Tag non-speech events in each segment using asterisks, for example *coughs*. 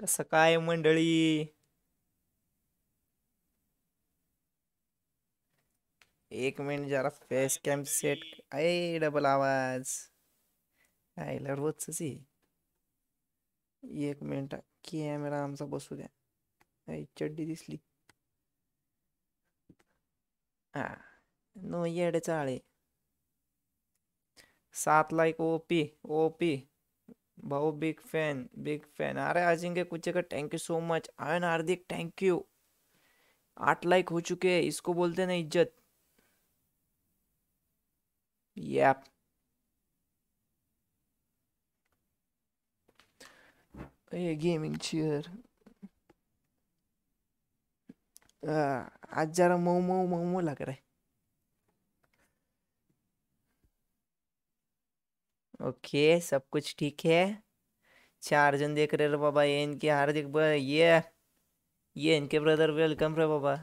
कस काय मंडळी एक मिनिट जरा फेस कॅम्प सेट आहे डबल आवाज आयला रोजच एक मिनिट कॅमेरा आमचा बसू द्या चड्डी दिसली हा नो येडे चाळे सात लाईक ओपी ओपी भाऊ बिग फैन बिग फैन अरे कुछ Kuchekar thank you so much आयन हार्दिक थैंक यू आठ लाइक हो चुके हैं इसको बोलते ना इज्जत यप ये गेमिंग चेयर आज जरा मऊ मऊ मऊ मऊ लग रहा है ओके सब कुछ ठीक है चार जन देख रहे बाबा ये इनके हार्दिक भाई ये ये इनके ब्रदर वेलकम रहे बाबा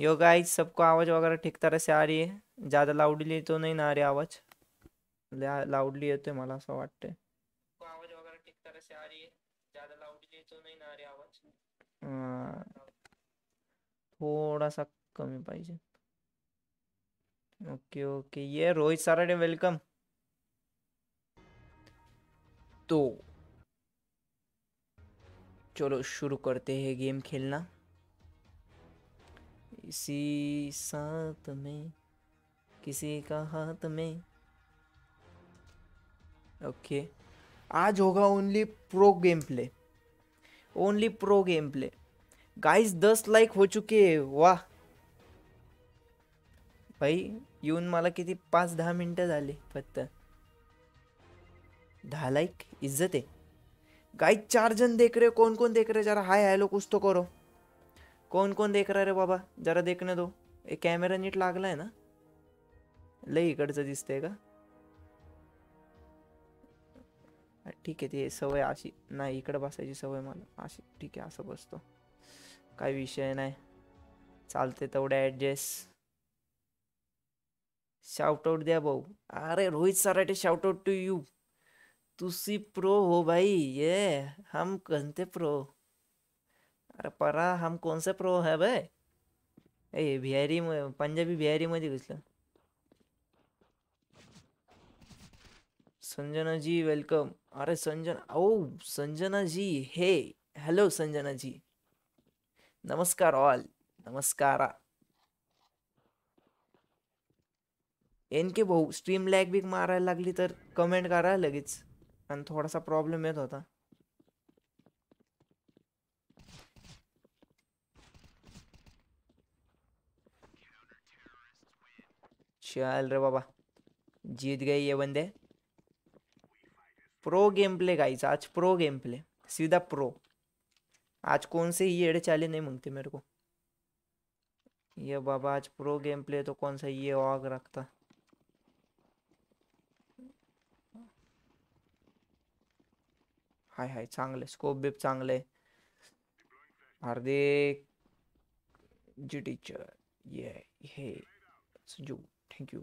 यो गाइस सबको आवाज़ वगैरह ठीक तरह से आ रही है ज़्यादा लाउडली तो नहीं ना आ रही आवाज लाउडली येतोय मला असं आवाज वगैरे ठीक तरह से आ रही है ज़्यादा लाऊडली तो नहीं ना आ रही आवाज हाँ। सा कमी पाहिजे ओके ओके ये रोहित साराडे वेलकम तो चलो शुरू करते हैं गेम खेलना इसी साथ में किसी का हाथ में ओके आज होगा only pro game play only pro game play guys दस लाइक हो चुके वाह भाई येऊन मला किती पाच दहा मिनटं झाली फक्त दहा लाईक इज्जत आहे काय चार जण देख रे हो, कोण कोण देख रे हो? जरा हाय हॅलो कुछ करो कोण कोण देख रे बाबा जरा देखणं दो एक कॅमेरा नीट लागला आहे ना लई इकडचं दिसतंय का ठीक आहे ते सवय अशी नाही इकडं बसायची सवय मला अशी ठीक आहे असं बसतो काय विषय नाही चालते तेवढं ॲडजस्ट शाउट आउट दिया भाऊ अरे Rohit Sarate shout out to you तुसी प्रो हो भाई ये हम कहते प्रो अरे परा हम कौन से प्रो है भाई ए बिहारी पंजाबी बिहारी मध्ये घुसलं संजना जी वेलकम अरे संजना ओ संजना जी हे हेलो संजना जी नमस्कार ऑल नमस्कारा एनके भाऊ स्ट्रीम लॅग बिग मारायला लगली तर कमेंट करा लगेच आणि थोडासा प्रॉब्लेम येत होता चल रे बाबा जीत गए ये बंदे प्रो गेम प्ले गाइस आज प्रो गेम प्ले सीधा प्रो आज कौन से ही एड़े चाले नहीं मांगते मेरे को ये बाबा आज प्रो गेम प्ले तो कौन सा ये ऑग रखता हाय हाय चांगले स्कोप बिप चांगले हार्दिक जी टीचर ये hey Sanju thank you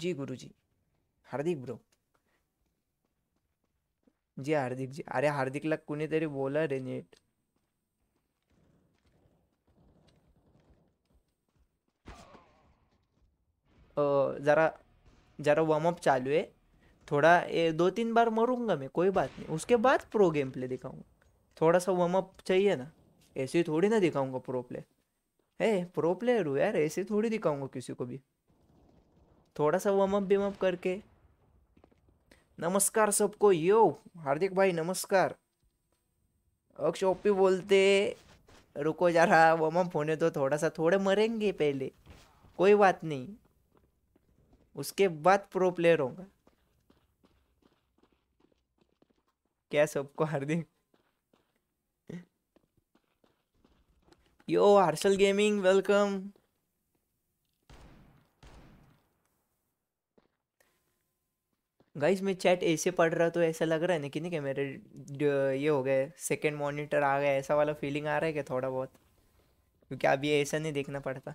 ji गुरुजी हार्दिक ब्रो जी हार्दिक जी अरे हार्दिक हार्दिकला तरी बोला रे नीट जरा जरा वॉर्मअप चालू है थोड़ा दो तीन बार मरूंगा मैं कोई बात नहीं उसके बाद प्रो गेम प्ले दिखाऊंगा थोड़ा सा वार्म अप चाहिए ना ऐसे थोड़ी ना दिखाऊंगा प्रो प्ले है प्रो प्लेयर हूँ यार ऐसे थोड़ी दिखाऊंगा किसी को भी थोड़ा सा वार्म अप बीम अप करके नमस्कार सबको यो हार्दिक भाई नमस्कार ओपी बोलते रुको जरा वार्म अप होने तो थोड़ा सा थोड़े मरेंगे पहले कोई बात नहीं उसके बाद प्रो प्लेयर होगा क्या सबको Hardik yo Harshal gaming welcome guys मैं चैट ऐसे पढ़ रहा तो ऐसा लग रहा है ना कि नहीं क्या मेरे ये हो गए सेकंड मॉनिटर आ गया ऐसा वाला फीलिंग आ रहा है क्या थोड़ा बहुत क्योंकि अभी ऐसा नहीं देखना पड़ता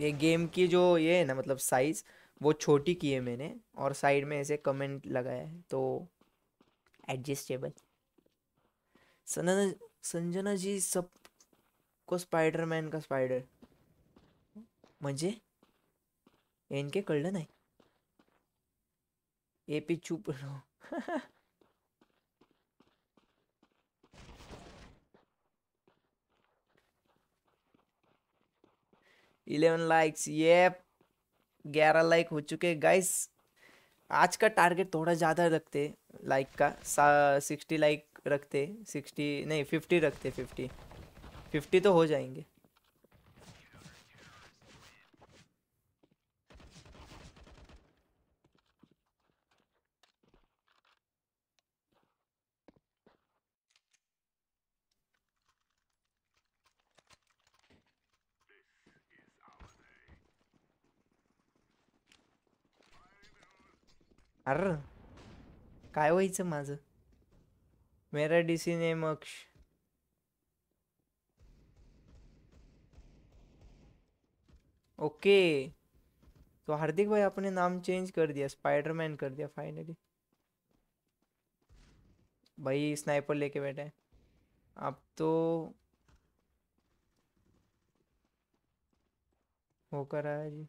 ये गेम की जो ये है ना मतलब साइज़ वो छोटी की है मैंने और साइड में ऐसे कमेंट लगाया है तो एडजस्टेबल संजना संजना जी सब को स्पाइडर मैन का स्पाइडर म्हणजे यांके कळलं नाही ए पी चूप राहू इलेवन लाइक्स ये ग्यारह लाइक हो चुके गाइस आज का टारगेट थोड़ा ज़्यादा रखते लाइक का सा सिक्सटी लाइक रखते सिक्सटी नहीं फिफ्टी रखते फिफ्टी फिफ्टी तो हो जाएंगे अर्र काय व्हायचं माझं मेरा डीसी नेम अक्ष ओके तो हार्दिक भाई आपने नाम चेंज कर दिया स्पाइडरमैन कर दिया फाइनली भाई स्नाइपर लेके बैठे हैं आप तो हो कर रहा है जी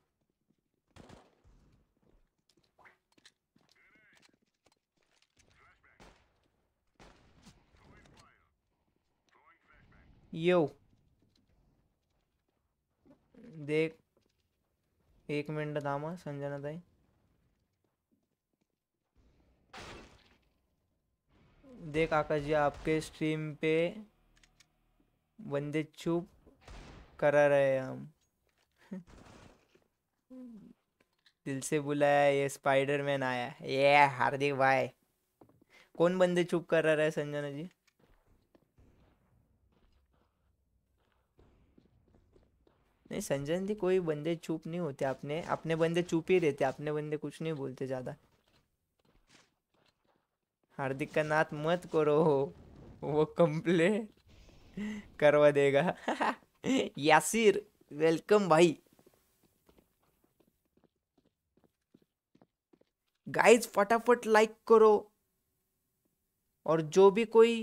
यो देख एक मिनट थांबा संजना ताई देख आकाश जी आपके स्ट्रीम पे बंदे चुप करा रहे हैं हम दिल से बुलाया ये स्पाइडरमैन आया ये हार्दिक भाई कौन बंदे चुप करा रहा है संजना जी नहीं संजन जी कोई बंदे चुप नहीं होते अपने अपने बंदे चुप ही रहते अपने बंदे कुछ नहीं बोलते ज्यादा हार्दिक का नाथ मत करो वो कंप्ले करवा देगा *laughs* यासिर वेलकम भाई गाइज फटाफट लाइक करो और जो भी कोई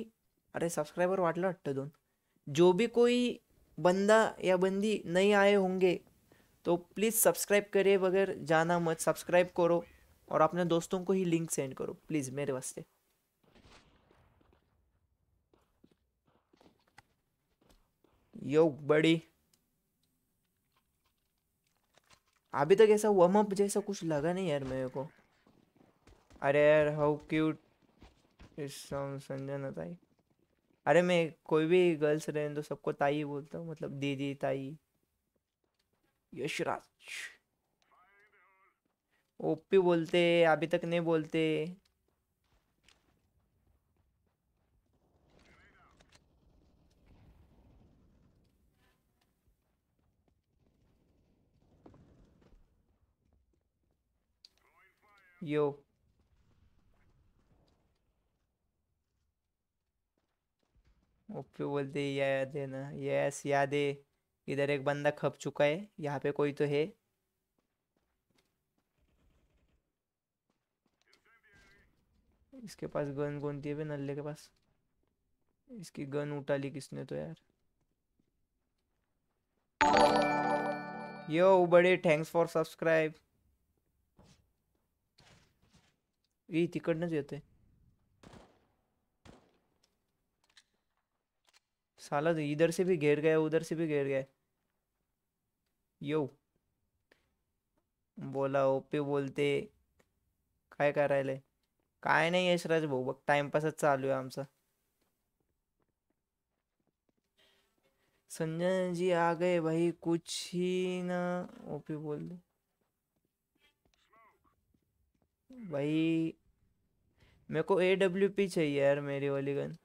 अरे सब्सक्राइबर वाटल वाटतं दोन जो भी कोई बंदा या बंदी नहीं आए होंगे तो प्लीज़ सब्सक्राइब करे बगैर जाना मत सब्सक्राइब करो और अपने दोस्तों को ही लिंक सेंड करो प्लीज़ मेरे वास्ते यो बड़ी अभी तक ऐसा वम अप जैसा कुछ लगा नहीं यार मेरे को अरे यार हाउ क्यूट इस संजय नताई अरे मैं कोई भी गर्ल्स रहे तो सबको ताई बोलता हूँ मतलब दीदी ताई यशराज ओपी बोलते अभी तक नहीं बोलते यो ओप्पी बोलते याद है ना यस याद है इधर एक बंदा खप चुका है यहाँ पे कोई तो है इसके पास गन कौन थी है नल्ले के पास इसकी गन उठा ली किसने तो यार यो बड़े थैंक्स फॉर सब्सक्राइब ये तिकट नहीं देते साला तो इधर से भी घेर गया उधर से भी घेर गया यो बोला ओपे बोलते काय करायला काय नाही यशराज भाऊ बघ टाइमपासच चालू आहे आमचा संजय जी आ गए भाई कुछ ही ना ओपी बोल दे भाई मेरे को ए डब्ल्यू पी चाहिए यार मेरी वाली gun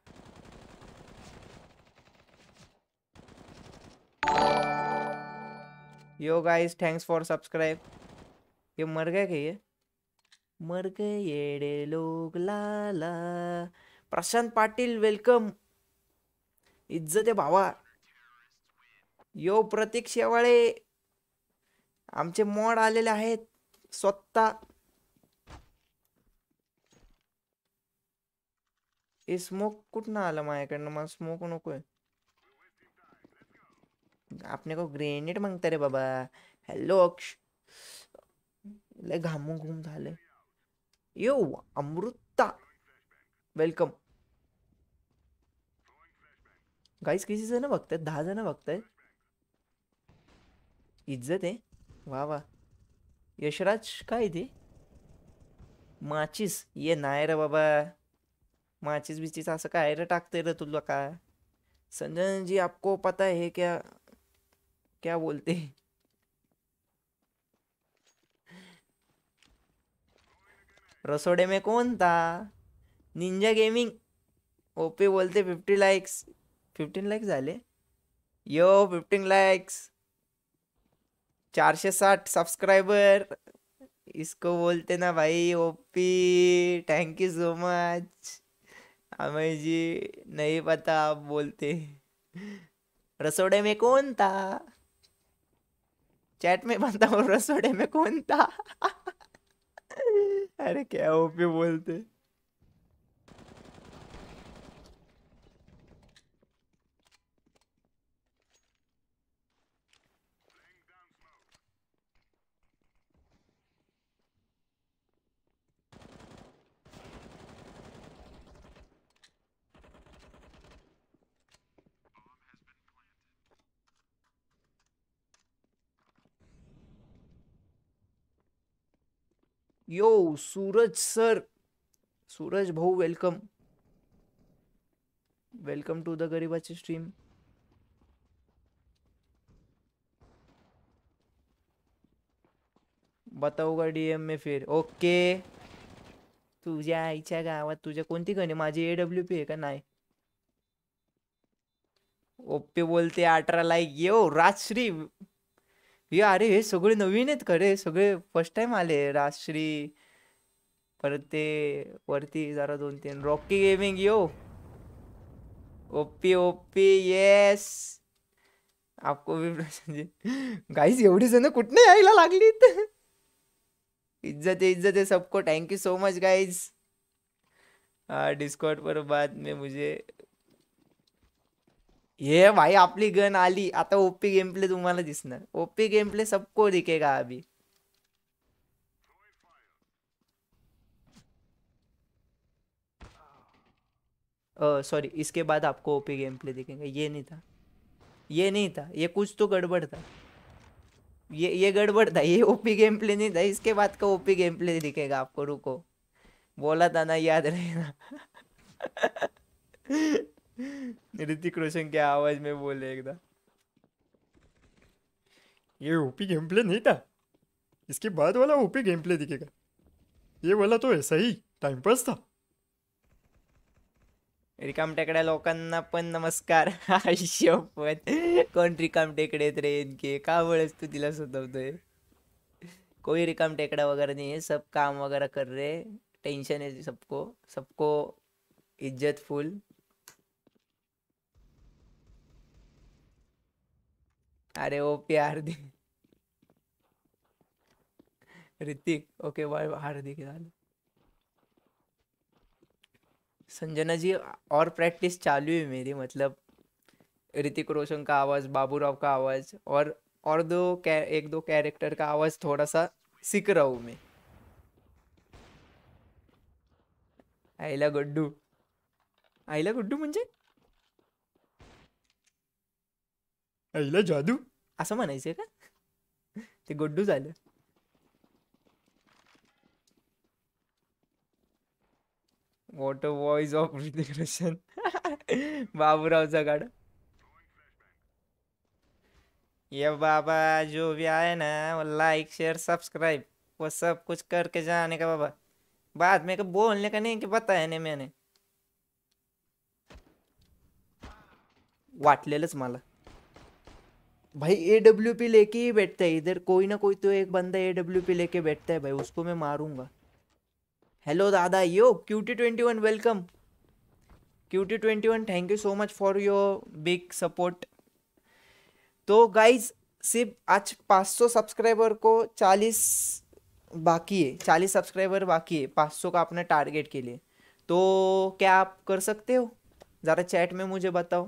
yo guys thanks for subscribe ये मर गए क्या ये मर गए येडे लोग लाला प्रशांत पाटील वेलकम इज्जत आहे भावा यो प्रतीक शेवाळे आमचे मोड आलेले आहेत स्वतः हे स्मोक कुठनं आलं माझ्याकडनं मला स्मोक नकोय अपने को ग्रेनेड मांगता रे बाबा हेलो अक्ष ले घामू घूम झाले यो अमृता वेलकम गाईस किती जण बघतायत दहा जण बघतायत इज्जत है वा वाह यशराज काय ते माचीस ये नाही रे बाबा माचीस बिचीस असं टाकते रे तुला का संजय जी आपको पता है क्या क्या बोलते हैं रसोड़े में कौन था निंजा गेमिंग ओपी बोलते फिफ्टी लाइक्स फिफ्टीन लाइक्स आले यो फिफ्टीन लाईक्स चारशे साठ सब्सक्राइबर इसको बोलते ना भाई OP thank you so much Amay ji नहीं पता आप बोलते रसोड़े में कौन था चैट में बनता और रसोड़े में कौन था *laughs* अरे क्या ओपी बोलते यो सूरज सर सूरज भाऊ वेलकम वेलकम टू द गरीबाची स्ट्रीम बताऊगा डीएम में फिर ओके तुझ्या आईच्या गावात तुझ्या कोणती गणे माझी एडब्ल्यू पी आहे का नाही ओप्पे बोलते अठरा लाईक येऊ राजश्री हे अरे हे सगळे नवीन आहेत खरे सगळे फर्स्ट टाइम आले राजश्री परत ते वरती जरा दोन तीन Rocky gaming yo OP OP yes आपको भी गाईज एवढी जण कुठनं यायला लागलीत इज्जत है इज्जत है सबको thank you so much guys Discord पर बाद में मुझे ये भाई आपली गन आली आता ओपी गेम प्ले तुम्हाला दिसणार ओपी गेम प्ले सबको दिखेगा अभी सॉरी इसके बाद आपको ओपी गेम प्ले दिखेगा ये नहीं था ये नहीं था ये कुछ तो गड़बड़ था ये ये गड़बड़ था ये ओपी गेम प्ले नहीं था इसके बाद का ओपी गेम प्ले दिखेगा आपको रुको बोला था ना याद रहेगा *laughs* ऋतिक रोशन के आवाज में बोले एकदम ये ओपी गेम प्ले नहीं था इसके बाद वाला ओपी गेम प्ले दिखेगा ये वाला तो ऐसा ही टाइमपास था रिकाम टेकड्या लोकांना पण नमस्कार *laughs* आयुष्य पण कोण रिकाम टेकडेत रे इनके का वेळेस तू तिला सुचवतोय कोई रिकाम टेकड़ा वगैरह नहीं है सब काम वगैरह कर रहे टेंशन है सबको सबको इज्जत फुल अरे वो प्यार दी ऋतिक ओके बाय हार्दिक संजना जी और प्रैक्टिस चालू है मेरी मतलब ऋतिक रोशन का आवाज़ बाबू राव का आवाज़ और और दो एक दो कैरेक्टर का आवाज़ थोड़ा सा सीख रहा हूँ मैं आईला गड्डू आईला गड्डू मुझे आईला जादू असं म्हणायचंय का ते गोड्डू झालं what a voice of Hrithik Roshan बाबूरावचा गाड ये बाबा जो भी आए ना वो लाइक शेयर सब्सक्राइब वो सब कुछ करके जाने का बाबा बाद में बोलने का नहीं कि बताया नहीं मैंने वाटले मला भाई ए डब्ल्यू पी लेके ही बैठता है इधर कोई ना कोई तो एक बंदा ए डब्ल्यू पी लेके बैठता है भाई उसको मैं मारूंगा हेलो दादा yo Q T twenty one welcome Q T twenty one thank you so much for your big support तो गाइज सिर्फ आज पाँच सौ सब्सक्राइबर को चालीस बाकी है चालीस सब्सक्राइबर बाकी है पाँच सौ का अपना टारगेट के लिए तो क्या आप कर सकते हो ज़रा चैट में मुझे बताओ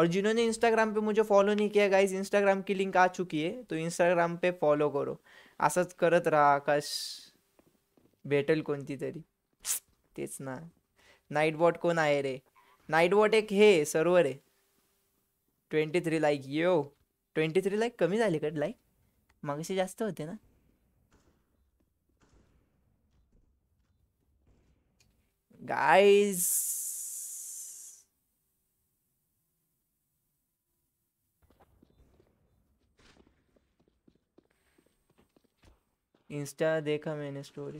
और जिन्होंने इंस्टाग्राम पे मुझे फॉलो नहीं किया गाइज इंस्टाग्राम की लिंक आ चुकी है तो इंस्टाग्राम पे फॉलो करो असंच करत राहा आकाश भेटेल कोणती तरी तेच ना नाईट कोण आहे रे नाईट बॉट एक हे सर्वर आहे twenty three like yo twenty three like कमी झाले कट लाईक मागशी जास्त होते ना गाईज इंस्टा देखा मैंने स्टोरी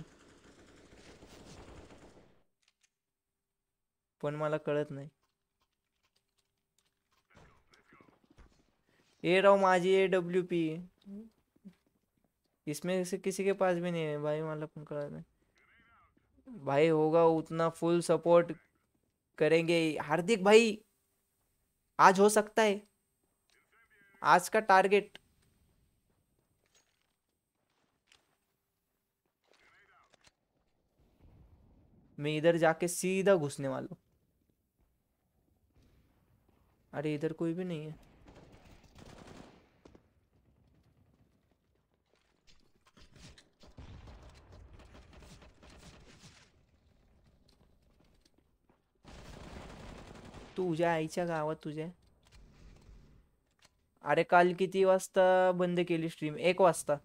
पण मला कळत नाही ए राव माझी ए डब्ल्यू पी इसमें से किसी के पास भी नहीं है भाई माला फोन करा भाई होगा उतना फुल सपोर्ट करेंगे हार्दिक भाई आज हो सकता है आज का टारगेट मैं इधर जाके सीधा घुसने वाला अरे इधर कोई भी नहीं है तुझ्या आईच्या गावात तुझे अरे काल किती वाजता बंद केली स्ट्रीम एक वाजता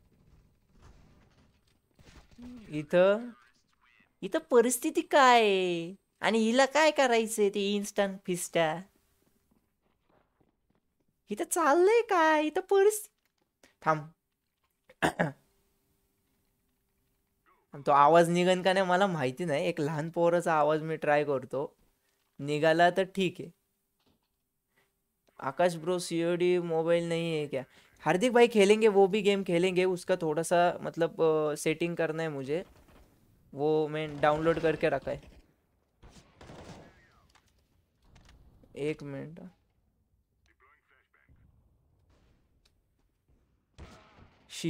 इथं इथं परिस्थिती काय आणि हिला काय करायचंय ते इन्स्टंट फिस्टा इथं चाललंय काय इथं परिस्थिती थांब तो आवाज निघन का नाही मला माहिती नाही एक लहान पोराचा आवाज मी ट्राय करतो निघाला तर ठीक आहे आकाश ब्रो सीओडी मोबाईल नाही आहे क्या हार्दिक भाई खेलेंगे वो भी गेम खेलेंगे उसका थोडासा मतलब सेटिंग करना है मुझे वो मैं डाउनलोड करके रखा है एक मिनट शी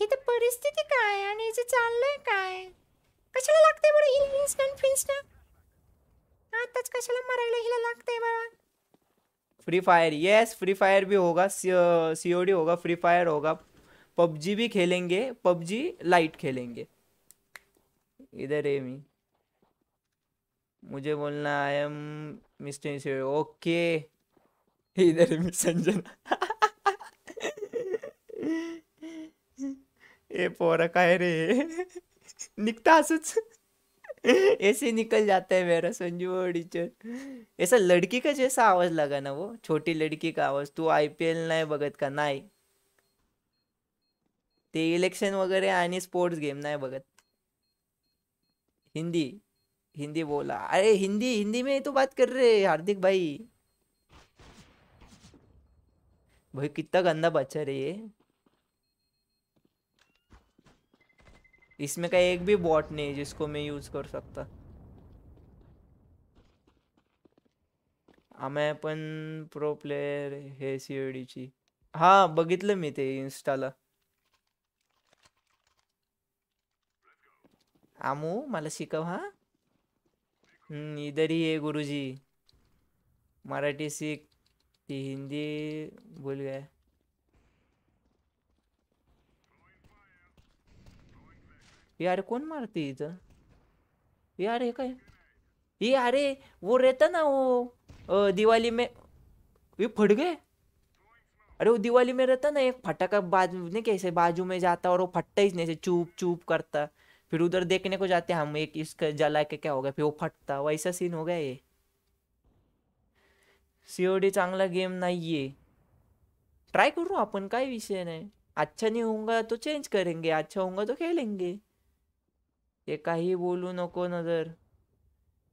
ये तो परिस्थिति का इथं परिस्थिती काय आणि इथे चाललंय काय कशाला लागतंय बरं हिल हाँ तो कशला मरे ले हिला लगते बड़ा Free Fire yes Free Fire भी होगा सीओडी होगा फ्री फायर होगा पबजी भी खेलेंगे पबजी लाइट खेलेंगे इधर है मी मुझे बोलना आई एम मिस्टर ओके इधर है मी संजना ये *laughs* पोरा काय रे निकता हंसच ऐसे निकल जाता है मेरा संजू टीचर ऐसा लड़की का जैसा आवाज लगा ना वो छोटी लड़की का आवाज तू आईपीएल पी एल नाही का नहीं ते इलेक्शन वगैरह आणि स्पोर्ट्स गेम नहीं बगत हिंदी हिंदी बोला अरे हिंदी हिंदी में तो बात कर रहे हार्दिक भाई भाई कितना गंदा बच्चा रही ये इसमें का एक भी बॉट नहीं जिसको मैं यूज कर सकता आम्ही पण प्रो प्लेयर हे सीओडीची हा बघितलं मी ते इन्स्टाला आमू माला शिकव हाँ इधर ही है गुरुजी मराठी सीख ती हिंदी भूल गए यार कौन मारती इधर यार हे काय ये अरे वो रहता ना वो दिवाली में ये फट गए अरे वो दिवाली में रहता ना एक फटाका बाजू नहीं कैसे बाजू में जाता और वो फटता ही नहीं से चूप चूप करता फिर उधर देखने को जाते हैं हम एक इसका जला के क्या हो गया फिर वो फटता वैसा सीन हो गया ये सीओडी चांगला गेम नाही आहे ट्राय करू आपण काय विषय नाही अच्छा नहीं होगा तो चेंज करेंगे अच्छा होगा तो खेलेंगे हे काही बोलू नको नजर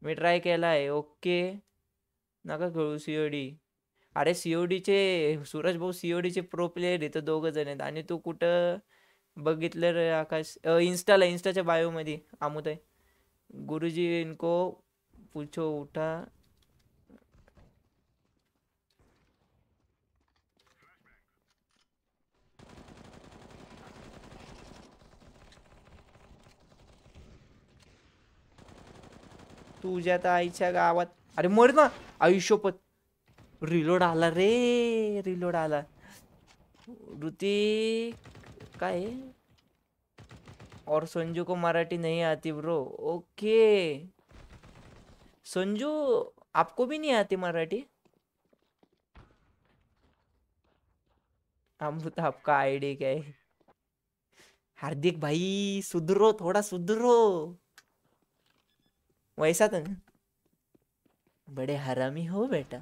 मैं ट्राई केला आहे ओके नका खेळू सीओडी अरे सीओडीचे सूरज भाऊ सीओडीचे प्रो प्लेयर आहे तर दोघं जण आहेत आणि तू कुठं बघितलं रे आकाश इन्स्टाला इन्स्टाच्या बायोमध्ये आमुताई गुरुजी इनको पूछो उठा तुझ्या आईच्या गावात अरे मर ना आयुष्यपत रिलोड आला रे रिलोड आला ऋतिक है और संजू को मराठी नहीं आती ब्रो ओके संजू आपको भी नहीं आती मराठी हम तो आपका आईडी क्या है हार्दिक भाई सुधरो थोड़ा सुधरो वैसा तो बड़े हरामी हो बेटा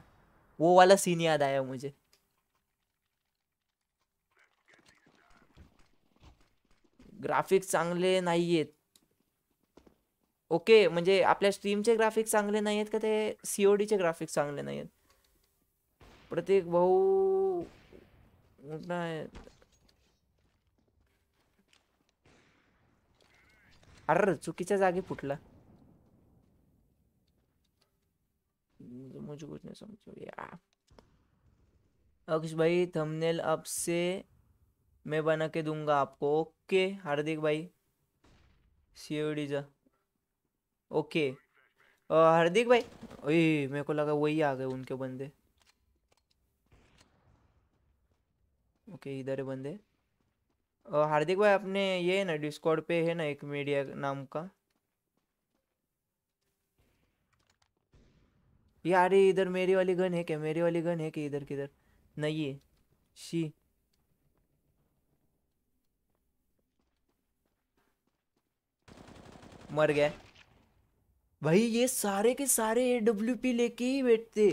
वो वाला सीन याद आया मुझे ग्राफिक्स चांगले नाही आहेत ओके म्हणजे आपल्या स्ट्रीमचे ग्राफिक्स चांगले नाही आहेत का ते सीओडीचे ग्राफिक्स चांगले नाही आहेत प्रत्येक भाऊ नाही अरे चुकीच्या जागी फुटला मुझे कुछ नहीं समझ अक्षय भाई थंबनेल अब से मैं बना के दूंगा आपको ओके हार्दिक भाई सी जा ओके हार्दिक भाई ओए मेरे को लगा वही आ गए उनके बंदे ओके इधर बंदे हार्दिक भाई अपने ये है ना डिस्कॉर्ड पे है ना एक मीडिया नाम का यार इधर मेरी वाली गन है क्या मेरी वाली गन है कि इधर किधर नहीं है शी मर गया भाई ये सारे के सारे ए डब्ल्यू पी लेके ही बैठते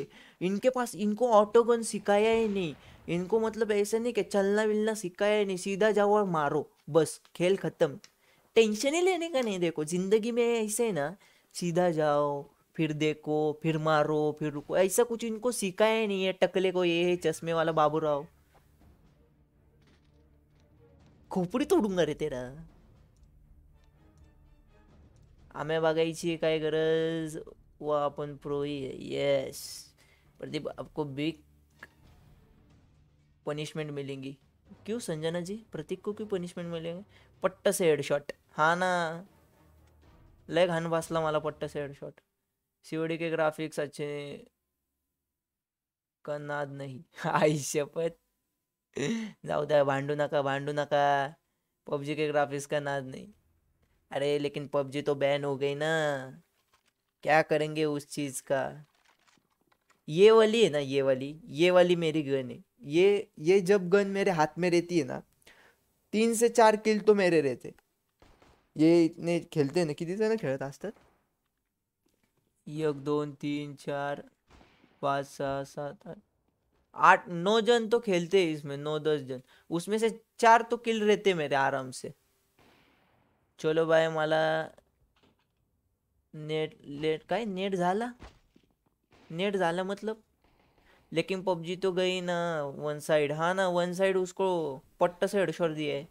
इनके पास इनको ऑटोगन सिखाया ही नहीं इनको मतलब ऐसा नहीं कि चलना विलना सिखाया ही नहीं सीधा जाओ और मारो बस खेल खत्म टेंशन ही लेने का नहीं देखो जिंदगी में ऐसे है ना सीधा जाओ फिर देखो फिर मारो फिर रुको ऐसा कुछ इनको सिखाया ही नहीं है टकले को ये चश्मे वाला बाबू राव खोपड़ी तोड़ूंगा रे तेरा आम्ही बघायची काय गरज व आपण प्रोई यस प्रदीप आपको बिग पनिशमेंट मिलेंगी क्यों संजना जी प्रतीक को क्यों पनिशमेंट मिलेंगे पट्ट से हेडशॉट हाँ ना लय घाण बसला मला पट्ट से हेडशॉट सीओडी के ग्राफिक्स अच्छे का नाद नाही *laughs* आई शपथ जाऊ द्या भांडू नका भांडू नका पबजी के ग्राफिक्स का नाद नहीं अरे लेकिन पबजी तो बैन हो गई ना क्या करेंगे उस चीज़ का ये वाली है ना ये वाली ये वाली मेरी गन है ये ये जब गन मेरे हाथ में रहती है ना तीन से चार किल तो मेरे रहते ये इतने खेलते ना किती खेलते आज तक एक दो तीन चार पाँच सात सात आठ आठ नौ जन तो खेलते हैं इसमें नौ दस जन उसमें से चार तो किल रहते मेरे आराम से चलो भाई माला नेट लेट का नेट जाला नेट जाला मतलब लेकिन पबजी तो गई ना वन साइड हाँ ना वन साइड उसको पट्ट से हेडशॉट दिया है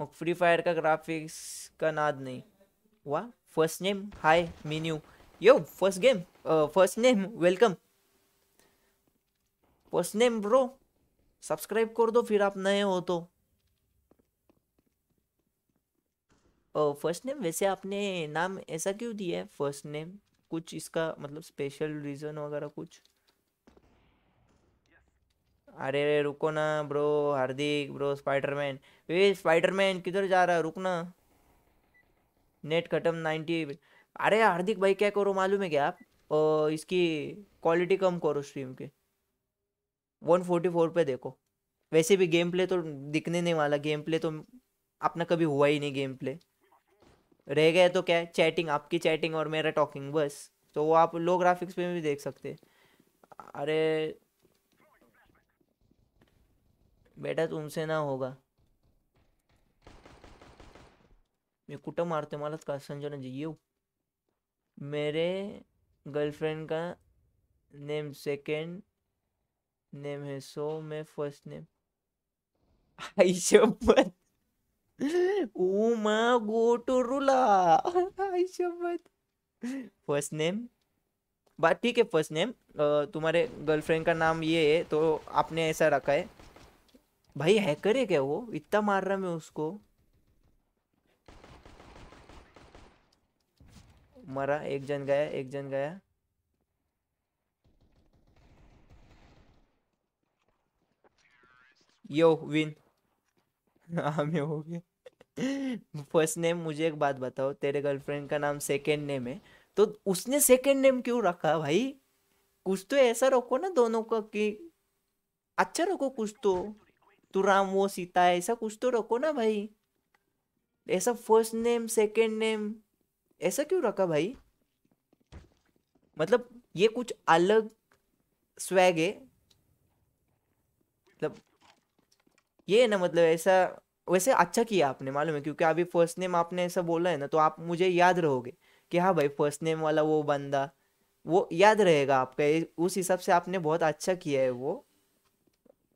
मग फ्री फायर का ग्राफिक्स का नाद नहीं वाह फर्स्ट नेम हाय मीन्यू yo first game first name welcome first name bro subscribe कर दो फिर आप नए हो तो फर्स्ट नेम वैसे आपने नाम ऐसा क्यों दिया है फर्स्ट नेम कुछ इसका मतलब स्पेशल रीज़न वगैरह कुछ अरे रुको ना ब्रो हार्दिक ब्रो स्पाइडरमैन वे स्पाइडरमैन किधर जा रहा है रुकना नेट खत्म नाइन्टी अरे हार्दिक भाई क्या करो मालूम है क्या आप इसकी क्वालिटी कम करो स्ट्रीम के वन फोर्टी फोर पे देखो वैसे भी गेम प्ले तो दिखने नहीं वाला गेम प्ले तो अपना कभी हुआ ही नहीं गेम प्ले रह गए तो क्या है चैटिंग आपकी चैटिंग और मेरा टॉकिंग बस तो वो आप लो ग्राफिक्स पे भी देख सकते अरे बेटा तुमसे ना होगा मैं कुठं मारते मालत का संजना जी येऊ मेरे गर्लफ्रेंड का नेम सेकेंड नेम है सो मैं फर्स्ट नेम आई शपथ Uma go to Rula. शब्द फर्स्ट नेम बात ठीक है फर्स्ट नेम तुम्हारे गर्लफ्रेंड का नाम ये है तो आपने ऐसा रखा है भाई हैकर है क्या वो इतना मार रहा मैं उसको मरा एक जन गया एक जन गया यो विन *laughs* हमें हाँ, हो गया *laughs* फर्स्ट नेम मुझे एक बात बताओ तेरे गर्लफ्रेंड का नाम सेकेंड नेम है तो उसने सेकेंड नेम क्यों रखा भाई कुछ तो ऐसा रखो ना दोनों का कि अच्छा रखो कुछ तो तू राम वो सीता ऐसा कुछ तो रखो ना भाई ऐसा फर्स्ट नेम सेकेंड नेम ऐसा क्यों रखा भाई मतलब ये कुछ अलग स्वैग है मतलब ये है ना मतलब ऐसा वैसे अच्छा किया आपने मालूम है क्योंकि अभी फर्स्ट नेम आपने ऐसा बोला है ना तो आप मुझे याद रहोगे कि हाँ भाई फर्स्ट नेम वाला वो बंदा वो याद रहेगा आपका उस हिसाब से आपने बहुत अच्छा किया है वो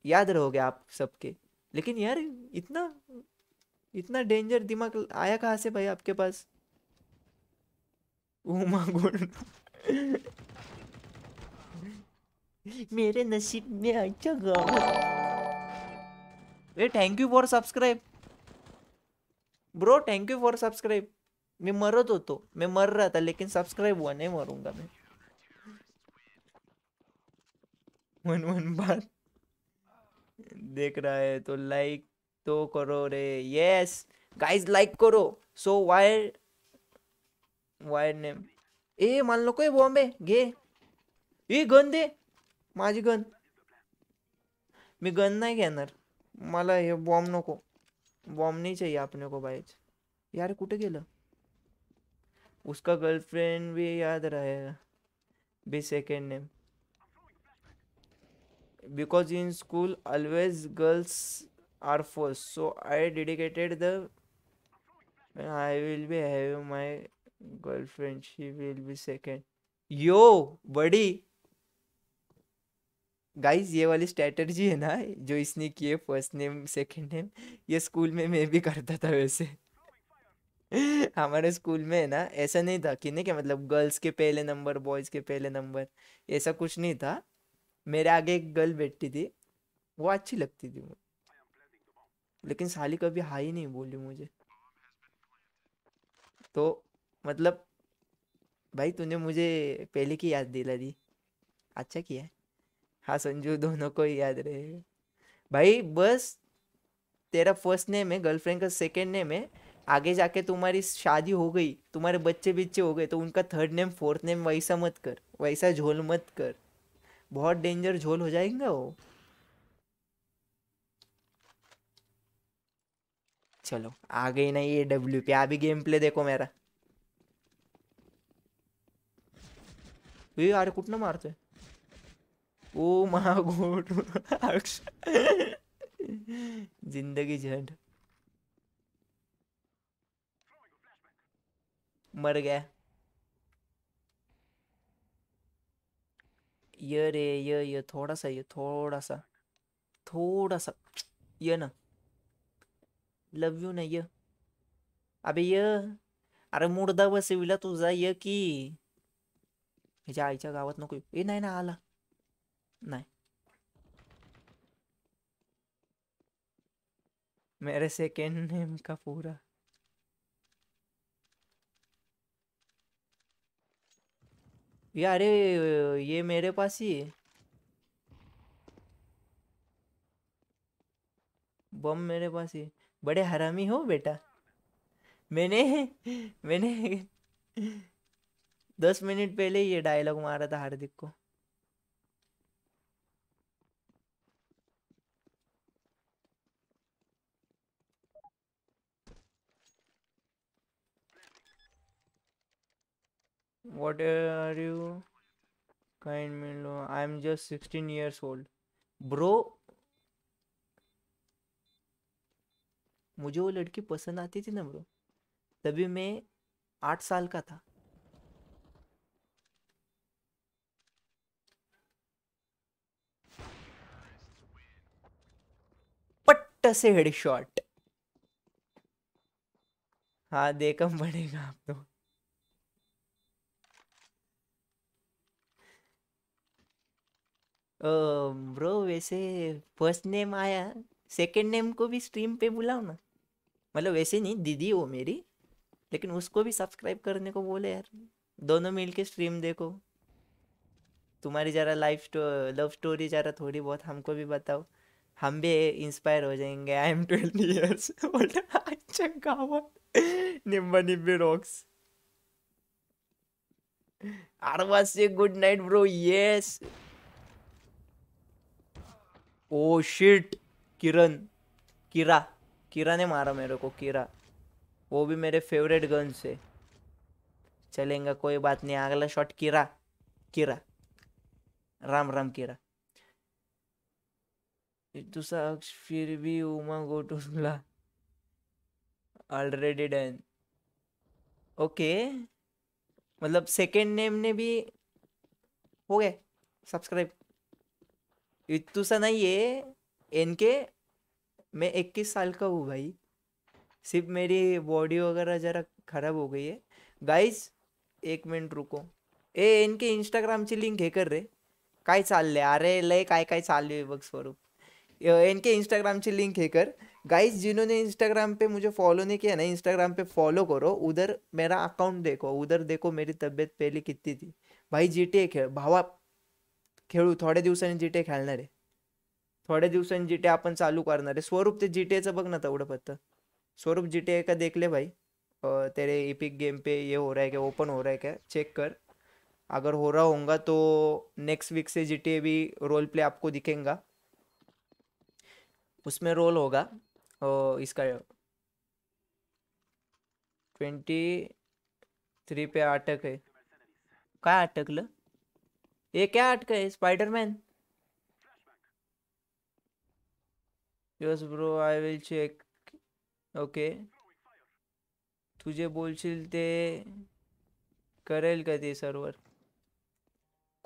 याद रहोगे आप सबके लेकिन यार इतना इतना डेंजर दिमाग आया कहा से भाई आपके पास *laughs* उमा *laughs* मेरे नसीब में अच्छा गाँव ए thank you for subscribe bro thank you for subscribe मी मरत तो मैं मर रहा था लेकिन सब्सक्राइब हुआ नहीं मरूंगा मैं वन वन बात देख रहा है तो लाइक तो करो रे यस गाइस लाइक करो सो वायर वायर नेम ए मान नको बॉम्बे घे ए गन दे माझी गन मी गन नाही घेणार माला ये बॉम्ब नको बॉम्ब नहीं चाहिए अपने को बाइक यार कुटे गल उसका गर्लफ्रेंड भी याद रहे be second name because in school always girls are force so I dedicated the I will be have my girlfriend she will be second yo buddy guys ये वाली स्ट्रेटर्जी है ना जो इसने की है फर्स्ट नेम सेकंड नेम ये school में मैं भी करता था वैसे हमारे स्कूल में है ना ऐसा नहीं था कि नहीं क्या मतलब गर्ल्स के पहले नंबर बॉयज़ के पहले नंबर ऐसा कुछ नहीं था मेरे आगे एक गर्ल बैठती थी वो अच्छी लगती थी मुझे लेकिन साली कभी हाई नहीं बोली मुझे तो मतलब भाई तूने मुझे पहले की याद दिला दी अच्छा किया है हाँ संजू दोनों को ही याद रहेगा भाई बस तेरा फर्स्ट नेम है गर्लफ्रेंड का सेकेंड नेम है आगे जाके तुम्हारी शादी हो गई तुम्हारे बच्चे बिच्चे हो गए तो उनका थर्ड नेम फोर्थ नेम वैसा मत कर वैसा झोल मत कर बहुत डेंजर झोल हो जाएगा वो चलो आ गई ना ये डब्ल्यू पे अभी गेम प्ले देखो मेरा अरे मारते है ओ माय गॉड जिंदगी झंड मर गया ये रे ये ये थोड़ा सा ये थोड़ा सा थोड़ा सा ये ना लव यू ना ये अबे ये अरे मुर्दा बसविला तुझा ये की ह्याच्या आईच्या गावात नको ये नाही ना आला नहीं मेरे सेकेंड नेम का पूरा ये ये मेरे पास ही बम मेरे पास ही बड़े हरामी हो बेटा मैंने मैंने दस मिनट पहले ये डायलॉग मारा था हार्दिक को what are you? Kind Milo. I'm just 16 years old. Bro. मुझे वो लड़की पसंद आती थी ना ब्रो तभी मैं आठ साल का था पट्ट से हेडशॉट हाँ देखम पड़ेगा आप तो ब्रो वैसे फर्स्ट नेम आया सेकंड नेम को भी स्ट्रीम पे बुलाओ ना मतलब वैसे नहीं दीदी हो मेरी लेकिन उसको भी सब्सक्राइब करने को बोले यार दोनों मिल के स्ट्रीम देखो तुम्हारी ज़रा लाइफ स्टो, लव स्टोरी ज़रा थोड़ी बहुत हमको भी बताओ हम भी इंस्पायर हो जाएंगे आई एम ट्वेल्व ईयर्स अच्छा गावत निम्बा निम्बे रॉक्स आरवा से good night bro yes oh shit Kiran किरा किरा ने मारा मेरे को किरा वो भी मेरे फेवरेट गन से चलेंगे कोई बात नहीं अगला शॉट किरा किरा राम राम किरा दूसरा अक्ष फिर भी उमा गो सुला ऑलरेडी डन ओके मतलब सेकेंड नेम ने भी हो गए सब्सक्राइब इतू सा नहीं है इनके मैं इक्कीस साल का हूँ भाई सिर्फ मेरी बॉडी वगैरह ज़रा ख़राब हो गई है गाइस एक मिनट रुको ए इनके इंस्टाग्राम ची लिंक है कर रे काय चालले अरे लय काय काय चालू है स्वरूप इनके इंस्टाग्राम ची लिंक है कर गाइस जिन्होंने इंस्टाग्राम पे मुझे फॉलो नहीं किया ना इंस्टाग्राम पे फॉलो करो उधर मेरा अकाउंट देखो उधर देखो मेरी तबीयत पहले कितनी थी भाई जी टी खेल भावा खेळू थोड्या दिवसांनी जी टे खेळणार आहे थोड्या दिवसांनी जी टे आपण चालू करणार आहे स्वरूप ते जी टेचं बघ ना तेवढं फक्त स्वरूप जी टे का देखले भाई तेरे इपिक गेम पे ये हो रहा है क्या ओपन हो रहा है क्या चेक कर अगर हो रहा होगा तो नेक्स्ट वीक से जी टी भी रोल प्ले आपको दिखेगा उसमें रोल होगा इसका ट्वेंटी थ्री पे अटक आहे काय अटकलं ये क्या अटका है Spiderman yes bro I will check okay तुझे बोलशील ते करेल का ते सर्वर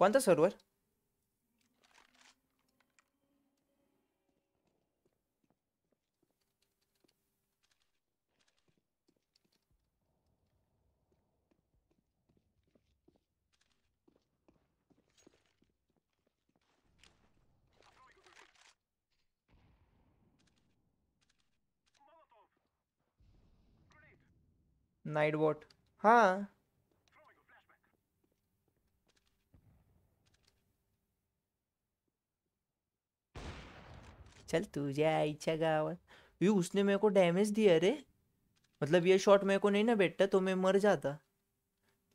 कोणता सर्वर नाइट बोट हाँ चल तुझे आई गावल ये उसने मेरे को डैमेज दिया रे मतलब ये शॉट मेरे को नहीं ना बैठता तो मैं मर जाता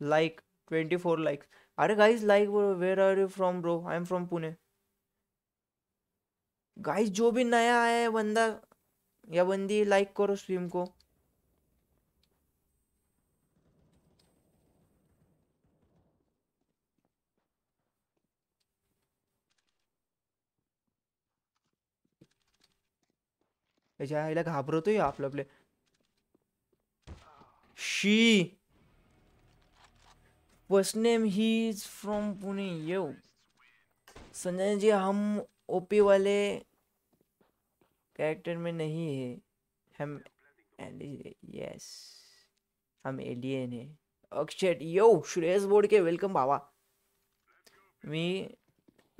लाइक ट्वेंटी फोर लाइक अरे guys like where are you from bro I am from Pune guys जो भी नया आया है बंदा या बंदी लाइक करो स्ट्रीम को याच्या आईला घाबरतोय आपलं आपले शी first name he is from Pune yo Sanjay ji हम ओपी वाले कैरेक्टर में नहीं है हम यस हम एलियन है अक्षर यो सुरेश बोर्ड के वेलकम बाबा मी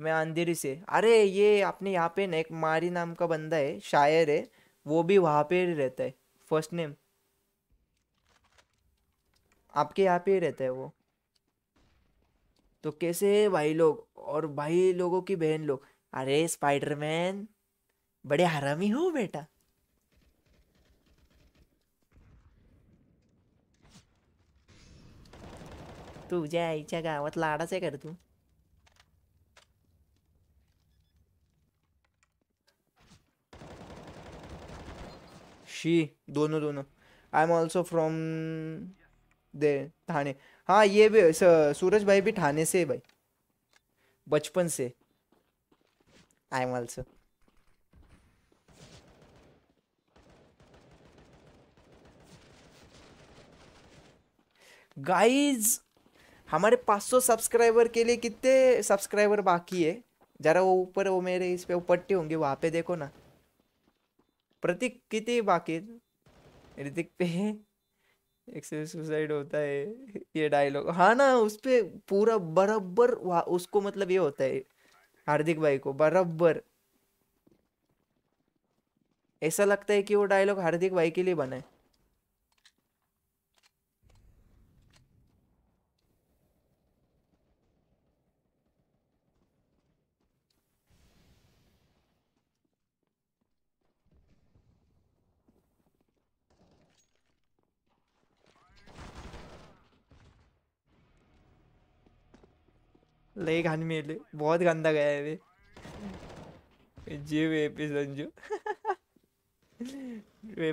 मैं अंधेरी से अरे ये आपने यहाँ पे नेक मारी नाम का बंदा है शायर है वो भी वहाँ पे रहता है फर्स्ट नेम आपके यहाँ पे रहता है वो तो कैसे है भाई लोग और भाई लोगों की बहन लोग अरे स्पाइडरमैन बड़े हरामी हो बेटा तू तुझ्या आईच्या मतलब लाड़ा से कर तू शी दोनों दोनों I am also from the Thane हाँ ये भी सूरज भाई भी थाने से भाई बचपन से आई एम ऑल्सो गाइज हमारे 500 सब्सक्राइबर के लिए कितने सब्सक्राइबर बाकी है ज़रा वो ऊपर वो मेरे इस पे वो पट्टे होंगे वहाँ पे देखो ना प्रतीक किती बाकी ऋतिक पे एक्सेस सुसाइड होता है ये डायलॉग हाँ ना उस पर पूरा बराबर उसको मतलब ये होता है हार्दिक भाई को बराबर ऐसा लगता है कि वो डायलॉग हार्दिक भाई के लिए बना है ले खान में ले बहुत गंदा गया है वे जी वे संजू वे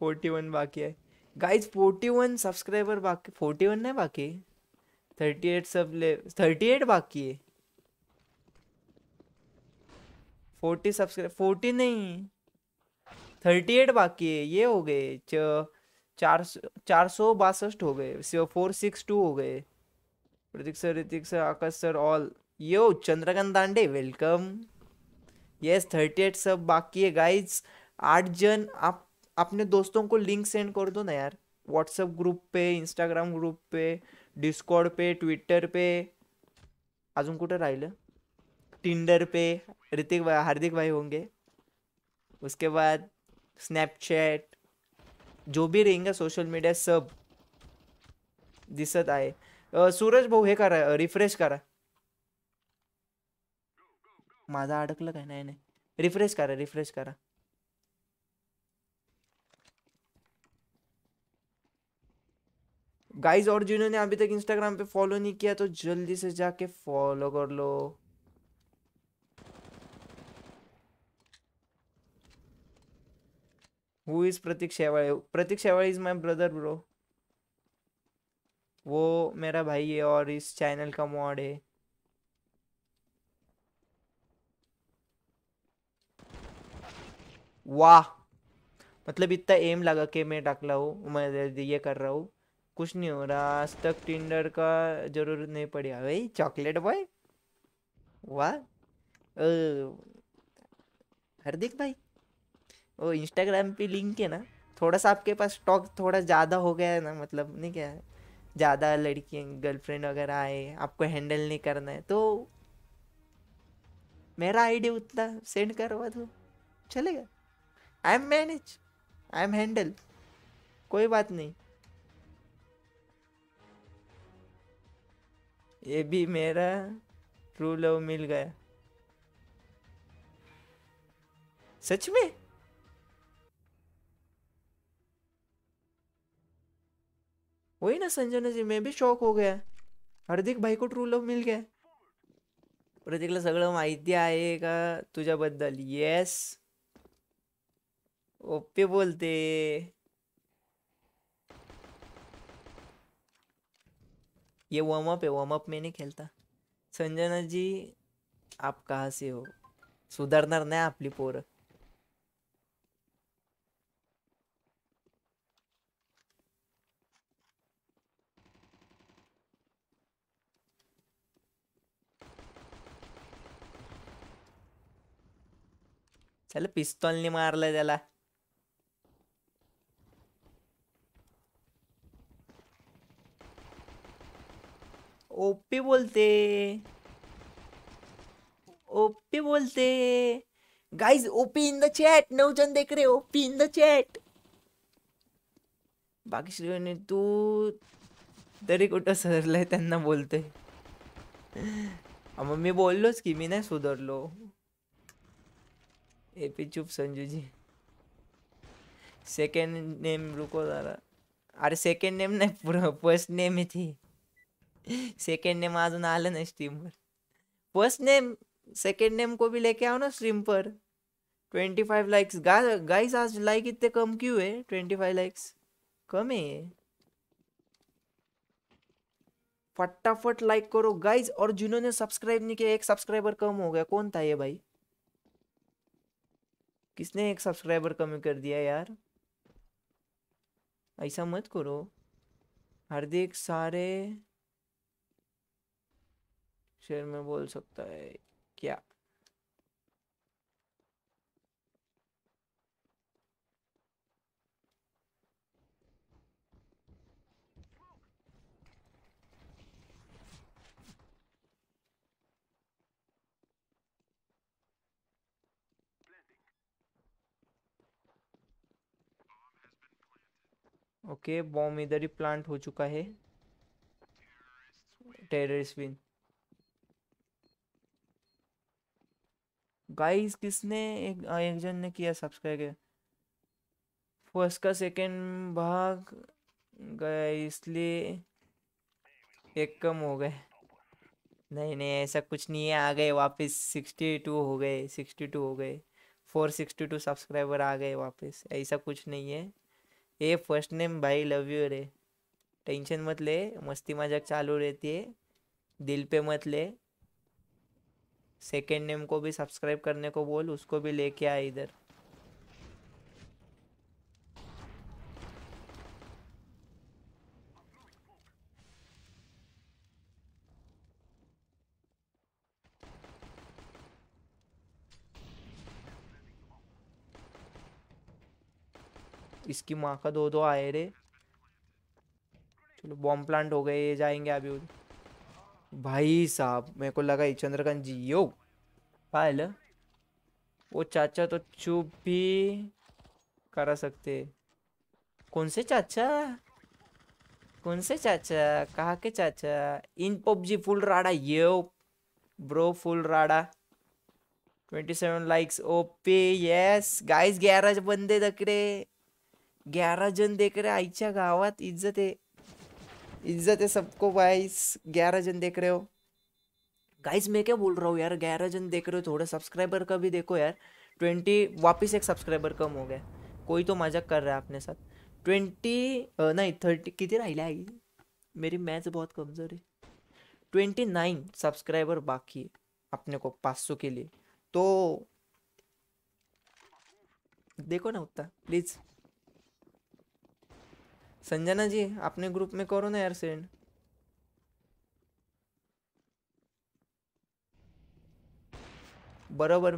फोर्टी वन बाकी है गाइस फोर्टी वन सब्सक्राइबर बाकी फोर्टी वन है बाकी थर्टी एट सब ले थर्टी एट बाकी है फोर्टी सब्सक्राइब फोर्टी नहीं थर्टी एट बाकी है ये हो गए चार सौ चार सौ बासठ हो गए फोर सिक्स टू हो गए Prateek sir Hrithik sir Aakash sir all yo Chandrakant Dande welcome yes thirty eight सब बाकी है गाइज आठ जन आप अपने दोस्तों को लिंक सेंड कर दो ना यार व्हाट्सएप ग्रुप पे इंस्टाग्राम ग्रुप पे डिस्कॉर्ड पे ट्विटर पे अजून कुठं राहिलं टिंडर पे ऋतिक भाई हार्दिक भाई होंगे उसके बाद स्नैपचैट जो भी रहेंगे सोशल मीडिया सब दिसत सूरज भाऊ हे करा रिफ्रेश करा माझा अडकलं काय नाही नाही रिफ्रेश करा रिफ्रेश करा गाइज और जिन्होंने अभी तक इंस्टाग्राम पे फॉलो नहीं किया तो जल्दी से जाके फॉलो कर लो who is Prateek Shewale Prateek Shewale is my brother bro वो मेरा भाई है और इस चैनल का मॉड है वाह मतलब इतना एम लगा के मैं टकला हूँ मैं ये कर रहा हूँ कुछ नहीं हो रहा आज तक टिंडर का जरूरत नहीं पड़ी भाई चॉकलेट बॉय वाह हार्दिक भाई वो इंस्टाग्राम पे लिंक है ना थोड़ा सा आपके पास स्टॉक थोड़ा ज़्यादा हो गया है ना मतलब नहीं क्या है ज़्यादा लड़की गर्लफ्रेंड वगैरह आए आपको हैंडल नहीं करना है तो मेरा आईडी उतना सेंड करवा दो चलेगा I am manage I am handle कोई बात नहीं ये भी मेरा ट्रू लव मिल गया सच में वही ना संजना जी मैं भी शॉक हो गया हार्दिक भाई को ट्रू लव मिल गया प्रतीकला सगळं माहिती आहे का तुझ्याबद्दल येस ओप्पे बोलते ये वॉर्म अप है वार्म अप में नहीं खेलता संजना जी आप कहाँ से हो सुधारणार नाही आपली पोरं चल पिस्तॉलने मारलं त्याला ओपी बोलते ओपी बोलते guys OP in the chat नौ जन देख रहे ओपी इन द चैट बाकी श्रीवणी तू तरी कुठं सरलाय त्यांना बोलते मग मी बोललोच की मी नाही सुधरलो एपी चुप संजू जी सेकेंड नेम रुको जरा अरे सेकेंड नेम नाही फर्स्ट नेम थी सेकेंड नेम अजून आलं नाही स्ट्रीम पर फर्स्ट नेम सेकेंड नेम को भी लेके आओ ना स्ट्रीम पर ट्वेंटी फाइव लाइक्स गाइस आज लाइक इतने कम क्यों है ट्वेंटी फाइव लाइक्स कम है फटाफट लाइक करो गाइज और जिन्होंने सब्सक्राइब नहीं किया एक सब्सक्राइबर कम हो गया कौन था ये भाई किसने एक सब्सक्राइबर कम कर दिया यार ऐसा मत करो हार्दिक सारे शेयर में बोल सकता है क्या ओके बॉम्ब इधर ही प्लांट हो चुका है टेररिस्ट विन गाइस किसने एक एक जन ने किया सब्सक्राइब फर्स्ट का सेकंड भाग गया इसलिए एक कम हो गए नहीं नहीं ऐसा कुछ नहीं है आ गए वापस सिक्सटी टू हो गए सिक्सटी टू हो गए फोर सिक्सटी टू सब्सक्राइबर आ गए वापस ऐसा कुछ नहीं है ए फर्स्ट नेम भाई लव यू रे टेंशन मत ले मस्ती मजाक चालू रहती है दिल पे मत ले सेकेंड नेम को भी सब्सक्राइब करने को बोल उसको भी लेके आए इधर इसकी माँ का दो दो आए रे चलो बॉम्ब प्लांट हो गए ये जाएंगे अभी उधर भाई साहब मेरे को लगा चंद्रकांत जी यो पायल वो चाचा तो चुप भी करा सकते कौन से चाचा कौन से चाचा कहा के चाचा इन पबजी फुल राडा ये ब्रो फुल राडा 27 लाइक्स ओपी यस गाइस ग्यारह बंदे दकरे ग्यारह जन जण देखरे आईच्या गावात इज्जत है इज्जत है सबको गाइस ग्यारह जन देख रहे हो गाइस मैं क्या बोल रहा हूँ यार ग्यारह जन देख रहे हो थोड़ा सब्सक्राइबर का भी देखो यार ट्वेंटी वापस एक सब्सक्राइबर कम हो गया कोई तो मजाक कर रहा है अपने साथ ट्वेंटी नहीं थर्टी कितनी राहिले आई मेरी मैथ बहुत कमज़ोर है ट्वेंटी नाइन सब्सक्राइबर बाकी है अपने को पाँच सौ के लिए तो देखो ना उत्ता प्लीज़ संजना जी अपने ग्रुप में करो ना यार सेंड बराबर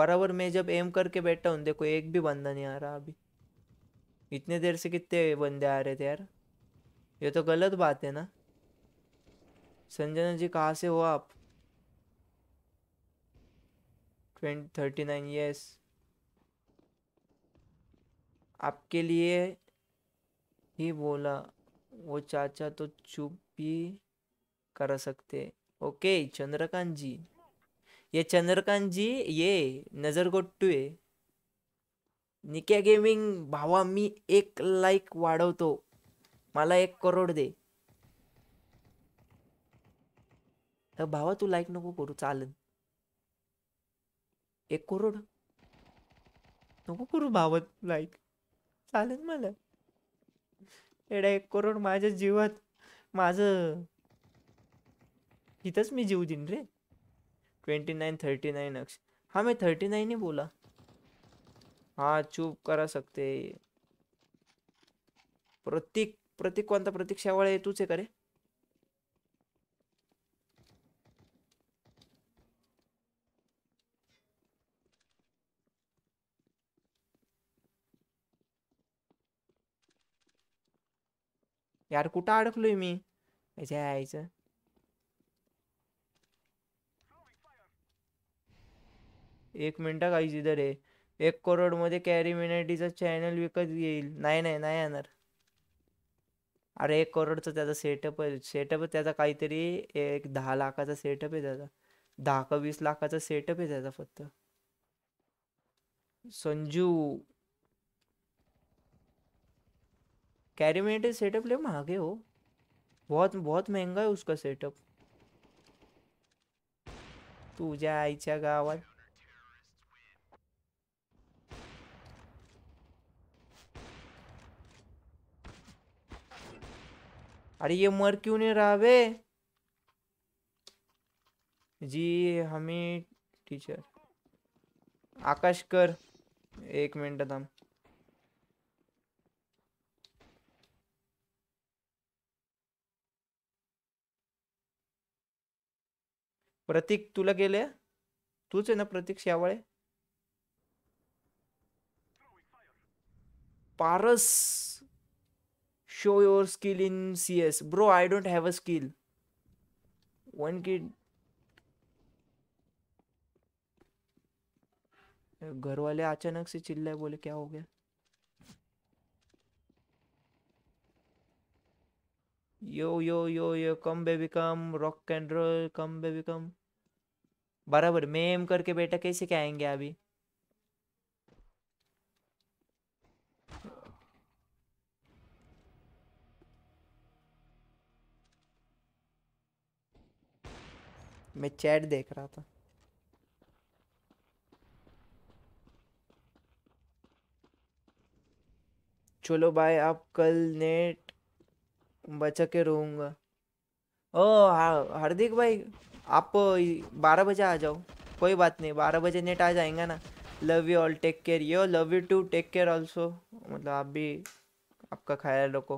बराबर मैं जब एम करके बैठा हूँ देखो एक भी बंदा नहीं आ रहा अभी इतने देर से कितने बंदे आ रहे थे यार ये तो गलत बात है ना संजना जी कहाँ से हो आप ट्वेंट थर्टी नाइन यस आपके लिए ही बोला वो चाचा तो चुप भी कर सकते ओके चंद्रकांत जी ये चंद्रकांत जी ये नजर गोट्टू है निक्या गेमिंग भावा मी एक लाईक वाढवतो मला एक करोड दे भावा तू लाईक नको करू चालन एक करोड नको करू भावा लाईक चालेल मला एडा एक करोड माझ्या जीवात माझं इथंच मी जीव देईन रे ट्वेंटी नाईन थर्टी नाईन अक्ष हा मी थर्टी नाईनही बोला हां चूप करा सकते प्रतीक प्रतीक कोणता प्रतीक शावाळे तूच आहे का रे यार कुठं अडकलोय मी याच्या यायचं एक मिनटं काहीच इधर आहे एक करोड मध्ये कॅरी मिनाटीचा चॅनल विकत येईल नाही नाही नाही येणार अरे एक करोडचा त्याचा सेटअप आहे सेटअप त्याचा काहीतरी एक दहा लाखाचा सेटअप आहे त्याचा दहा का वीस लाखाचा सेटअप आहे त्याचा फक्त संजू कैरीमेटेड सेटअप ले महंगे हो बहुत बहुत महंगा है उसका सेटअप जा आईच्या गावात अरे ये मर क्यों नहीं रहा वे जी हमें टीचर आकाश कर एक मिनट दम प्रतीक तुला गेले तूच आहे ना Prateek Shawale Paras show your skill in C bro I don't have a skill one kid घर वाले अचानक से चिल्लाए बोले क्या हो गया yo yo yo yo come baby come rock and roll come baby come बराबर मेम करके बेटा कैसे क्या आएंगे अभी मैं चैट देख रहा था चलो भाई आप कल नेट बचा के रहूंगा ओ हार्दिक भाई आप बारह बजे आ जाओ कोई बात नहीं बारह बजे नेट आ जाएंगे ना love you all take care yo love you too take care also मतलब आप भी आपका ख्याल रखो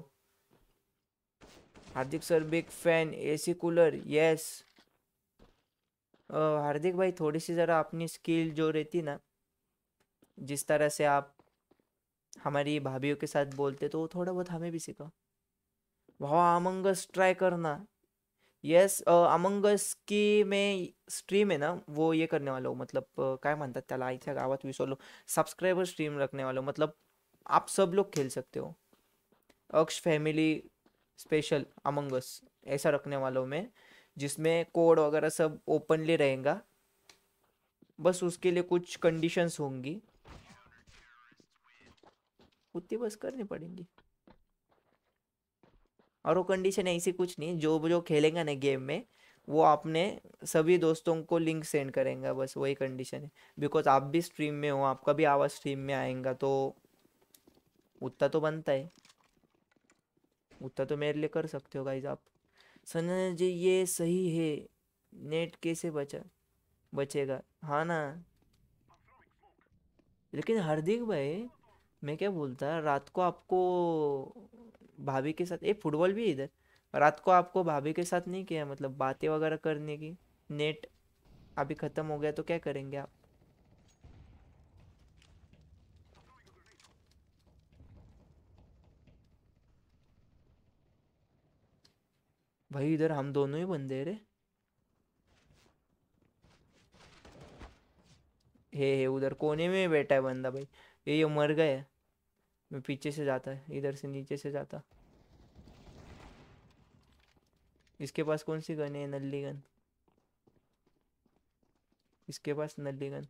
Hardik sir big fan AC cooler yes Hardik भाई थोड़ी सी ज़रा अपनी स्किल जो रहती ना जिस तरह से आप हमारी भाभीियों के साथ बोलते तो वो थोड़ा बहुत हमें भी सिखाओ वाह अमंगस ट्राई करना यस अमंगस की मैं स्ट्रीम है ना वो ये करने वाला हूँ मतलब अ, काय आई थे गावत भी सोलो सब्सक्राइबर स्ट्रीम रखने वाला हूँ मतलब आप सब लोग खेल सकते हो अक्ष फैमिली स्पेशल अमंगस ऐसा रखने वाला हूँ मैं जिसमें कोड वगैरह सब ओपनली रहेगा बस उसके लिए कुछ कंडीशंस होंगी उतनी बस करनी पड़ेंगी और वो कंडीशन ऐसी कुछ नहीं जो जो खेलेगा ना गेम में वो आपने सभी दोस्तों को लिंक सेंड करेंगे बस वही कंडीशन है बिकॉज आप भी स्ट्रीम में हो आपका भी आवाज़ स्ट्रीम में आएगा तो उतना तो बनता है उतना तो मेरे लिए कर सकते हो गाइज आप सन जी ये सही है नेट कैसे बचा बचेगा हाँ ना लेकिन हार्दिक भाई मैं क्या बोलता रात को आपको भाभी के साथ ये फुटबॉल भी इधर रात को आपको भाभी के साथ नहीं किया मतलब बातें वगैरह करने की नेट अभी ख़त्म हो गया तो क्या करेंगे आप भाई इधर हम दोनों ही बंदे रे हे हे उधर कोने में बैठा है बंदा भाई ये ये मर गया मैं पीछे से जाता है इधर से नीचे से जाता इसके पास कौन सी गन है नल्ली गन इसके पास नल्ली गन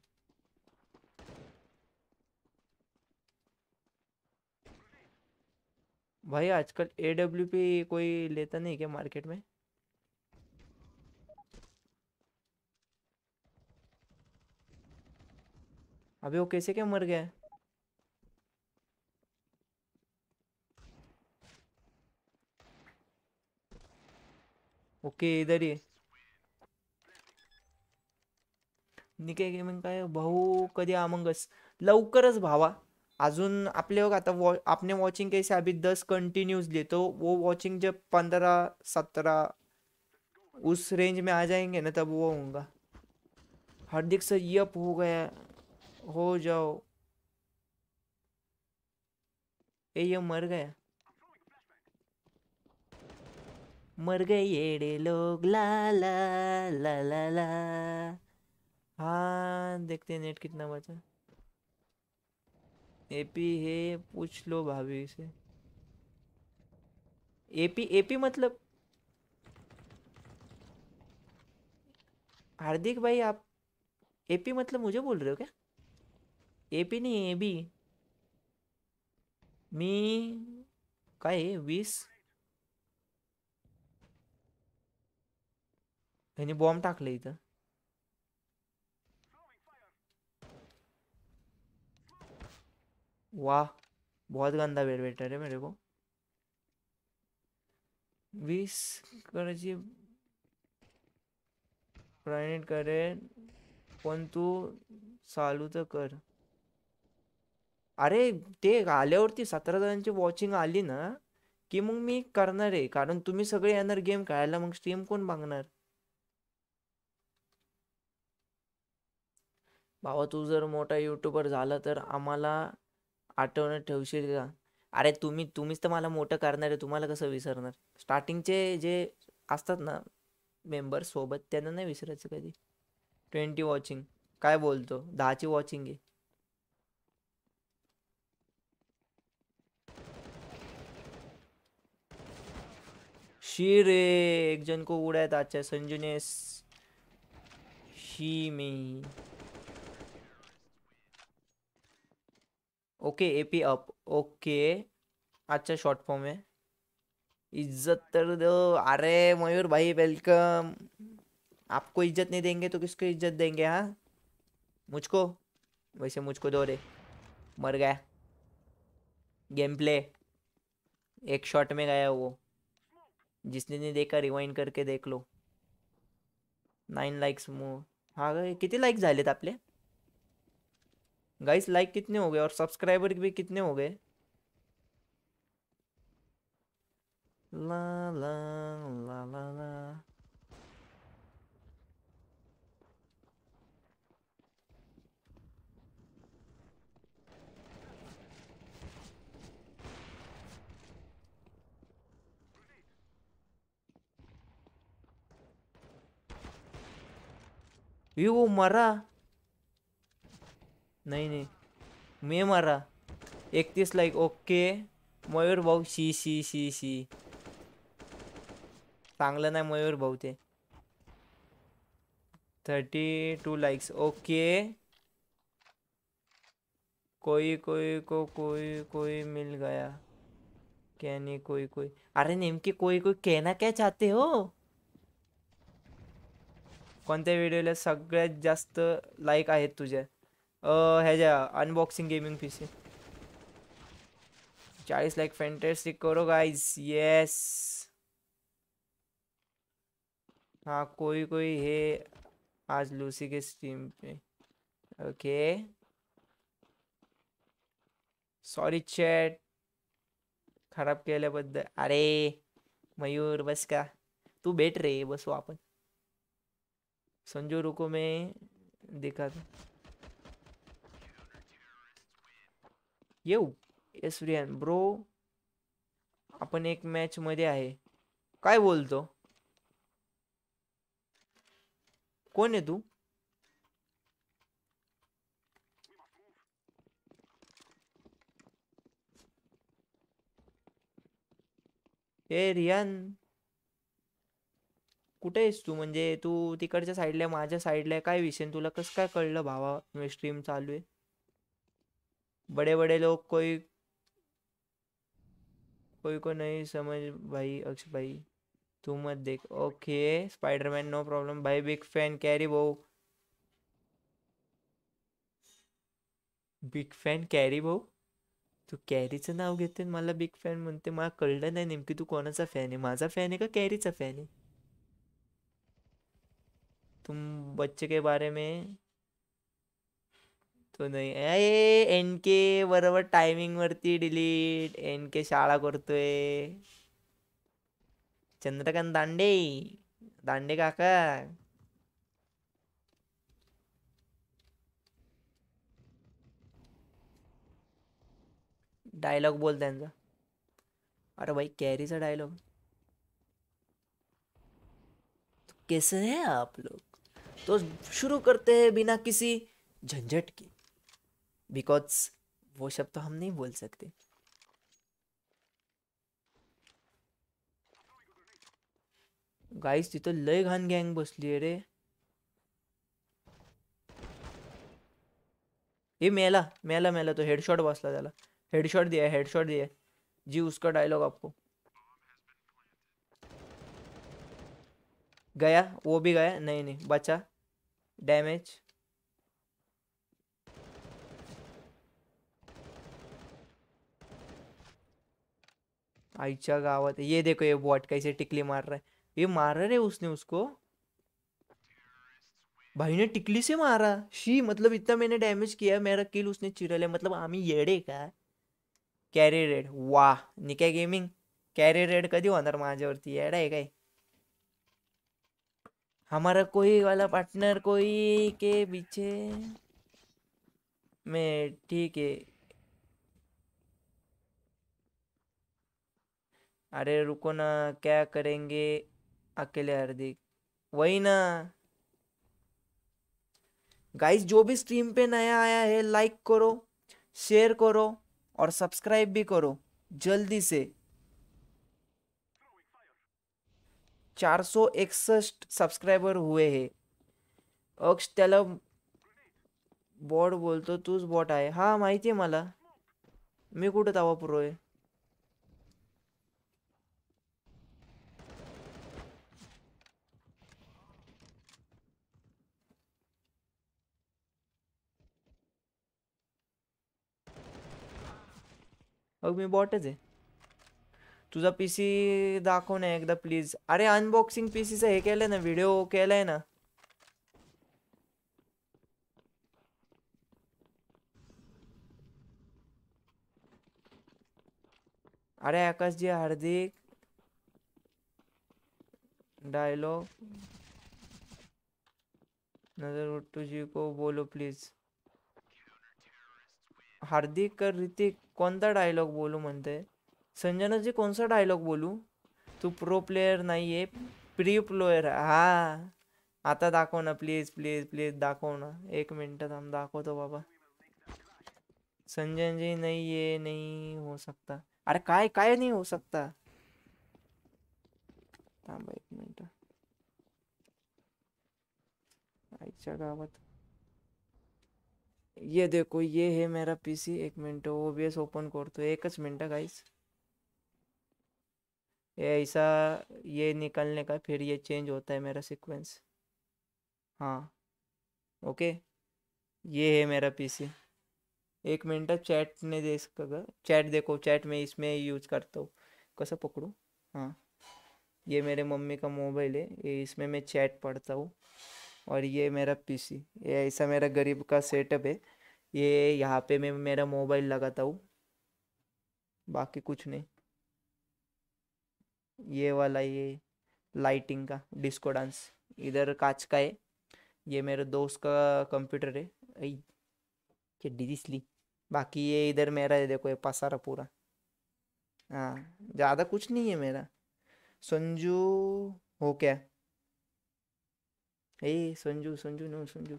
भाई आजकल ए डब्ल्यू पी कोई लेता नहीं क्या मार्केट में अभी वो कैसे क्या मर गया है ओके इधर ही निके गेमिंग काय भाऊ कधी अमंगस लवकरच भावा अजून आपले आता वॉ आपने वॉचिंग कैसे अभी दस कंटिन्यूसली तो वो वॉचिंग जब पंद्रह सत्रह उस रेंज में आ जाएंगे ना तब वो होगा हार्दिक सर यप हो गया हो जाओ ये मर गया मर गए येड़े लोग ला ला ला ला ला हाँ देखते हैं नेट कितना बचा एपी है पूछ लो भाभी से एपी एपी मतलब हार्दिक भाई आप एपी मतलब मुझे बोल रहे हो क्या एपी नहीं ए बी मी है वीस ह्याने बॉम्ब टाकले इथं वाह बहुत गंदा वेलवेटर है मेरे को बीस कर ग्राइंड करे पण तू चालू तर कर अरे ते आल्यावरती सतरा जणांची वॉचिंग आली ना की मग मी करणार आहे कारण तुम्ही सगळे येणार गेम खेळायला मग स्ट्रीम कोण बघणार भावा तू जर मोटा यूट्यूबर झाला तर ठेवशील का अरे तुम्हें तो तर मला मोठं करणार आहे तुम्हाला कसं विसरणार स्टार्टिंगचे जे असतात ना मेंबर सोबत नहीं नाही विसरायचं ट्वेंटी वॉचिंग काय बोलतो दहाची वॉचिंग आहे शी रे एक जन को उड़ा था अच्छा संजू शी में okay A P up okay अच्छा शॉर्ट फॉर्म है इज्जत तर दो अरे मयूर भाई वेलकम आपको इज्जत नहीं देंगे तो किसको इज्जत देंगे हाँ मुझको वैसे मुझको दो रे मर गया गेम प्ले एक शॉट में गया वो जिसने नहीं देखा रिवाइंड करके देख लो नाइन लाइक्स मो हाँ कितने लाईक्स आप आपले गाइस लाइक कितने हो गए और सब्सक्राइबर भी कितने हो गए ला ला ला ला ला यू वो मरा नहीं नहीं मैं मारा इकतीस लाइक ओके मयूर भाऊ शी सी सी सी चांगलं नहीं मयूर भाऊ ते थर्टी टू लाइक्स ओके कोई कोई को कोई कोई मिल गया कहने कोई कोई अरे नेम के कोई कोई कहना क्या चाहते हो को वीडियो सगळ्यात जास्त लाईक आहेत तुझ्या हैज अनबॉक्सिंग गेमिंग पी सी चालीस लाइक फैंटेस्टिक करो गाइस यस हाँ कोई कोई है आज लूसी के स्ट्रीम पे ओके सॉरी चैट खराब के लिए बद अरे मयूर बस का तू बैठ रही है बस वापस संजू रुको मैं दिखा था येऊ येस रियान ब्रो आपण एक मॅच मध्ये आहे काय बोलतो कोण आहे तू ए रियान कुठे आहेस तू म्हणजे तू तिकडच्या साईडला माझ्या साईडला काय विषय तुला कसं काय कळलं भावा स्ट्रीम चालू आहे बड़े बड़े लोग कोई कोई को नहीं समझ भाई अक्ष भाई तू मत देख ओके स्पाइडरमैन नो प्रॉब्लम भाई बिग फैन कैरी वो बिग फैन कैरी भाऊ तू कॅरीचं नाव घेते मला बिग फॅन म्हणते मला कळलं नाही नेमकी तू कोणाचा फॅन आहे माझा फॅन आहे का कॅरीचा फॅन आहे तुम बच्चे के बारे में तो नहीं ए एन के बरोबर टायमिंगवरती डिलीट एन के शाळा करतोय चंद्रकांत दांडे दांडे काका डायलॉग बोल त्यांचा अरे भाई कैरीचा डायलॉग तो कैसे हैं आप लोग तो शुरू करते हैं बिना किसी झंझट के बिकॉज वो शब्द तो हम नहीं बोल सकते गाइस तो लय घाण गैंग बसली रे ये मेला मेला मेला तो हेडशॉट बसला हेड हेडशॉट दिया हेडशॉट दिया जी उसका डायलॉग आपको गया वो भी गया नहीं नहीं बचा डैमेज आईच्या गावात ये देखो ये बॉट कैसे टिकली मार रहा है ये मार रहे उसने उसको भाई ने टिकली से मारा शी मतलब इतना मैंने डैमेज किया मेरा किल उसने चिरा लिया मतलब आमी येडे का कैरी रेड वाह निके गेमिंग कैरी रेड अंदर माजे माझ्यावरती येडा आहे काय हमारा कोई वाला पार्टनर कोई के पीछे मैं ठीक है अरे रुको ना क्या करेंगे अकेले हार्दिक वही ना गाइस जो भी स्ट्रीम पे नया आया है लाइक करो शेयर करो और सब्सक्राइब भी करो जल्दी से चार सौ इकसठ सब्सक्राइबर हुए तो हाँ, है अक्ष त्याला बॉट बोलतो तूच बॉट आहे हा माहिती आहे मला मी कुठं तवा पुरो आहे अग मी बॉटच आहे तुझा पी सी दाखव ना एकदा प्लीज अरे अनबॉक्सिंग पी सीचं हे केलंय ना व्हिडिओ केलाय ना अरे आकाशजी हार्दिक डायलॉग नजर उठ जी को बोलो प्लीज हार्दिक ऋतिक कोणता डायलॉग बोलू म्हणते संजनाजी कोणता डायलॉग बोलू तू प्रो प्लेयर नाही आहे प्री प्लेयर हा आता दाखव ना प्लीज प्लीज प्लीज दाखव ना एक मिनटं थांब दाखवतो बाबा संजनजी नाही ये नाही हो सकता अरे काय काय नाही हो सकता थांबा एक मिनटं आईच्या गावात ये देखो ये है मेरा पीसी एक minute O B S open कर तो एक मिनट है गाइस ऐसा ये निकलने का फिर ये चेंज होता है मेरा सीक्वेंस हाँ ओके ये है मेरा पीसी एक मिनट चैट ने देख चैट देखो चैट में इसमें यूज करता हूँ कैसा पकड़ूँ हाँ ये मेरे मम्मी का मोबाइल है ये इसमें मैं चैट पढ़ता हूँ और ये मेरा पीसी ये ऐसा मेरा गरीब का सेटअप है ये यहाँ पे मैं मेरा मोबाइल लगाता हूँ बाकी कुछ नहीं ये वाला ये लाइटिंग का डिस्को डांस इधर कांच का है ये मेरे दोस्त का कंप्यूटर है ये डिजिस बाकी ये इधर मेरा है देखो ये पसारा पूरा हाँ ज़्यादा कुछ नहीं है मेरा संजू हो क्या ए संजू संजू नो संजू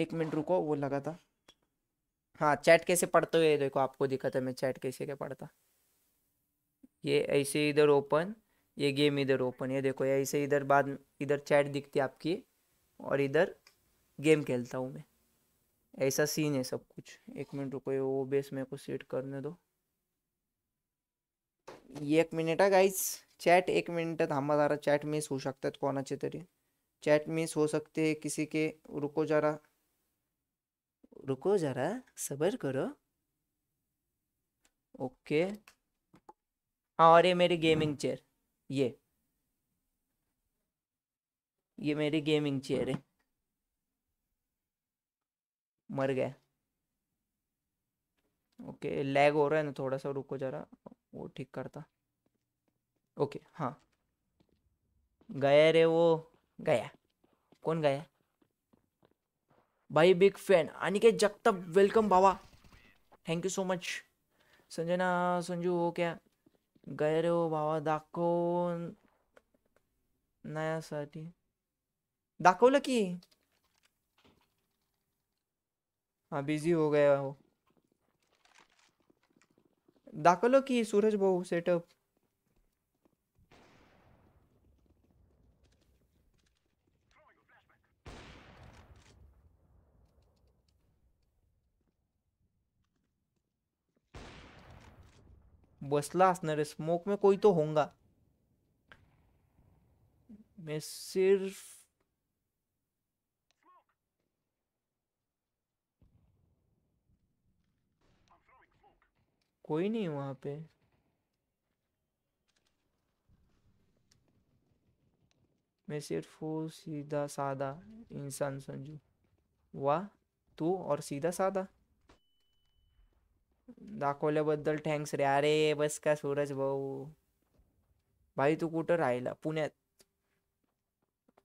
एक मिनट रुको वो लगा था हाँ चैट कैसे पढ़ते हुए देखो आपको दिक्कत है मैं चैट कैसे क्या पढ़ता ये ऐसे इधर ओपन ये गेम इधर ओपन ये देखो ऐसे इधर बाद इधर चैट दिखती है आपकी और इधर गेम खेलता हूँ मैं ऐसा सीन है सब कुछ एक मिनट रुको ये वो बेस मेरे को सेट करने दो ये एक मिनट है गाइस चैट एक मिनट थांबा जरा चैट मिस हो सकता है तो कौन अच्छे तरी चैट मिस हो सकते हैं किसी के रुको जरा रुको जरा सबर करो ओके हाँ और ये मेरी गेमिंग चेयर ये ये मेरी गेमिंग चेयर है मर गया ओके लैग हो रहा है ना थोड़ा सा रुको जरा वो ठीक करता ओके हाँ गए रे वो गया कौन गया भाई बिग फैन आणि काय जगताप वेलकम भावा you so much Sanjana Sanju हो क्या गए रे हो भावा नया साथी दाखवलं की हाँ बिजी हो गया हो दाखलो की सूरज बहु सेटअप बसला असणार आहे स्मोक में कोई तो होगा मैं सिर्फ कोई नहीं वहां पे मैं सिर्फ हूँ सीधा सादा इंसान समझू वाह तू और सीधा सादा दाखवल्याबद्दल थँक्स रे अरे बस का सूरज भाऊ भाई तू कुठं राहिला पुण्यात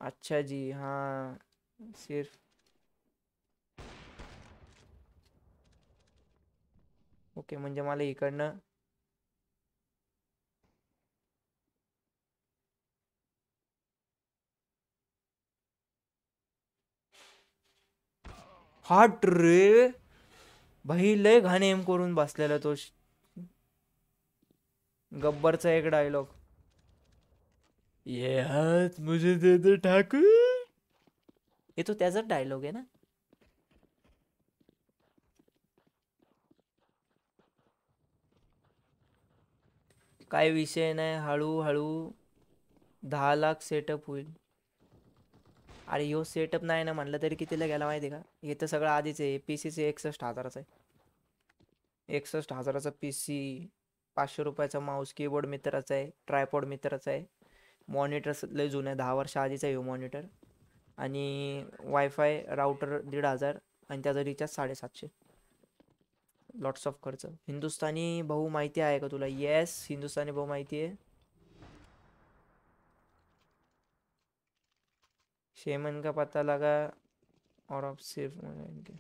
अच्छा जी हां सिर्फ ओके म्हणजे मला इकडनं हाट रे भाई लय घाणेम करून बसलेला तो गब्बरचा एक डायलॉग ये हात मुझे दे दे ठाकूर हे तो त्याचाच डायलॉग आहे ना काय विषय नाही हळूहळू दहा लाख सेटअप होईल अरे यो सेटअप नहीं ना मंडल तरी कि गेला माहिती का हे तर सगळं आधीच आहे पी सीचे एकसष्ट हजाराचं आहे एकसष्ट हजाराचा पी सी पाचशे रुपयाचा माऊस कीबोर्ड मित्राचा है ट्रायपॉड मित्राचा है मॉनिटर लय जुनं आहे दहा वर्ष आधीचा आहे मॉनिटर आणि वाईफाई राउटर दीड हजार आणि त्याचा रिचार्ज साढ़ेसात लॉट्स ऑफ खर्च हिंदुस्थानी बहु महती है का तुला येस हिंदुस्थानी बहु महती है शेमन का पता लगा और अब सिर्फ इनके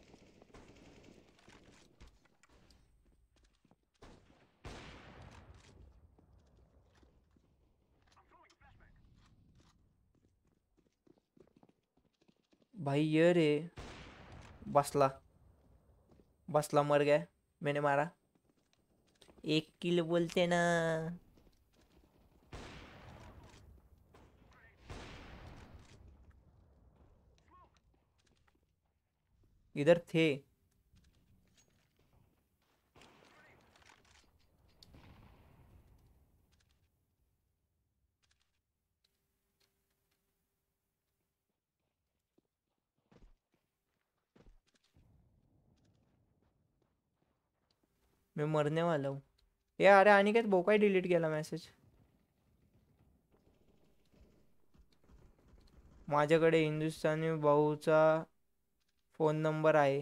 भाई ये रे बसला बसला मर गया मैंने मारा एक किलो बोलते ना इधर थे मैं मरने वाला हूँ ये अरे अनिकेत बोका डिलीट केला मैसेज माझ्याकडे हिंदुस्थानी भाऊचा फोन नंबर आहे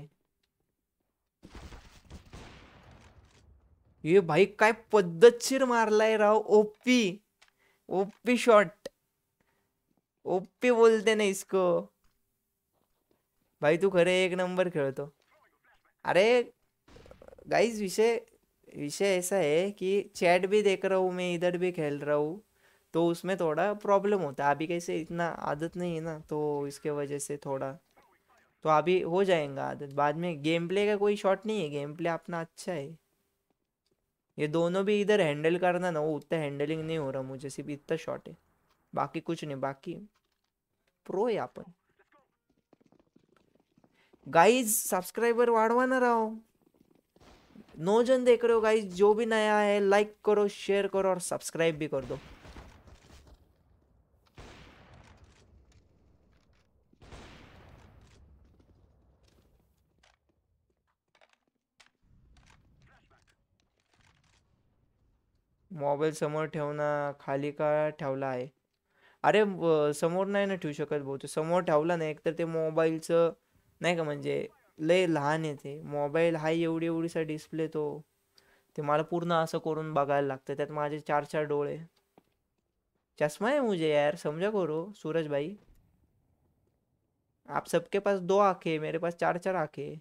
ये भाई काय पद्धतशीर मारलाय राव ओपी ओपी शॉट ओपी बोलते ना इसको भाई तू खरे एक नंबर खेळतो अरे गाइस विषय विषय ऐसा है कि चैट भी देख रहा हूँ मैं इधर भी खेल रहा हूँ तो उसमें थोड़ा प्रॉब्लम होता है अभी कैसे इतना आदत नहीं है ना तो इसके वजह से थोड़ा तो अभी हो जाएगा आदत बाद में गेम प्ले का कोई शॉट नहीं है गेम प्ले अपना अच्छा है ये दोनों भी इधर हैंडल करना ना वो उतना हैंडलिंग नहीं हो रहा मुझे सिर्फ इतना शॉट है बाकी कुछ नहीं बाकी प्रो है अपन गाइज सब्सक्राइबर वाढवा ना रहा नौ जन देख रहे हो गाइज जो भी नया है लाइक करो शेयर करो और सब्सक्राइब भी कर दो मोबाईल समोर ठेवणं खाली का ठेवला आहे अरे समोर नाही ना ठेवू शकत भाऊ तो समोर ठेवला नाही एकतर ते मोबाईलचं नाही का म्हणजे लय लहान आहे ते मोबाईल हा एवढी एवढीसा डिस्प्ले तो ते मला पूर्ण असं करून बघायला लागतं त्यात माझे चार चार डोळे चश्मा है मुझे यार समझा करो सूरज भाई आप सबके पास दो आंखें मेरे पास चार चार आंखें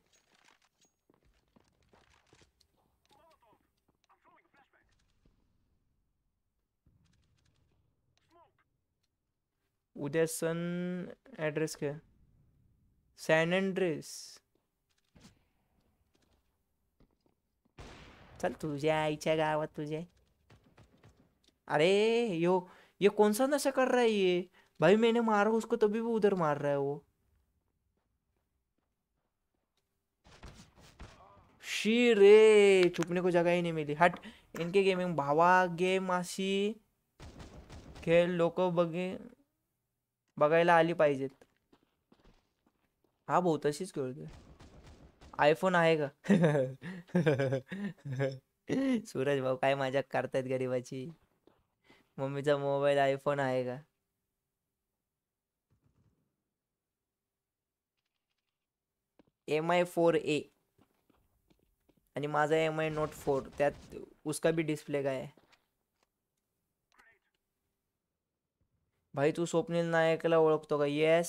उदय सन एड्रेस क्या है सैन एंड्रेस चल तुझ्या आईच्या गावात तुझे अरे यो ये कौन सा नशा कर रहा है ये भाई मैंने मारा उसको तभी वो उधर मार रहा है वो शीरे छुपने को जगह ही नहीं मिली हट इनके गेमिंग भावा गेम आशी खेल लोको बगे बघायला आली पाहिजेत हा भाऊ तशीच खेळतोय आयफोन आहे का *laughs* सूरज भाऊ का मजाक करता करतायत गरीबाची मम्मीचा मोबाईल आयफोन आहे का M I four A M I note four त्यात उसका भी डिस्प्ले का है भाई तू स्वप्नील नायकला ओळखतो का येस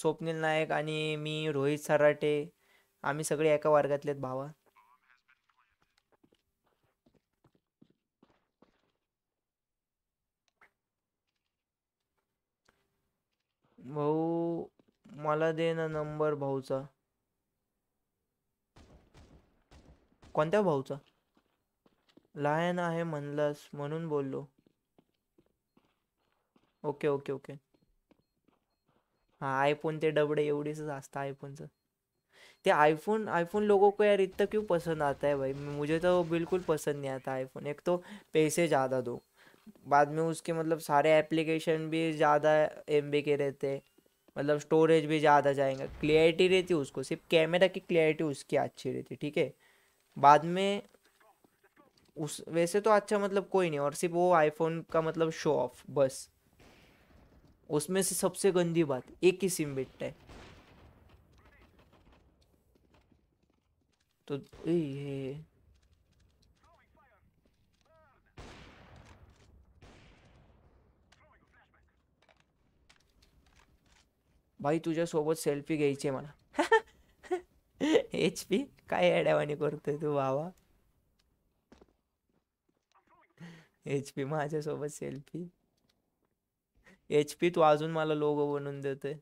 स्वप्नील नायक आणि मी रोहित सराटे आम्ही सगळे एका वर्गातलेत भावा भाऊ मला दे ना नंबर भाऊचा कोणत्या भाऊचा लायन आहे म्हणलंस म्हणून बोललो ओके ओके ओके हाँ आईफोन ते डबड़े एवढीच असता आईफोनचं ते आईफोन आईफोन लोगों को यार इतना क्यों पसंद आता है भाई मुझे तो बिल्कुल पसंद नहीं आता आईफोन एक तो पैसे ज़्यादा दो बाद में उसके मतलब सारे एप्लीकेशन भी ज़्यादा एम के रहते हैं मतलब स्टोरेज भी ज़्यादा जाएगा क्लियरिटी रहती है उसको सिर्फ कैमरा की क्लियरिटी उसकी अच्छी रहती ठीक है बाद में उस वैसे तो अच्छा मतलब कोई नहीं और सिर्फ वो आईफोन का मतलब शो ऑफ बस उसमें से सबसे गंदी बात एक ही सिम बेचता है तो ये भाई तुझ्यासोबत सेल्फी घ्यायची आहे मला एच *laughs* पी काय अड्यावानी करतोय तू बाबा एच पी माझ्यासोबत सेल्फी एचपी तो तू अजून मला लोगो बनवून देते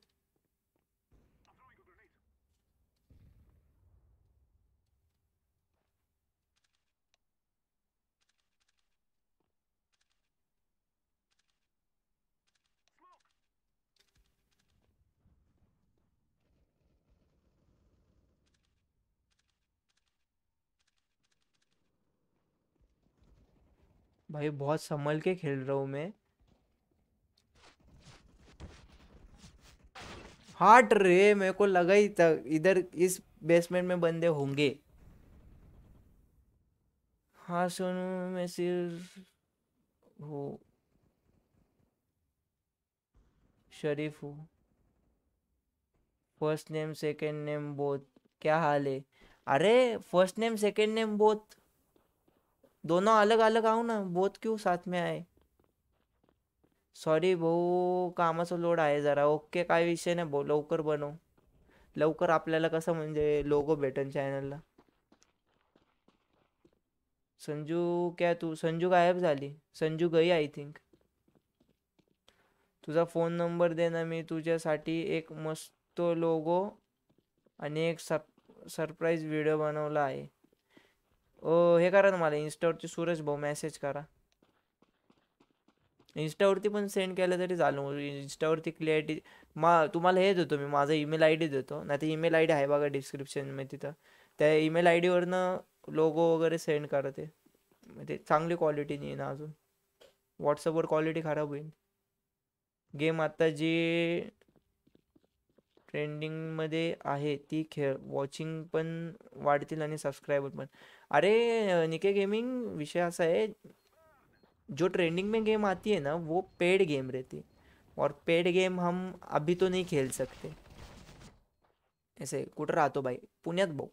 भाई बहुत संभल के खेल रहा हूँ मैं फाट रहे मेरे को लगा ही था इधर इस बेसमेंट में बंदे होंगे हाँ सुन मैं सिर्फ हो शरीफ हूँ first name second name both क्या हाल है अरे first name second name both दोनों अलग अलग आओ ना बोथ क्यों साथ में आए सॉरी भाऊ कामाचा लोड आहे जरा ओके काय विषय नाही भाऊ लवकर बनव लवकर आपल्याला कसं म्हणजे लोगो भेटन चॅनलला संजू क्या तू संजू गायब झाली संजू गई आय थिंक तुझा फोन नंबर दे ना मी तुझ्यासाठी एक मस्त लोगो आणि एक सप सरप्राईज व्हिडिओ बनवला आहे ओ अं, हे करा ना मला इन्स्टावरती सूरज भाऊ मेसेज करा इंस्टावरती पण सेंड केलं तरी चालू इंस्टावरती क्लिअरिटी मा तुम्हाला हे देतो मी माझा ईमेल आय डी देतो नाही तर ईमेल आय डी आहे बघा डिस्क्रिप्शनमध्ये तिथं त्या ईमेल आय डीवरनं लोगो वगैरे सेंड करते ते म्हणजे चांगली क्वालिटी नाही ना अजून व्हॉट्सअपवर क्वालिटी खराब होईल गेम आता जी ट्रेंडिंगमध्ये आहे ती खेळ वॉचिंग पण वाढतील आणि सबस्क्रायबर पण अरे निके गेमिंग विषय असा आहे जो ट्रेंडिंग में गेम आती है ना वो पेड गेम रहती है और पेड गेम हम अभी तो नहीं खेल सकते ऐसे कुट रहा तो भाई पुण्यात बो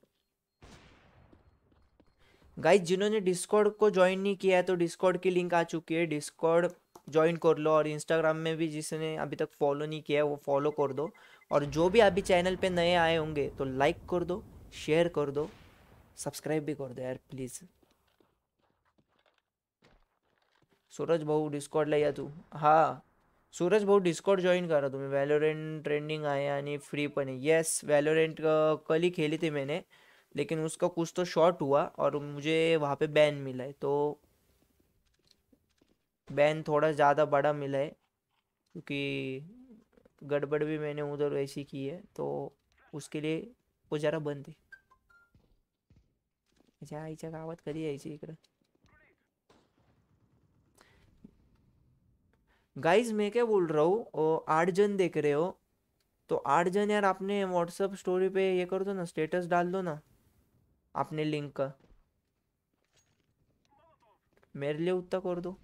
गाइज जिन्होंने डिस्कॉर्ड को ज्वाइन नहीं किया है तो डिस्कॉर्ड की लिंक आ चुकी है डिस्कॉर्ड ज्वाइन कर लो और इंस्टाग्राम में भी जिसने अभी तक फॉलो नहीं किया है वो फॉलो कर दो और जो भी अभी चैनल पे नए आए होंगे तो लाइक कर दो शेयर कर दो सब्सक्राइब भी कर दो यार प्लीज़ सूरज भाऊ डिस्कॉर्ड ला या तू हां सूरज भाऊ डिस्कॉर्ड जॉईन करा तुम्ही वॅलोरेंट ट्रेंडिंग आहे आणि फ्री पण है येस वैलोरेंट कल ही खेली थी मैंने लेकिन उसका कुछ तो शॉर्ट हुआ और मुझे वहाँ पे बैन मिला है तो बैन थोड़ा ज़्यादा बड़ा मिला है क्योंकि गड़बड़ भी मैंने उधर वैसी की है तो उसके लिए वो जरा बंद आहे अच्छा, आईच्या करी है यायची इकडं गाइज मैं क्या बोल रहा हूँ आठ जन देख रहे हो तो आठ जन यार आपने व्हाट्सअप स्टोरी पे ये कर दो तो ना स्टेटस डाल दो ना आपने लिंक का मेरे लिए उतना कर दो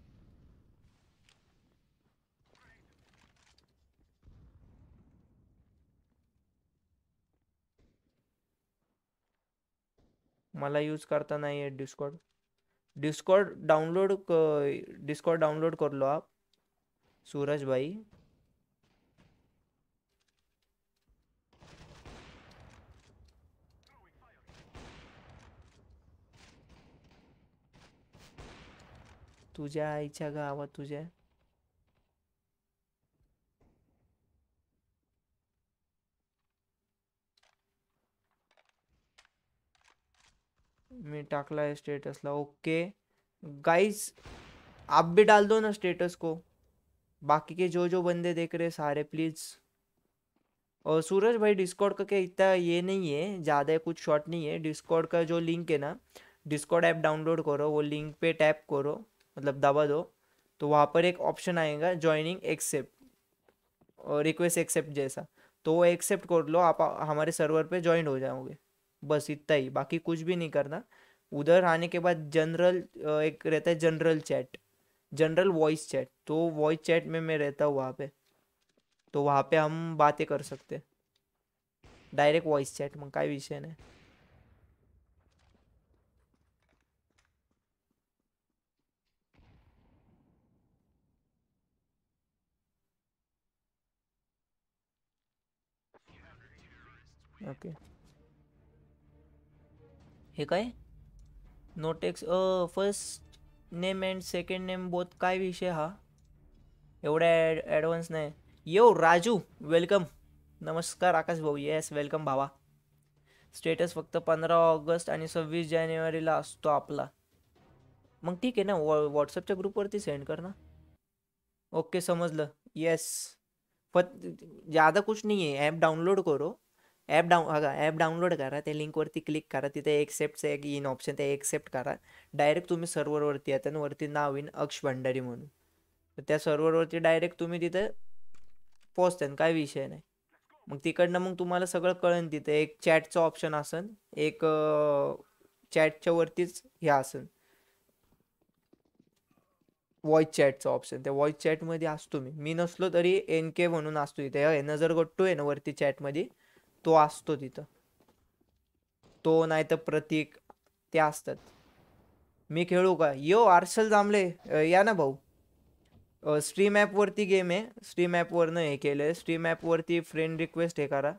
माला यूज करता नहीं है Discord Discord download Discord download कर लो आप सूरज भाई तुझे आई गावात तुझे मैं टाकला है स्टेटस ला ओके गाइस आप भी डाल दो ना स्टेटस को बाकी के जो जो बंदे देख रहे सारे प्लीज़ और सूरज भाई डिस्कॉर्ड का क्या इतना ये नहीं है ज़्यादा कुछ शॉर्ट नहीं है डिस्कॉर्ड का जो लिंक है ना डिस्कॉर्ड ऐप डाउनलोड करो वो लिंक पे टैप करो मतलब दबा दो तो वहाँ पर एक ऑप्शन आएगा ज्वाइनिंग एक्सेप्ट और रिक्वेस्ट एक्सेप्ट जैसा तो वो एक्सेप्ट कर लो आप हमारे सर्वर पे ज्वाइन हो जाओगे बस इतना ही बाकी कुछ भी नहीं करना उधर आने के बाद जनरल एक रहता है general chat general voice chat तो वॉइस चैट में मैं रहता हूँ वहाँ पे तो वहाँ पे हम बातें कर सकते डायरेक्ट वॉइस चैट में काय विषय नाही ओके हे काय first name and second name both का विषय हा एवढा ऐडवान्स नहीं यो राजू वेलकम नमस्कार आकाश भाऊ येस वेलकम भावा स्टेटस फक्त पंधरा ऑगस्ट आणि सवीस जानेवारीला असतो आपला मग ठीक है ना वॉ ग्रुप वरती सेंड कर ना ओके समझ लस फत ज़्यादा कुछ नहीं है ऐप डाउनलोड करो ॲप डाऊन ॲप डाउनलोड करा त्या लिंकवरती क्लिक करा तिथे एक्सेप्टचं एक इन ऑप्शन ते एक्सेप्ट करा डायरेक्ट तुम्ही सर्व्हरवरती येतात आणि वरती नाव येईन अक्ष भंडारी म्हणून तर त्या सर्व्हरवरती डायरेक्ट तुम्ही तिथं पोचतान काय विषय नाही मग तिकडनं मग तुम्हाला सगळं कळेल तिथं एक चॅटचं ऑप्शन असन एक चॅटच्या वरतीच हे असन व्हॉइस चॅटचं ऑप्शन त्या व्हॉइस चॅटमध्ये असतो मी मी नसलो तरी एन के म्हणून असतो इथे नजर गट्टू आहे ना वरती चॅटमध्ये तो असतो तिथं तो नाही तर प्रतीक ते असतात मी खेळू का यो आर्शल जांभले या ना भाऊ स्ट्रीम ॲपवरती गेम आहे स्ट्रीम ॲपवरनं हे केलं आहे स्ट्रीम ॲपवरती फ्रेंड रिक्वेस्ट हे करा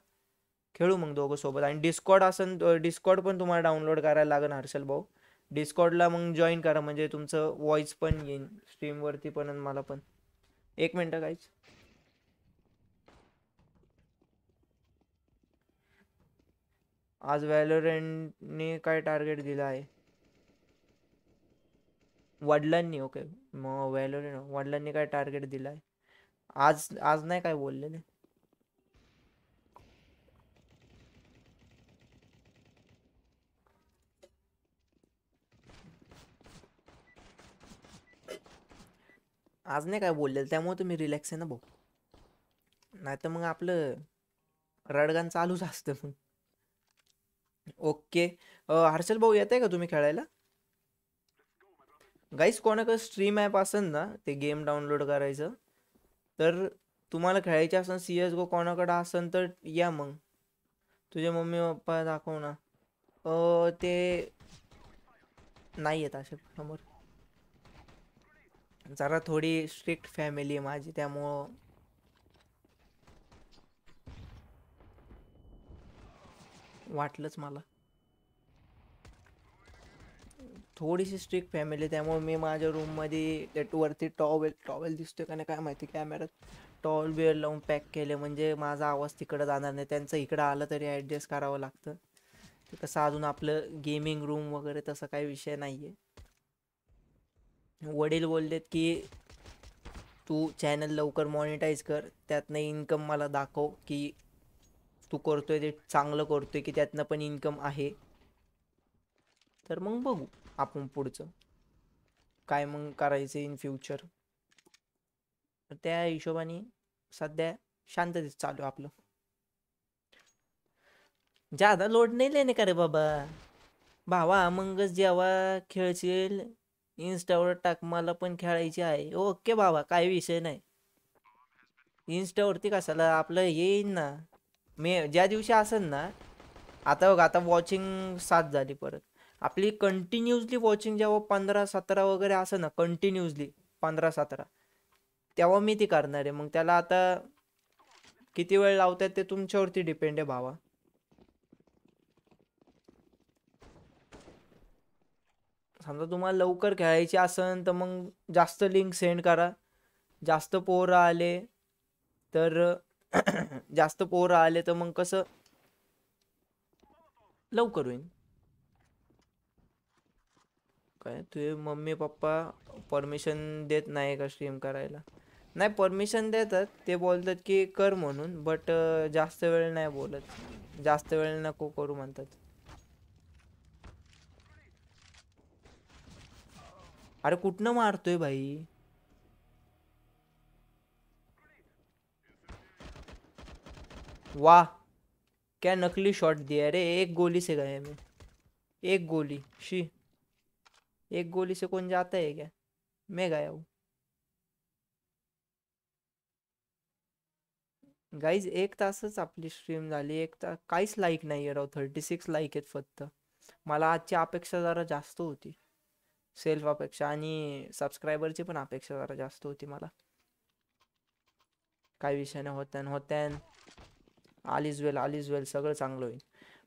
खेळू मग दोघं सोबत आणि डिस्कॉर्ड असन डिस्कॉर्ड पण तुम्हाला डाउनलोड करायला लागेल हर्षल भाऊ डिस्कॉर्डला मग जॉईन करा म्हणजे तुमचं वॉईस पण येईन स्ट्रीमवरती पण मला पण एक मिनटं काहीच आज व्हॅलोरेंटने काय टार्गेट दिलं आहे वडिलांनी ओके मग व्हॅलोरेंट वडिलांनी काय टार्गेट दिलं आहे आज आज नाही काय बोललेले आज नाही काय बोललेलं त्यामुळे तुम्ही रिलॅक्स आहे ना भाऊ नाही तर मग आपलं रडगान चालूच असतं मग ओके हर्षल भाऊ येत आहे का तुम्ही खेळायला गाईस कोणाकडे स्ट्रीम ॲप असेल ना ते गेम डाउनलोड करायचं तर तुम्हाला खेळायचे असेल सी एस गो कोणाकडं असेल तर या मग तुझे मम्मी पप्पा दाखव ना ते नाही येत असे समोर जरा थोडी स्ट्रिक्ट फॅमिली आहे माझी त्यामुळं वाटलंच मला थोडीशी स्ट्रिक्ट फॅमिली त्यामुळे मी माझ्या रूममध्ये त्याट वरती टॉवेल टॉवेल दिसतोय का नाही काय माहिती कॅमेऱ्यात टॉवेल बिवेल लावून पॅक केले म्हणजे माझा आवाज तिकडं जाणार नाही त्यांचं इकडं आलं तरी ॲडजस्ट कराव लगता ते कसं अजून आपलं गेमिंग रूम वगैरह तसं काही विषय नहीं है वडील बोल कि तू चैनल लवकर मॉनिटाइज कर इनकम इन्कम दाखो कि तू करतोय ते चांगलं करतोय की त्यातनं पण इन्कम आहे तर मग बघू आपण पुढचं काय मग करायचं इन फ्युचर त्या हिशोबाने सध्या शांततेत चालू आपलं जादा लोड नाही लेणे का रे बाबा भावा मगच जेव्हा खेळशील इन्स्टावर टाक मला पण खेळायची आहे ओके भावा काही विषय नाही इन्स्टावरती कशाला आपलं येईन ना मे ज्या दिवशी असेल ना आता बघ आता वॉचिंग सात झाली परत आपली कंटिन्युअसली वॉचिंग जेव्हा पंधरा सतरा वगैरे असं ना कंटिन्युअसली पंधरा सतरा तेव्हा मी ती करणार आहे मग त्याला आता किती वेळ लावतात ते तुमच्यावरती डिपेंड आहे भावा समजा तुम्हाला लवकर खेळायची असेल तर मग जास्त लिंक सेंड करा जास्त पोरं आले तर *coughs* जास्त पोरं आले तर मग कसं लवकर होईल काय तुझे मम्मी पप्पा परमिशन देत नाही का स्ट्रीम करायला नाही परमिशन देतात ते बोलतात की कर म्हणून बट जास्त वेळ नाही बोलत जास्त वेळ नको करू म्हणतात अरे कुठनं मारतोय भाई वाह क्या नकली शॉट दिया अरे एक गोली से गए हमें एक गोली शी एक गोली से कौन जाता है क्या मैं गया हूँ गाईज एक तासच आपली स्ट्रीम झाली एक तास काहीच लाईक नाही आहे राव थर्टी सिक्स लाईक आहेत फक्त मला आजची अपेक्षा जरा जास्त होती सेल्फ अपेक्षा आणि सबस्क्रायबरची पण अपेक्षा जरा जास्त होती मला काय विषयाने होत्यान होत्यान all is well all is well सगळं चांगलं होईल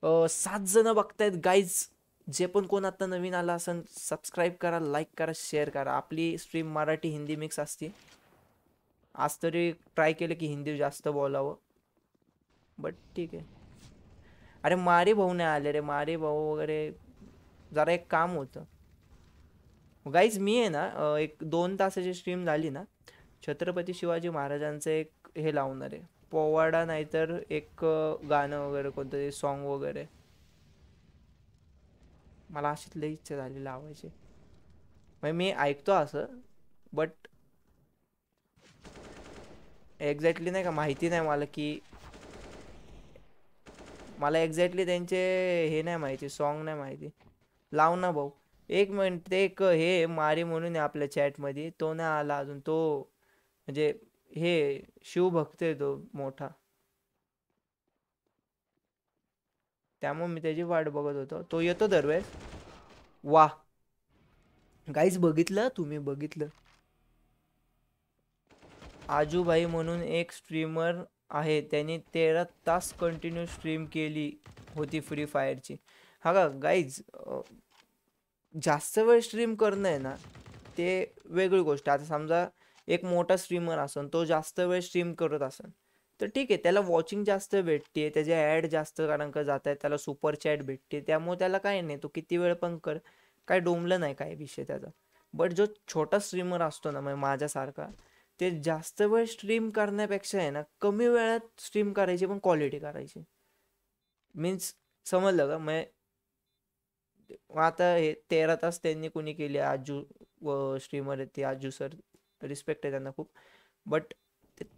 अं, सात जण बघतायत गाईज जे पण कोण आता नवीन आला असेल सबस्क्राईब करा लाईक करा शेअर करा आपली स्ट्रीम मराठी हिंदी मिक्स असते आज तरी ट्राय केलं की हिंदी जास्त बोलावं बट ठीक आहे अरे मारे भाऊ नाही आले रे मारे भाऊ वगैरे जरा एक काम होतं गाईज मी आहे ना अं, एक दोन तासाची स्ट्रीम झाली ना छत्रपती शिवाजी महाराजांचं एक हे लावणार आहे पोवाडा नाहीतर एक गाणं वगैरे कोणतं तरी सॉन्ग वगैरे मला अशीच लई इच्छा झाली लावायची म्हणजे मी ऐकतो असं बट एक्झॅक्टली नाही का माहिती नाही मला की मला एक्झॅक्टली त्यांचे हे नाही माहिती सॉन्ग नाही माहिती लाव ना भाऊ एक मिनिट ते एक हे मारी म्हणून आपल्या चॅटमध्ये तो नाही आला अजून तो म्हणजे हे भक्त आहे तो मोठा त्यामुळे मी त्याची वाट बघत होतो तो येतो दरवेळेस वा काहीच बघितलं तुम्ही बघितलं आजूबाई म्हणून एक स्ट्रीमर आहे त्यांनी तेरा तास कंटिन्यू स्ट्रीम केली होती फ्री फायरची हा का गाईज जास्त वेळ स्ट्रीम करणं आहे ना ते वेगळी गोष्ट आता समजा एक मोठा स्ट्रीमर असन तो जास्त वेळ स्ट्रीम करत असन तर ठीक आहे त्याला वॉचिंग जास्त भेटते त्याचे ॲड जास्त कारण का जात आहेत त्याला सुपर चॅट भेटते त्यामुळे त्याला काय नाही तो किती वेळ पण कर काय डोंबलं नाही काय विषय त्याचा बट जो छोटा स्ट्रीमर असतो ना म्हणजे माझ्यासारखा ते जास्त वेळ स्ट्रीम करण्यापेक्षा आहे ना कमी वेळात स्ट्रीम करायची पण क्वालिटी करायची मीन्स समजलं का म्हणजे आता हे तेरा तास त्यांनी कोणी केले आजू स्ट्रीमर ते आजू सर रिस्पेक्ट आहे त्यांना खूप बट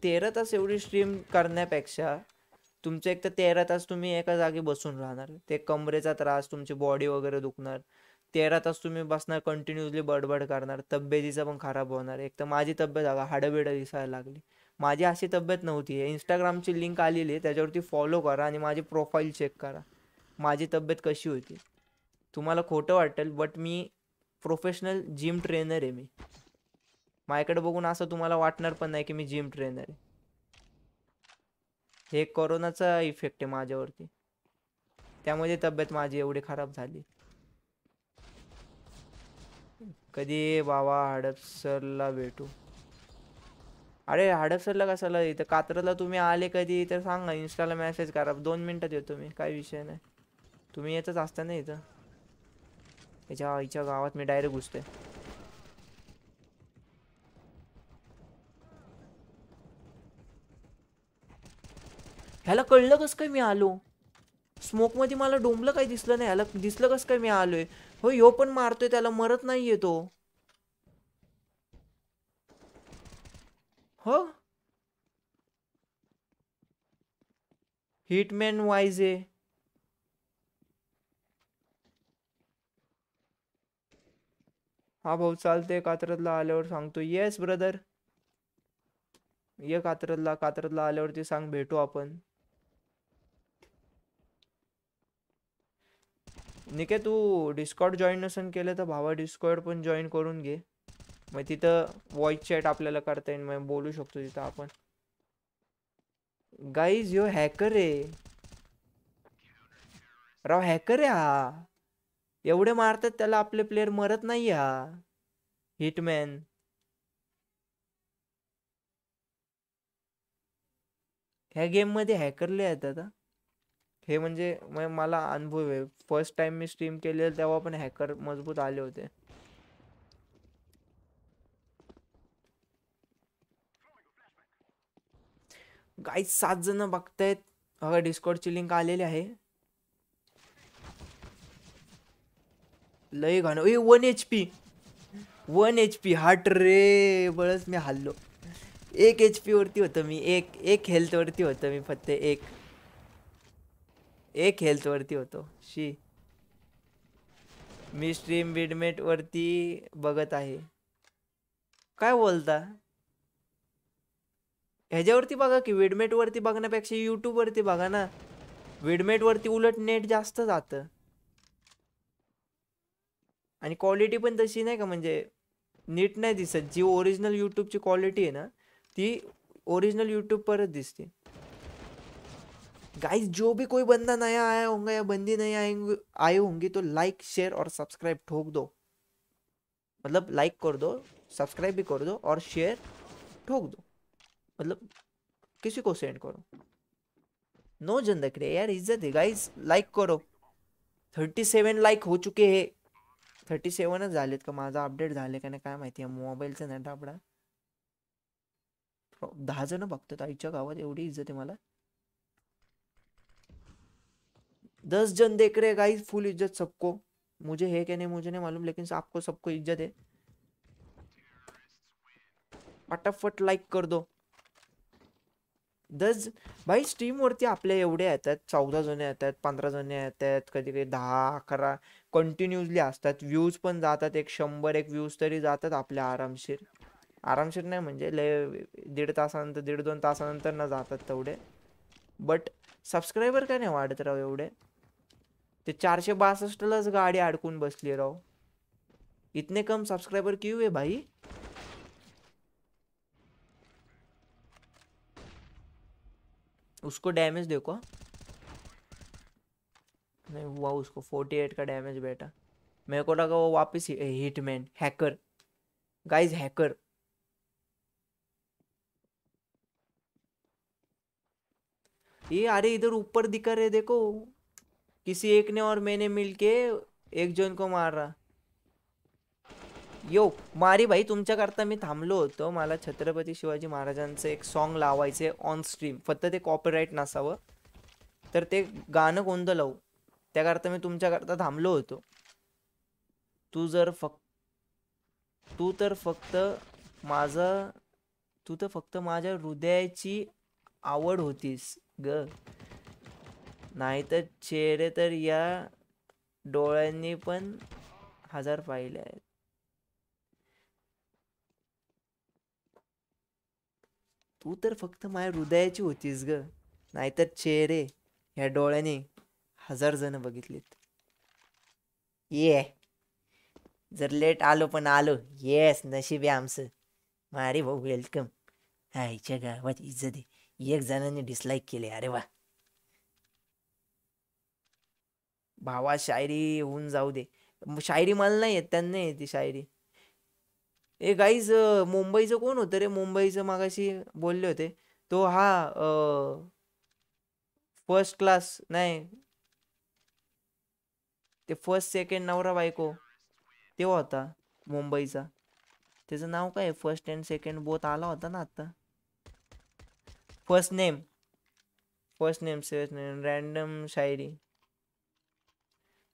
तेरा तास एवढी स्ट्रीम करण्यापेक्षा तुमचे एक तर तेरा तास तुम्ही एका जागी बसून राहणार ते कमरेचा त्रास तुमची बॉडी वगैरे दुखणार तेरा तास तुम्ही बसणार कंटिन्युअसली बडबड करणार तब्येतीचा पण खराब होणार एक तर माझी तब्येत आगा हाड़बिड़ दिसायला लागली माझी अशी तब्येत नव्हती आहे इंस्टाग्रामची लिंक आलेली आहे त्याच्यावरती फॉलो करा आणि माझी प्रोफाईल चेक करा माझी तब्येत कशी होती तुम्हाला खोटं वाटेल बट मी प्रोफेशनल जिम ट्रेनर आहे मी माझ्याकडे बघून असं तुम्हाला वाटणार पण नाही की जिम ट्रेनर आहे हे कोरोनाचा इफेक्ट आहे माझ्यावरती त्यामध्ये तब्येत माझी एवढी खराब झाली बाबा हडपसरला भेटू अरे हडपसरला कशाला इथं कात्रला तुम्ही आले कधी तर सांगा इन्स्टाला मेसेज करा दोन मिनट येतो मी काय विषय नहीं तुम्हें येतच असता ना इथं याच्या आईच्या गावात मी डायरेक्ट घुसतोय हेला कल कसं काय मी आलो स्मोकमध्ये मला डोंबलं काही दिसलं नाही ह्याला दिसलं कसं काय मी आलोय हो यो पण मारतोय त्याला मरत नाहीये तो हो हिटमॅन वायझे हा भाऊ चलते कतरदला आल्यावर सांगतो येस ब्रदर ये कात्रजला कतरदला आल्यावरती सांग भेटू आपण निके तू डिस्कॉर्ड जॉईन नसेल केलं तर भावा डिस्कॉर्ड पण जॉईन करून घे मग तिथं व्हॉइस चॅट आपल्याला करता येईल मग बोलू शकतो तिथं आपण गाईज यो हॅकर आहे राव हॅकर आहे हा एवढे मारतात त्याला आपले प्लेयर मरत नाही हा हिटमॅन ह्या गेममध्ये हॅकरले आहेत आता हे म्हणजे मला अनुभव आहे फर्स्ट टाइम मी स्ट्रीम केलेलं तेव्हा पण हॅकर मजबूत आले होते काही सात जण बघतायत बघा डिस्कॉर्डची लिंक आलेली आहे लय घाण ए one H P one H P हाट रे बळच मी हल्लो एक एच पी वरती होतं मी एक एक हेल्थवरती होतं मी फक्त एक एक वरती होतो शी मी स्ट्रीम वरती बघत आहे काय बोलता ह्याच्यावरती बघा की वरती बघण्यापेक्षा वरती बघा ना वरती उलट नेट जास्त जात आणि क्वालिटी पण तशी नाही का म्हणजे नीट नाही दिसत जी ओरिजिनल युट्यूबची क्वालिटी आहे ना ती ओरिजिनल युट्यूब परत दिसते गाइस जो भी कोई बंदा नया आया होगा या बंदी नई आएंगे आए होंगी तो लाइक शेयर और सब्सक्राइब ठोक दो मतलब लाइक कर दो सब्सक्राइब भी कर दो और शेयर ठोक दो मतलब किसी को सेंड करो नो जंदक रे यार इज्जत है गाइस लाइक करो थर्टी सेवन लाईक हो चुके हे थर्टी सेवन झालेत का माझा अपडेट झाले का नाही काय माहिती आहे मोबाईलचा ना डाबडा दहा जण बघतात आईच्या गावात एवढी इज्जत आहे मला दस जन देख रहे गाइस फुल इज्जत सबको मुझे है क्या नहीं मुझे नहीं मालूम लेकिन आपको सबको इज्जत है फटाफट लाईक कर दो दस भाई स्ट्रीमवरती आपल्या एवढे येतात चौदा जण येतात पंधरा जण येतात कधी कधी दहा अकरा कंटिन्युअसली असतात व्ह्यूज पण जातात एक शंभर एक व्ह्यूज तरी जातात आपल्या आरामशीर आरामशीर नाही म्हणजे लय दीड तासानंतर दीड दोन तासानंतर न जातात तेवढे बट सबस्क्रायबर काय नाही वाढत राव एवढे ते चारशे बासष्टलाच गाडी अडकून बसली राव इतने कम सब्सक्राइबर क्यों है भाई उसको डैमेज देखो नहीं हुआ उसको 48 का डैमेज बेटा मेरे को लगा वो वापस हिटमैन हैकर गाइस हैकर ये अरे इधर ऊपर दिखा रहे देखो किसी एक ने और मैंने मिलके एक जण को मारा यो मारी भाई तुमच्याकरता मी थांबलो होतो मला छत्रपती शिवाजी महाराज एक सॉन्ग लावायचे ऑन स्ट्रीम फिर कॉपी राइट नाव तो गान गाणं कोणतं लावू त्याकरता मी तुमच्याकरता थांबलो होतो तू जर फक्त तू तर फक्त माझं तू तर फक्त माझ्या हृदयाची आवड होतीस ग नाहीतर चेहरे तर या डोळ्यांनी पण हजार पाहिले आहेत तू तर फक्त माझ्या हृदयाची होतीस ग नाहीतर चेहरे या डोळ्याने हजार जण बघितलेत ये जर लेट आलो पण आलो येस नशीब आहे आमचं मारे भाऊ वेलकम आईच्या गावात इज्जत एक जणांनी डिसलाईक केले अरे वा भावा शायरी होऊन जाऊ दे शायरी मला नाही येत त्यांना येते शायरी ए गाईज मुंबईचं कोण होतं रे मुंबईचं मागाशी बोलले होते तो हा फर्स्ट क्लास नाही ते फर्स्ट सेकंड नवरा बायको तेव्हा होता मुंबईचा त्याचं नाव काय फर्स्ट अँड सेकंड बोथ आला होता ना आता first name first name second random शायरी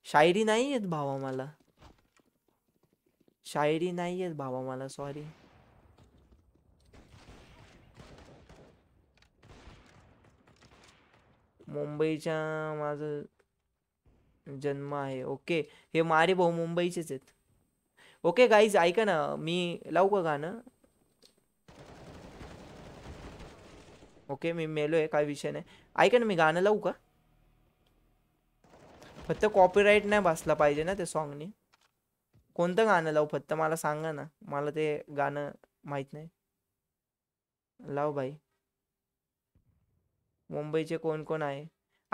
शायरी नहीं येत भावा माला शायरी नहीं है भावा मला सॉरी मुंबई माझं जन्म आहे ओके हे मारे भा मुंबई आहेत ओके गाईज ऐका ना मी लावू का गाणं ओके मी मेलो है का विषय नहीं ऐका ना मी गाणं लू का फक्त कॉपीराईट नाही बसला पाहिजे ना ते सॉन्गने कोणतं गाणं लावू फक्त मला सांगा ना मला ते गाणं माहीत नाही लाव भाई मुंबईचे कोण कोण आहे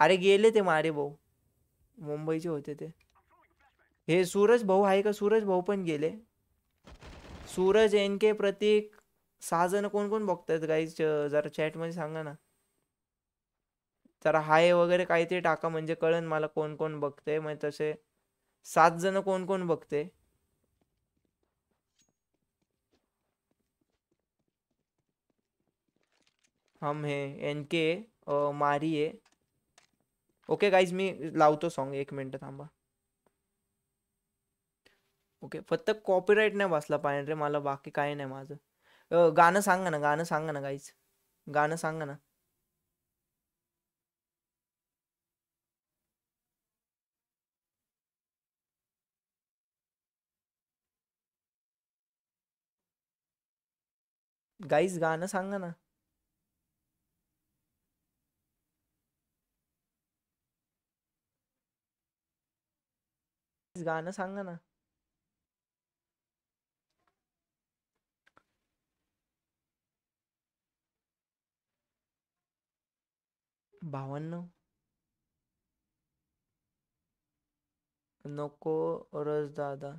अरे गेले ते मारे भाऊ मुंबईचे होते ते हे सूरज भाऊ आहे का सूरज भाऊ पण गेले सूरज एन के प्रतीक सहाजण कोण कोण बघतात गाईच जरा चॅटमध्ये सांगा ना जरा हाय वगैरे काहीतरी टाका म्हणजे कळन मला कोण कोण बघते मग तसे सात जण कोण कोण बघते हम हे एन के मारी आहे ओके गाईज मी लावतो सॉन्ग एक मिनटं थांबा ओके फक्त कॉपीराईट नाही बसला पाहिजे रे मला बाकी काही नाही माझं गाणं सांगा ना गाणं सांगा ना गाईज गाणं सांगा ना गाईज गाना सांगा ना गाणं सांगा ना भावांनो नको रस दादा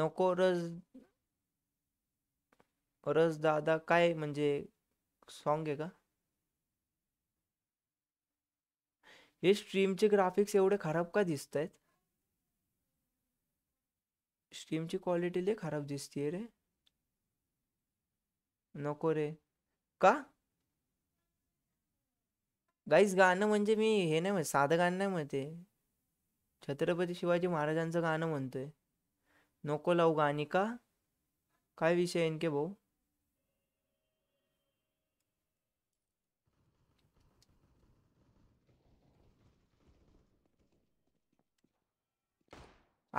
नको रस रस दादा काय म्हणजे सॉन्ग आहे का हे स्ट्रीमचे ग्राफिक्स एवढे खराब का दिसत आहेत स्ट्रीमची क्वालिटी लय खराब दिसतीये रे नको रे का गाईस गाणं म्हणजे मी हे नाही म्हणत साधं गाणं नाही म्हणते छत्रपती शिवाजी महाराजांचं गाणं म्हणतोय नको लावू गाणी का काय विषय आहे के भाऊ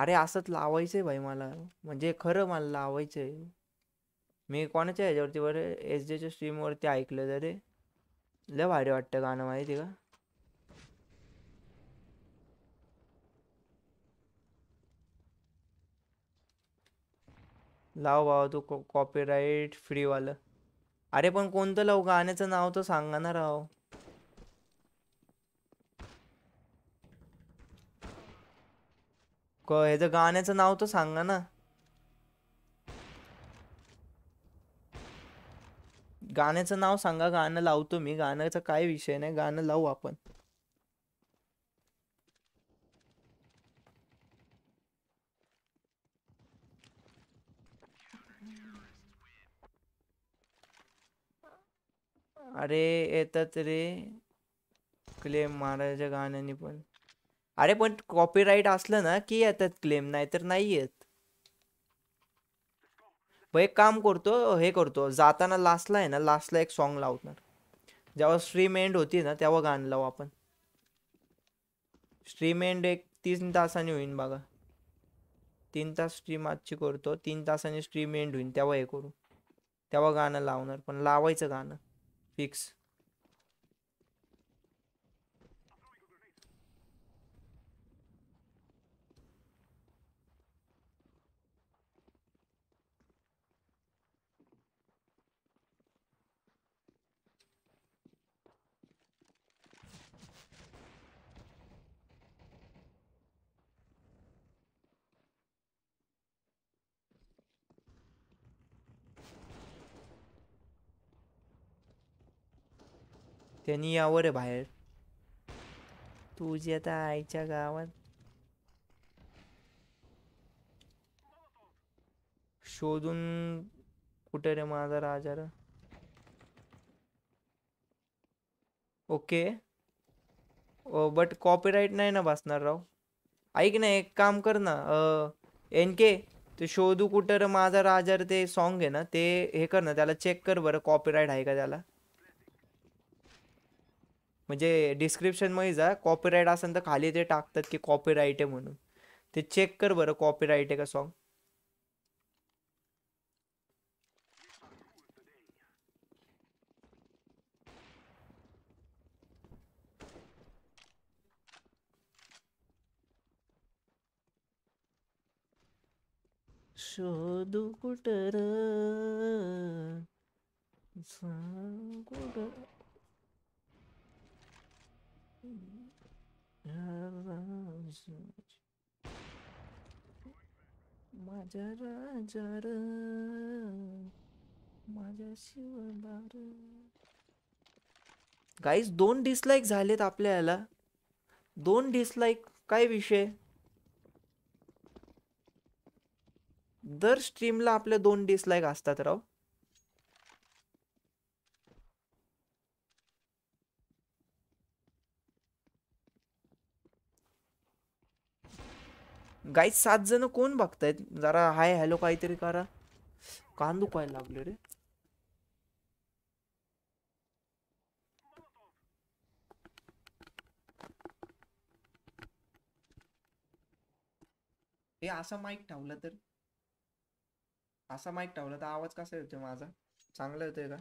अरे असंच लावायचंय भाई मला म्हणजे खरं मला आहे मी कोणाच्या ह्याच्यावरती बरं एस डीच्या स्ट्रीमवरती ऐकलं तर रे लय भारी वाटतं गाणं माहिती का लाव भावा तू कॉपीराईट फ्रीवालं अरे पण कोणतं लावू गाण्याचं नाव तर सांगा ना राव ह्याच ह्याचं गाण्याचं नाव तर सांगा ना गाण्याचं नाव सांगा गाणं लावतो मी गाण्याचा काय विषय नाही गाणं लावू आपण अरे येतात रे क्लेम महाराजाच्या गाण्याने पण अरे पण कॉपीराईट असलं ना की येतात क्लेम नाही तर नाही येत एक काम करतो हे करतो जाताना लास्टला आहे ना लास्टला एक सॉन्ग लावणार जेव्हा स्ट्रीम एंड होती ना तेव्हा गाणं लावू आपण स्ट्रीम एंड एक तीन तासाने होईन बघा तीन तास स्ट्रीम आजची करतो तीन तासाने स्ट्रीम एंड होईन तेव्हा हे करू तेव्हा गाणं लावणार पण लावायचं गाणं फिक्स त्यांनी यावर आहे बाहेर तुझी आता आईच्या गावात शोधून कुठे रे माझा राजा ओके बट कॉपीराईट नाही ना बसणार राव ऐक ना एक काम कर ना एन के ते शोधू कुठं माझा राजा ते सॉन्ग आहे ना ते हे कर ना त्याला चेक कर बरं कॉपीराईट आहे का त्याला म्हणजे डिस्क्रिप्शनमध्ये जा कॉपीराईट असेल तर खाली ते टाकतात की कॉपीराईट आहे म्हणून ते चेक कर बरं कॉपीराईट आहे का सॉन्ग शोधू कुटर सांग कुठं माझ्या राजा र माझ्या शिवबार गाईज दोन डिसलाईक झालेत आपल्याला दोन डिसलाईक काय विषय दर स्ट्रीमला आपल्या दोन डिसलाईक असतात राव गाईज सात जन को जरा हाय हेलो का करा कान दुखायला लागले रे हे असा माईक आवाज कसा येतोय माझा चांगला येतोय का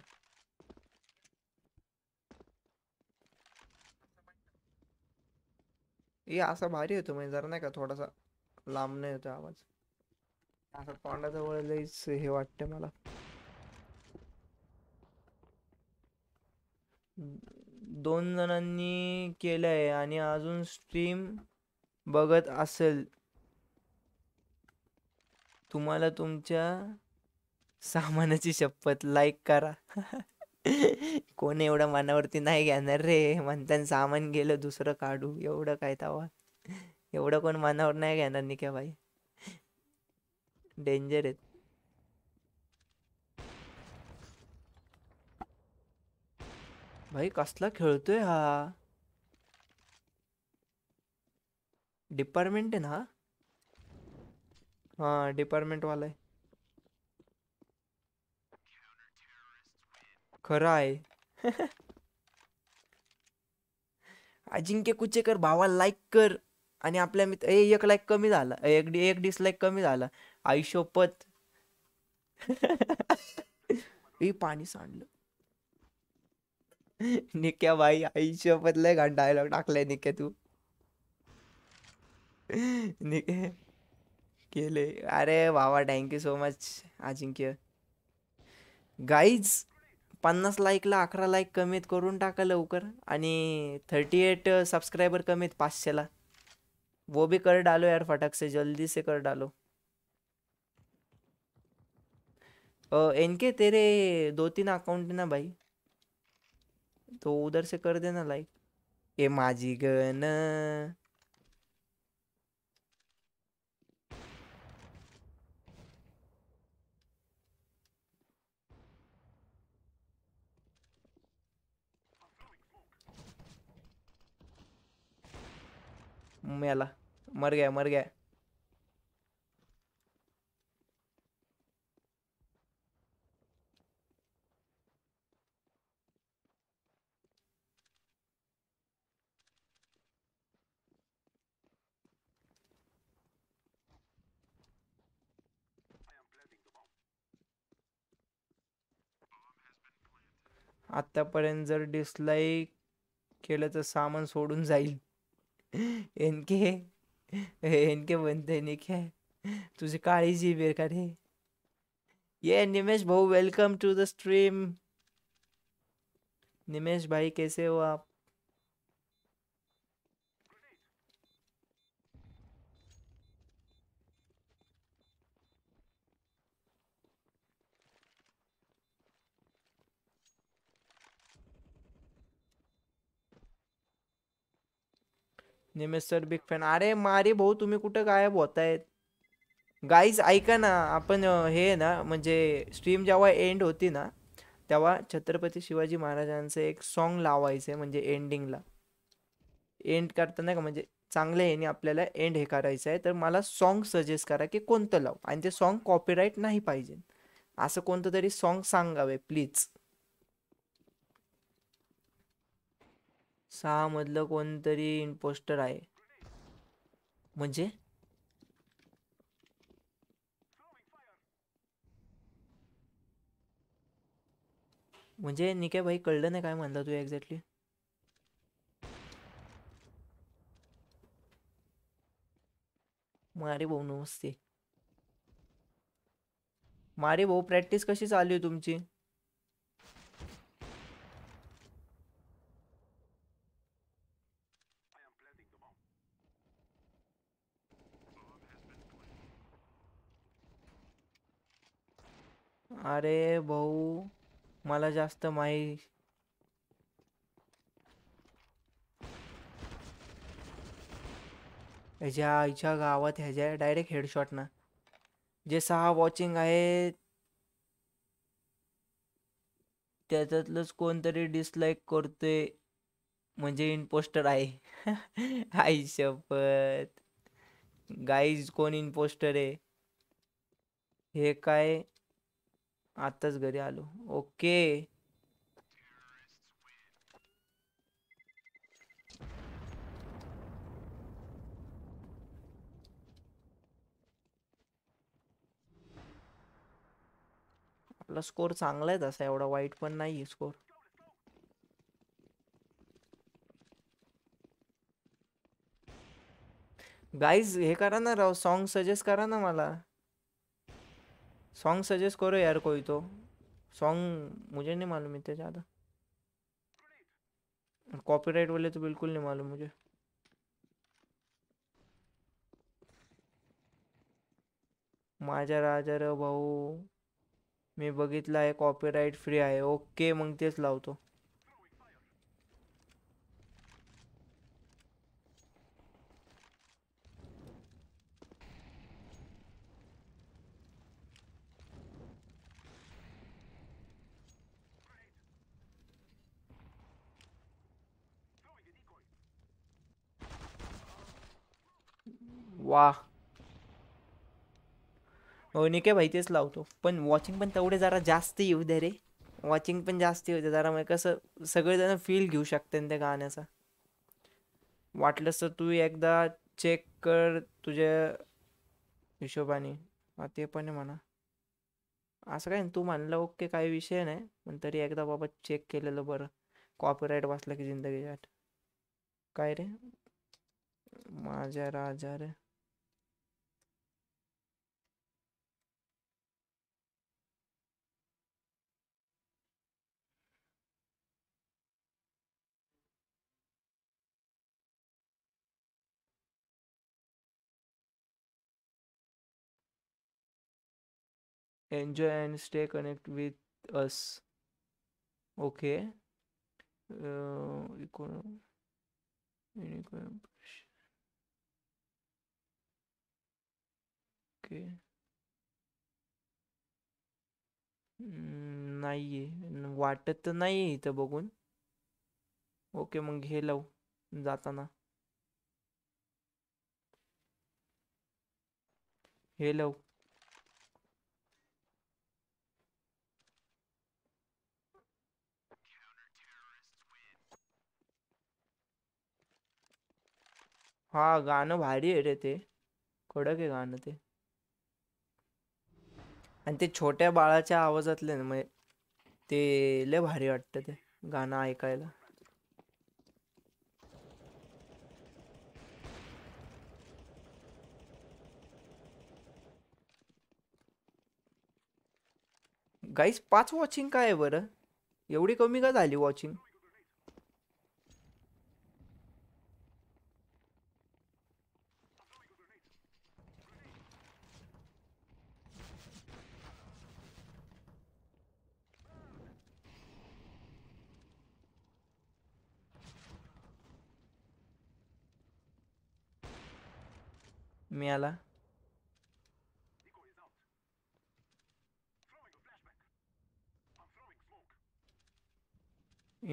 हे असा भारी येतो म्हणजे जरा नहीं का थोड़ा सा लांब नाही येतो आवाज असं तोंडाजवळ लईच हे वाटत मला दोन जणांनी केलंय आणि अजून स्ट्रीम बघत असेल तुम्हाला तुमच्या सामानाची शपथ लाईक करा *laughs* कोण एवढं मनावरती नाही घेणार रे म्हणताना सामान गेलं दुसरं काढू एवढं काय तवा एवढं कोण मनावर नाही घेणार निक्या भाई डेंजर आहेत भाई कसला खेळतोय हा डिपार्टमेंट आहे ना हा डिपार्टमेंट वाला आहे खरं आहे *laughs* अजिंक्य कुचेकर भावा लाईक कर आणि आपल्या मित्र ए एक लाईक कमी झाला एक एक डिसलाईक कमी झाला आयुष्यपत मी पाणी सांडलं निक्या बाई आईशोपत लय घाण डायलॉग टाकलाय निक्या तू निके केले अरे वावा thank you so much Ajinkya guys पन्नास लाईकला अकरा लाईक कमीत करून टाका लवकर आणि थर्टी एट सबस्क्रायबर कमीत पाचशेला वो भी कर डालो यार फटक से जल्दी से कर डालो इनके तेरे दो तीन अकाउंट ना भाई तो उधर से कर देना लाइक ये माजी गन मेला मर गया मर गया आतापर्यंत जर डिसलाईक केलं तर सामान सोडून जाईल *laughs* एन के *laughs* इनके बंधनिक है तुझे जी बेर करे ये निमेश भाऊ welcome to the stream Nimesh भाई कैसे हो आप निमेश सर बिग फॅन अरे मारे भाऊ तुम्हें कुछ गायब होता है गाईज ऐका ना अपन अं, हे ना म्हणजे स्ट्रीम जेव एंड होती ना तेव्हा छत्रपति शिवाजी महाराज एक सॉन्ग लावायचं आहे म्हणजे एंडिंगला एंड करताना का म्हणजे चांगलं ह्याने आपल्याला एंड हे करायचं आहे तर सॉन्ग सजेस्ट करा कि कोणतं लावू आणि ते सॉन्ग कॉपीराईट नाही पाहिजे तरी सॉन्ग संगावे प्लीज सहा मधलं कोणतरी इम्पोस्टर आहे म्हणजे म्हणजे निके भाई कल नाही काय म्हणला तू एक्जैक्टली मारे भाऊ नमस्ते मारी भाऊ प्रैक्टिस कशी चालू आहे अरे भाऊ मला जास्त माहीत ह्याच्या आईच्या गावात ह्याच्या डायरेक्ट हेडशॉट ना जे सहा वॉचिंग है त्याच्यातलंच कोणतरी डिसलाईक करतोय इम्पोस्टर आहे *laughs* आई शपथ गाईज कोण इम्पोस्टर आहे हे काय आताच घरी आलो ओके आपला स्कोर चांगला आहे तसा एवढा वाईट पण नाही स्कोर गाईज हे करा ना राव सॉन्ग सजेस्ट करा ना मला सॉन्ग सजेस्ट करो यार कोई तो सॉन्ग मुझे नहीं मालूम इतने ज़्यादा कॉपीराइट वाले तो बिल्कुल नहीं मालूम मुझे माझ्या राजा र भाऊ मी बघितला आहे कॉपीराईट फ्री है ओके मग तेच वा काय माहितीच लावतो पण वॉचिंग पण जरा जास्त येऊ दे रे वॉचिंग पण जास्त येऊ दे जरा मग कसं सगळेजण फील घे शकते त्या गाण्याचा वाटलंस तर तू एकदा चेक कर तुझे हिशोबाने ते पण म्हणा असं तू म्हणलं ओके काही विषय नहीं तरी एकदा बाबा चेक केलेलं बरं कॉपीराईट वाचलं की जिंदगीच्या काय रे माझ्या राजा रे enjoy and stay connect with us okay okay नाही वाटत तर नाही इथं बघून ओके मग हे लाव जाताना हे लाव हाँ गाणं भारी है रे ते कडक है गाणं ते आणि ते छोट्या बाळाच्या आवाजातले ना म्हणजे ते लय भारी वाटतं ते गाणं ऐकायला गाईस पाच वॉचिंग काय आहे बरं एवढी कमी का झाली वॉचिंग मिळाला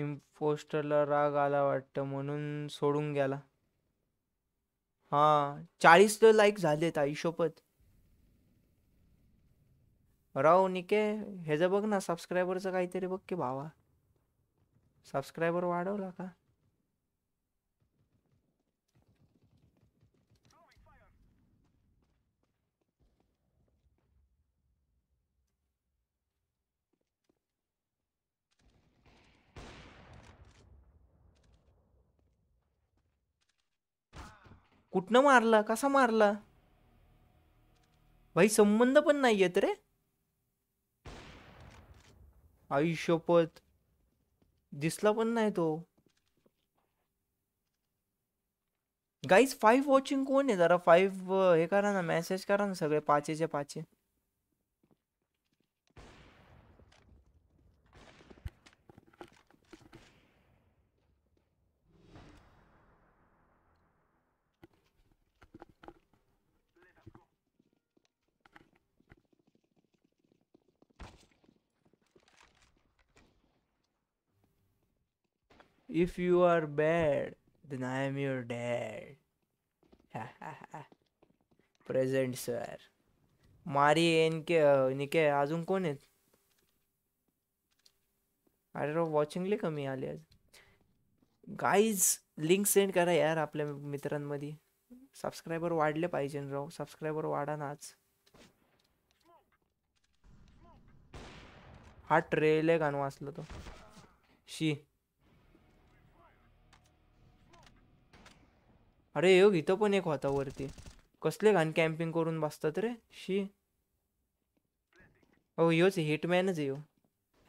इम्पोस्टरला राग आला वाटत म्हणून सोडून गेला हा चाळीस लाईक झालेत हिशोबत राव निके ह्याचं बघ ना सबस्क्रायबरचं काहीतरी बघ की भावा सबस्क्रायबर वाढवला का कुठनं मारला कसा मारला भाई संबंध पण नाही येत रे आयुष्यपत दिसला पण नाही तो गाईज फाईव्ह वॉचिंग कोण आहे जरा फाईव्ह हे करा ना मेसेज करा ना सगळे पाचचे पाचे If you are bad, then I am your dad. Ha ha Present, sir. मारी इनके इनके अजून कोण आहेत अरे राव वॉचिंग लय कमी आले आज गाईज लिंक सेंड करा यार आपल्या मित्रांमध्ये सबस्क्रायबर वाढले पाहिजे राव सबस्क्रायबर वाढा ना आज हा ट्रेल आहे गाणं वाचलं तो शी अरे यो इथं एक होता वरती कसले घाण कैम्पिंग करून रे शी हो योच हिटमॅनच यो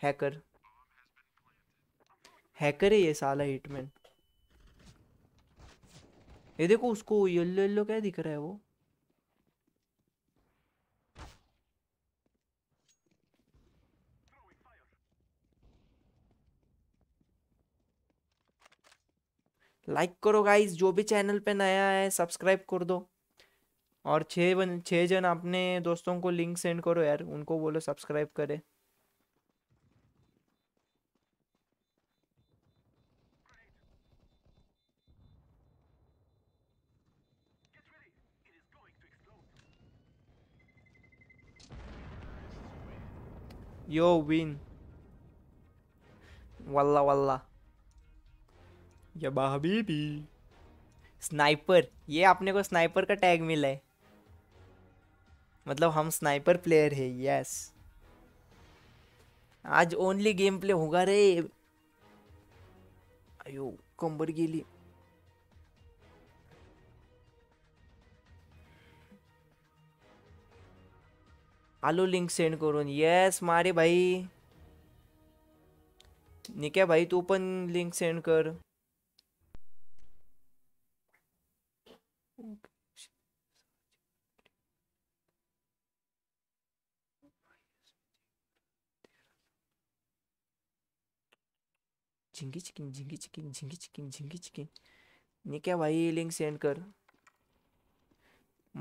हॅकर हैकर है ये साला हिटमैन ये देखो उसको येलो येलो क्या दिख रहा है वो लाइक करो गाइस जो भी चैनल पे नया है सब्सक्राइब कर दो और छः बन छः जन अपने दोस्तों को लिंक सेंड करो यार उनको बोलो सब्सक्राइब करे यो विन वल्ला वल्ला स्नाइपर ये आपने को स्नाइपर का टैग मिला है मतलब हम स्नाइपर प्लेयर है यस आज ओनली गेम प्ले होगा रे अयो कंबर गेली आलो लिंक सेंड करून यस मारे भाई निके भाई तू पण लिंक सेंड कर झिंगी चिकिंग झिंगी चिकिंग झिंगी चिकिंग झिंगी चिकिंग क्या भाई लिंक सेंड कर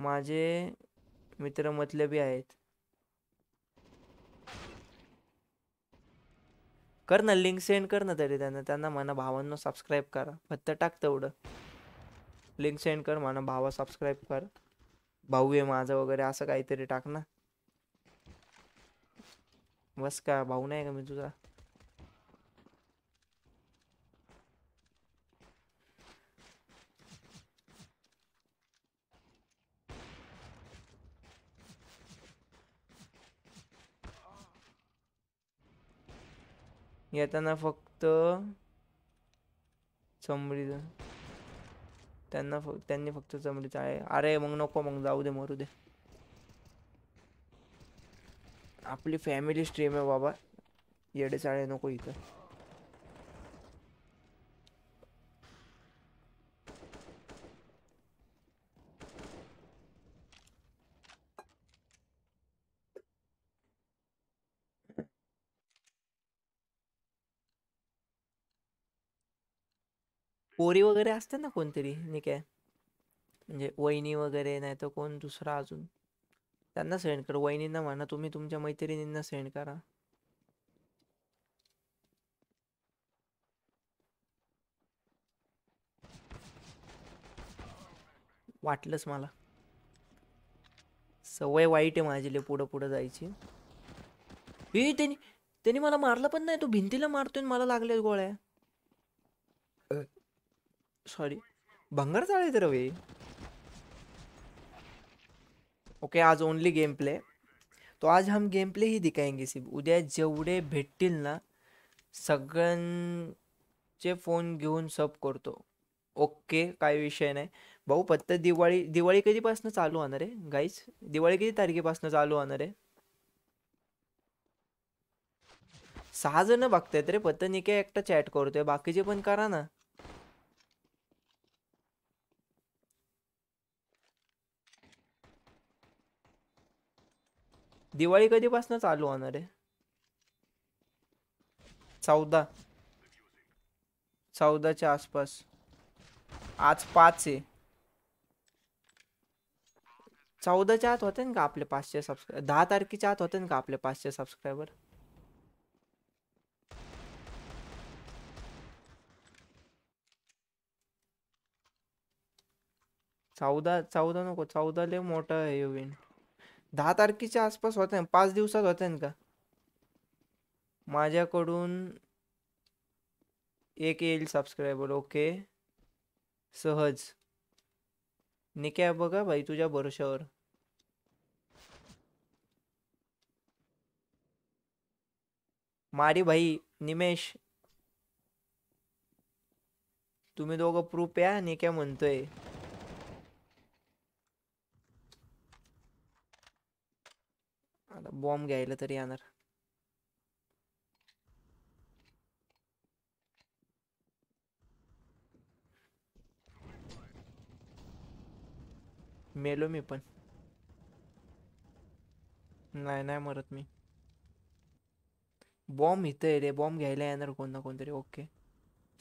माझे मित्र बी आहेत कर ना लिंक सेंड कर ना तरी त्यांना त्यांना म्हणा भावांना सबस्क्राईब करा फक्त टाक तेवढं लिंक सेंड कर म्हणा भावा सबस्क्राईब कर भाऊ आहे माझा वगैरे असं काहीतरी टाक ना बस का भाऊ नाही का मी तुझा येताना फक्त चमडी त्यांना त्यांनी फक्त चमडीचा आहे अरे मग नको मग जाऊ दे मरू दे आपली फॅमिली स्ट्रीम आहे बाबा येडे चाळे नको इथं पोरी वगैरे असते ना कोणतरी नाही काय म्हणजे वहिनी वगैरे नाही तर कोण दुसरा अजून त्यांना सेंड कर वहिनींना म्हणा तुम्ही तुमच्या मैत्रिणींना सेंड करा वाटलंच मला सवय वाईट आहे माझी पुढं पुढं जायची हे त्यांनी मला मारलं पण नाही तो भिंतीला मारतोय मला लागले गोळ्या सॉरी भंगार चालेल तर वे ओके आज ओनली गेम प्ले तो आज हम गेम प्ले ही दिखाएंगे सिर्फ उद्या जेवडे भेटतील ना सगळ्यांचे फोन घेऊन सब करतो ओके काय विषय नाही भाऊ फक्त दिवाळी दिवाळी कधीपासून चालू होणार आहे गाईच दिवा किती तारखेपासून चालू होणार आहे सहा जण बघतायत रे फक्त निके एकटा चॅट करतोय बाकीचे करा ना दिवाळी कधीपासून चालू होणार आहे चौदा चौदाच्या आसपास आज पाच आहे चौदाच्या आत होते ना का आपले पाचशे सबस्क्राईबर दहा तारखेच्या आत होते ना का आपले पाचशे सबस्क्रायबर चौदा चौदा नको चौदा लय मोठं हे इव्हेंट दहा तारखेच्या आसपास पांच दिवस दिवसात होत्या का माझ्याकडून एक येईल ओके सहज निका बघा भाई तुझा भरोशावर मारी भाई निमेश तुम्हें दोघं प्रूफ या निक्या म्हणतोय आता बॉम्ब घ्यायला तरी येणार मेलो मी पण नाही नाही मरत मी बॉम्ब इथं आहे रे बॉम्ब घ्यायला येणार कोण ना कोणतरी ओके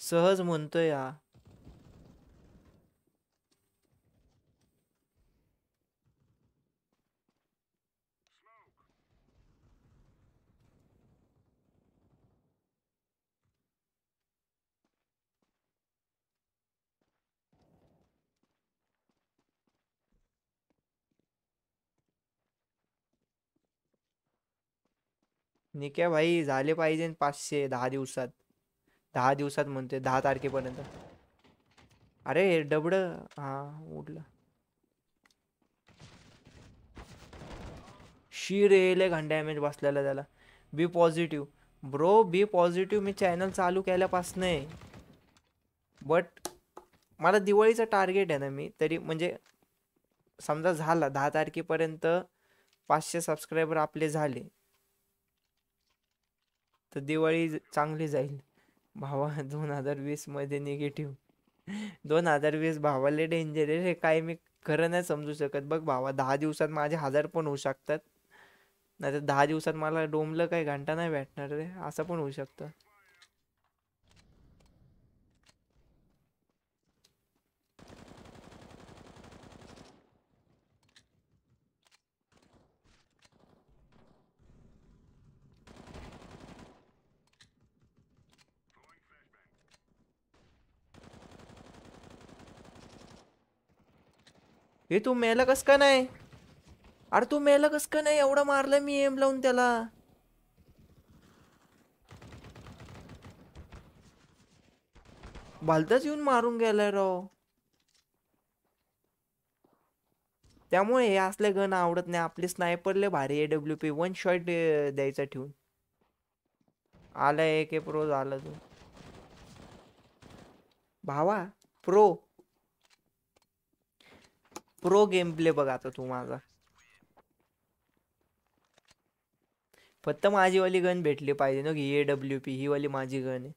सहज म्हणतोय हा निक्या भाई झाले पाहिजे पाचशे दहा दिवस दहा दिवसात म्हणते दहा तारखेपर्यंत अरे डबड हा उडलं शिरेले घन डॅमेज बसलेला be positive bro be positive मैं चैनल चालू के बट मला दिवाच टार्गेट है ना मी तरी मे समजा झाला दहा तारखेपर्यंत पाचशे सबस्क्रायबर आपले झाले तो दिवाळी चांगली जाईल भावा *laughs* दोन हजार वीस मध्ये निगेटिव्ह *laughs* दोन हजार वीस भावाला डेंजर आहे हे काय मी खरं नाही समजू शकत बघ भावा दहा दिवसात माझे हजार पण होऊ शकतात नाही तर दहा दिवसात मला डोमलं काही घंटा नाही भेटणार रे असं पण होऊ शकतं हे तू मेला कस का नाही अरे तू मेला कस का नहीं एवढा मारला मी एम लावून त्याला भलताच येऊन मारून गेलाय राव त्यामुळे हे असले गण आवडत नाही भारी A W P one shot द्यायचा ठेवून एक प्रो आल तू भावा प्रो प्रो गेम प्ले बघा तू माझा वाली गन भेटली पाहिजे ना की ए डब्ल्यू पी ही वाली माझी गन आहे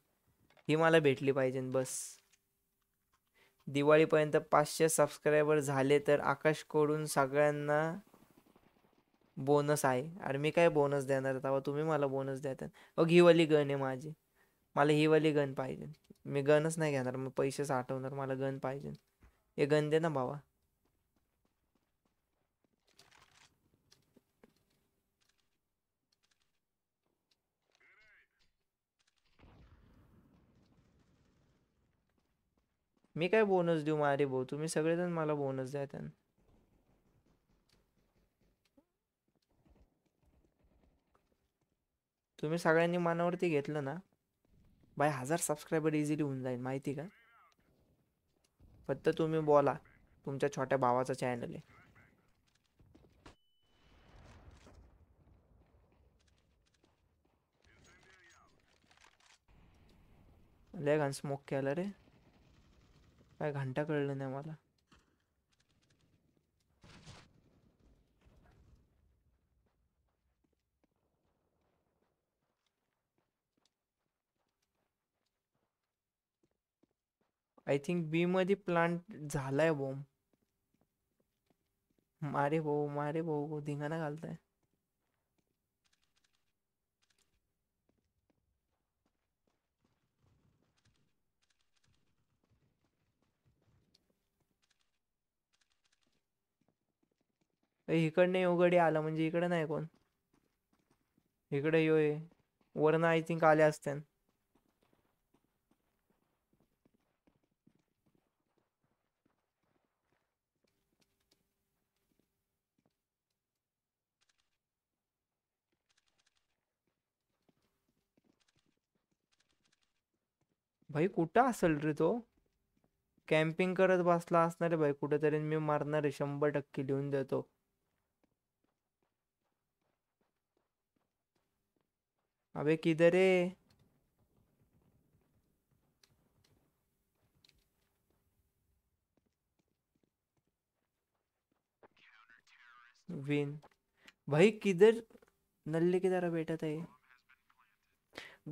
ही मला भेटली पाहिजे बस दिवाळीपर्यंत पाचशे सबस्क्रायबर झाले तर आकाशकडून सगळ्यांना बोनस है अरे मी काय बोनस देना तेव्हा तुम्ही मला बोनस देतात अग ही वाली गन है माझी मला ही वाली गन पाजे मैं गनच नहीं घेणार मैं पैसे साठवणार मला गन पाजे हे गन दे ना मैं क्या बोनस देऊ भा तुम्हें सगले जन मला बोनस द्या त्यांना तुम्ही सगळ्यांनी ना बाय हजार सबस्क्रायबर इझिली होऊन जाईल माहिती का फक्त तुम्ही बोला तुम्हारे छोटा भावाचा चॅनल आहे लय स्मोक केला रे काय घंटा कळलं नाही मला आय थिंक बी मध्ये प्लांट झालाय बॉम्ब मारे भाऊ मारे भाऊ धिंगाणा घालताय इकडनं योगडे आला म्हणजे इकडे नाही कोण इकडे यो वरनं आय थिंक आले असत्यान भाई कुट असेल रे तो कॅम्पिंग करत बसला भाई कुछ तरी मारणार आहे शंभर टक्के लिहून देतो अबे किधर है विन भाई किधर नल्ले की तरह बैठा था ये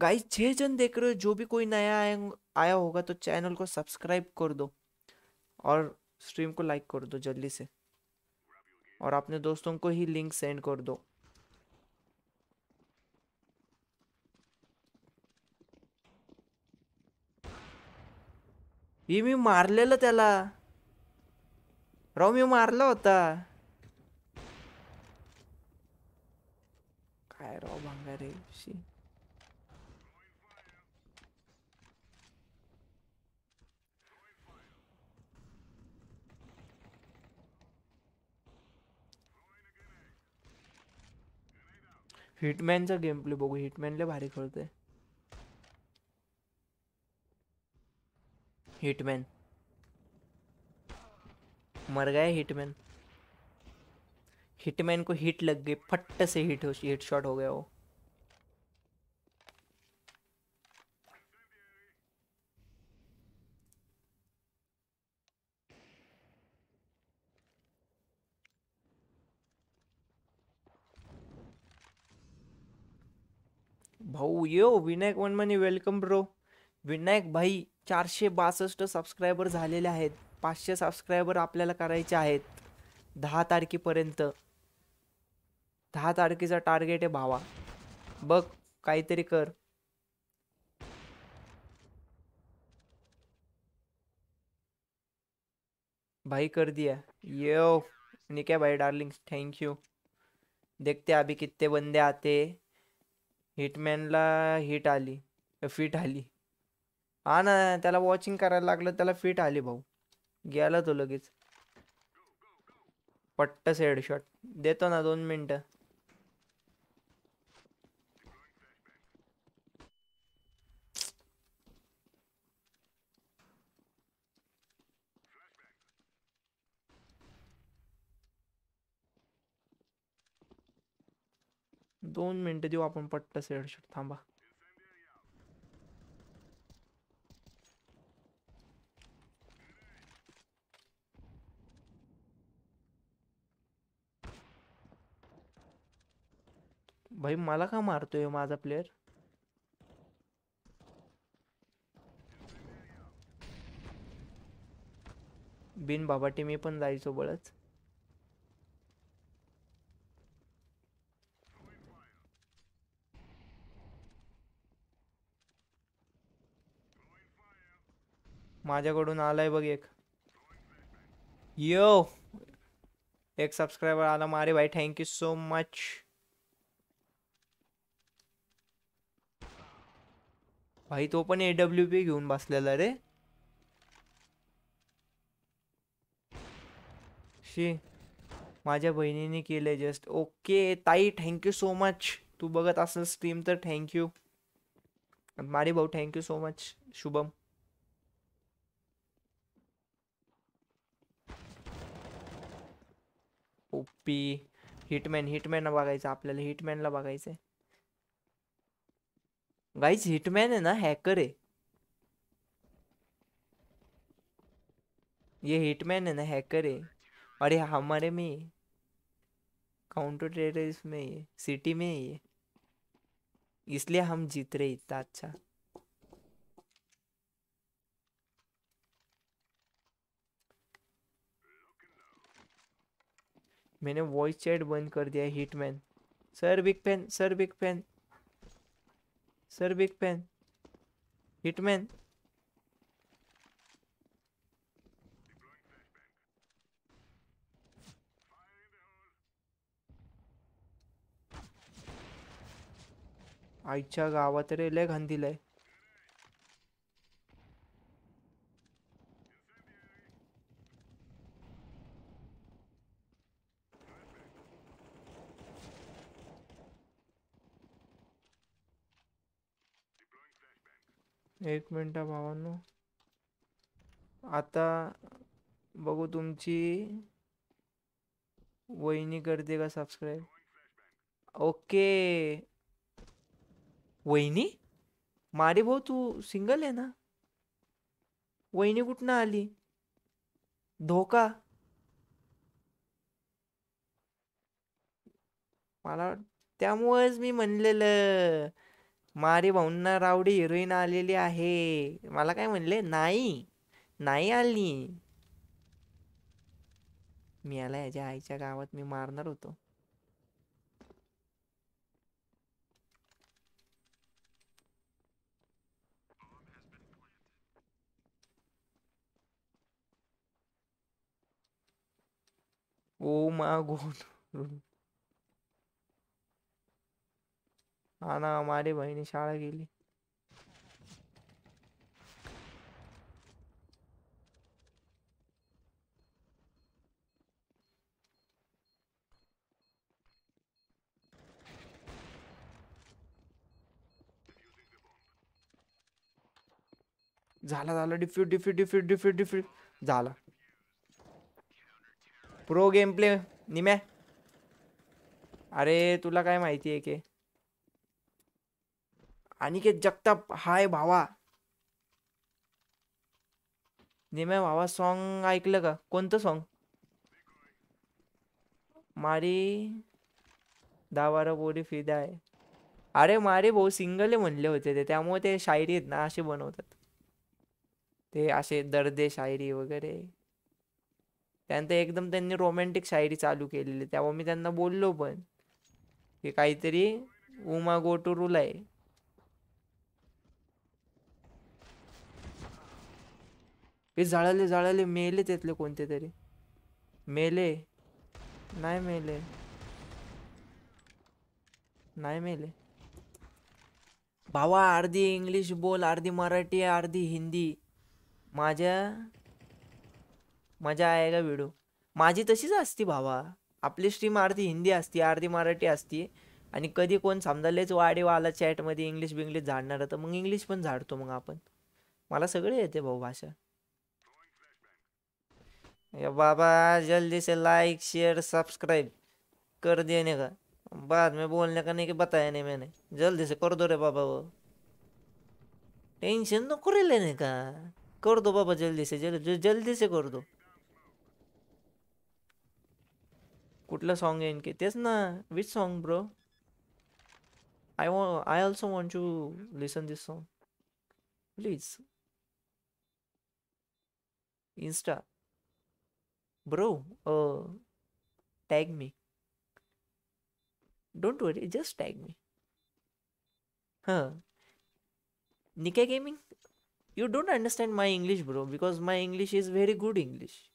गाइस छह जन देख रहे हो जो भी कोई नया आया आया होगा तो चैनल को सब्सक्राइब कर दो और स्ट्रीम को लाइक कर दो जल्दी से और अपने दोस्तों को ही लिंक सेंड कर दो हे मी मारलेलं राव मी मारला होता काय राव भांगा हिटमॅनचा गेम प्ले बघू हिटमॅनला भारी खेळतोय हिटमैन मर गए हिटमैन हिटमैन को हिट लग गई फट से हिट हिट शॉट हो गया वो भाऊ ये Vinayak one money welcome bro Vinayak भाई चारशे बासष्ट सबस्क्रायबर झालेले आहेत पाचशे सबस्क्रायबर आपल्याला करायचे आहेत दहा तारखेपर्यंत दहा तारखेचा टार्गेट आहे भावा बघ काहीतरी कर भाई कर दिया ये निक भाई डार्लिंग थैंक यू देखते अभी कितने बंदे आते हिटमैनला हिट आली फिट आली हा ना वॉचिंग करायला लागलं त्याला फिट आली भाऊ गेला तो लगेच पट्टस हेडशॉट देतो ना दोन मिनटं दोन मिनटं देऊ आपण पट्टस हेडशॉट थांबा भाई माला का मारतोय माझा प्लेअर बिन बाबा टीमी पण जायचो बळच माझ्याकडून आलाय बघ एक यो एक सबस्क्रायबर आला मारे भाई थैंक यू सो मच भाई तो पण एडब्ल्यू पी घेऊन बसलेला रे शी माझ्या बहिणीने केले जस्ट ओके ताई थैंक यू सो मच तू बगत असेल स्ट्रीम थैंक यू मारी भाऊ thank you so much Shubham OP Hitman Hitman बघायचं आपल्याला हिटमॅनला गाइस हिटमैन है ना हैकर है ये हिटमैन है ना हैकर है और ये हमारे में काउंटर टेरिस में ये सिटी में है ये इसलिए हम जीत रहे इतना अच्छा मैंने वॉइस चैट बंद कर दिया Hitman sir big pain sir big pain sir big pain Hitman आईच्या गावात रे लय घाण दिलंय एक मिनट भावांनो आता बगू तुमची वहिनी करते का सब्सक्राइब ओके वहनी मारे भा तू सिंगल है ना वहिनी कुठनं आली धोका मैं त्यामुळेच मी म्हणलेलं मारी भाऊंना रावडी हिरोईन आलेली आहे मला काय म्हणले नाही नाही आली मी आला याच्या आईच्या गावात मी मारणार होतो ओ मा गोड आणि माझी बहिणी शाळा गेली झाला डिफ्यूट डिफ्यूट डिफ्यूट डिफ्यूट डिफ्यूट झाला प्रो गेम प्ले निम्या अरे तुला काय माहिती आहे की अनिकेत जगताप हाय भावा निम्या भावा सॉन्ग ऐकलं का कोणतं सॉन्ग मारी दहा बारा बोरी फिदा आहे अरे मारे भाऊ सिंगल म्हणले होते ते शायरी आहेत ना असे बनवतात ते असे दर्दे शायरी वगैरे त्यानंतर एकदम त्यांनी रोमॅन्टिक शायरी चालू केलेली त्यामुळे मी त्यांना बोललो पण की काहीतरी उमा गोटू रुलाय हे जळाले मेले त्यातले को तरी मेले नाही मेले नहीं मेले भावा अर्धी इंग्लिश बोल अर्धी मराठी अर्धी हिंदी मजा मजा आएगा का व्हिडिओ माझी आती भावा अपनी स्ट्रीम अर्धी हिंदी आती अर्धी मराठी असती आणि कधी कोण समजायलाच वाडेवाला चॅटमध्ये इंग्लिश बिंग्लिश जाड़ना तो मग इंग्लिश पण झाडतो मग आपण मला सगळे येते भाऊ भाषा ये बाबा जल्दी से लाइक शेयर सब्सक्राइब कर देने का बाद में बोलने का नहीं कि बताया नहीं मैंने जल्दी से कर दो रे बाबा वो टेंशन तो कर लेने का कर दो बाबा जल्दी से जल्दी जल्दी से कर दो कुठलं सॉन्ग आहे इनके तेच ना विच सॉन्ग ब्रो आई वॉ I also want to listen this song please insta Bro, uh, tag me. Don't worry, just tag me. Huh. Nikkei Gaming, you don't understand my English, bro, because my English is very good English.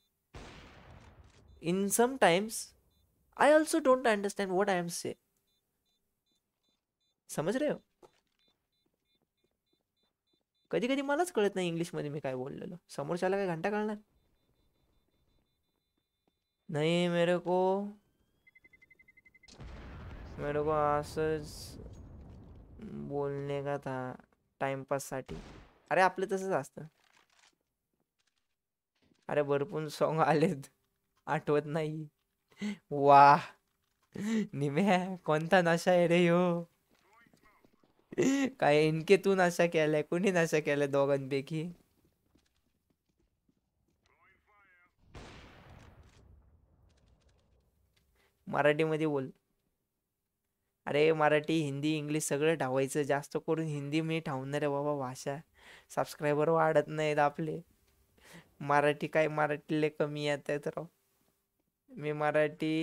In some times, I also don't understand what I am saying. समज रे हो कधी कधी मलाच कळत नाही इंग्लिशमध्ये मी काय बोललेलो समोरच्याला काय घंटा कळणार नहीं मेरे को मेरे को असंच बोलणे का था टाइमपाससाठी अरे आपले तसंच असतं अरे भरपूर सॉन्ग आलेत आठवत नाही वा निम्या कोणता नशा आहे रे हो काय इनके तू नशा केलाय कुणी नशा केलाय दोघांपैकी मराठीमध्ये बोल अरे मराठी हिंदी इंग्लिश सगळं ठावायचं जास्त करून हिंदी मी ठावणार आहे बाबा भाषा सबस्क्रायबर वाढत नाहीत आपले मराठी काय मराठीले कमी येत आहेत राव मी मराठी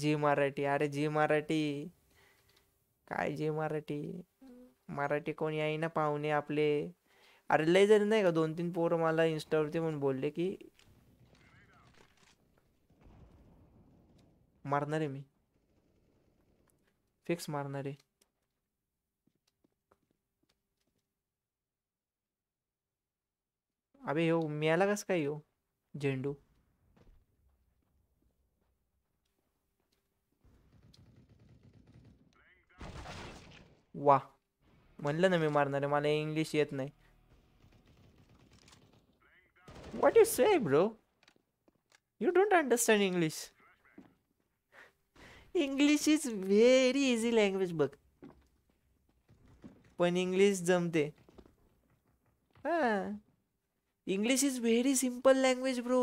जी मराठी अरे जी मराठी काय जी मराठी मराठी कोणी आहे ना पाहुणे आपले अरे लय जरी नाही का दोन तीन पोरं मला इन्स्टावरती म्हणून बोलले की मारणार आहे मी फिक्स मारणार आहे अबे हो मी कस काय हो झेंडू वा म्हणलं ना मी मारणार आहे मला इंग्लिश येत नाही what you say bro you don't understand English English is very easy language बघ पण इंग्लिश जमते हा English is very simple language bro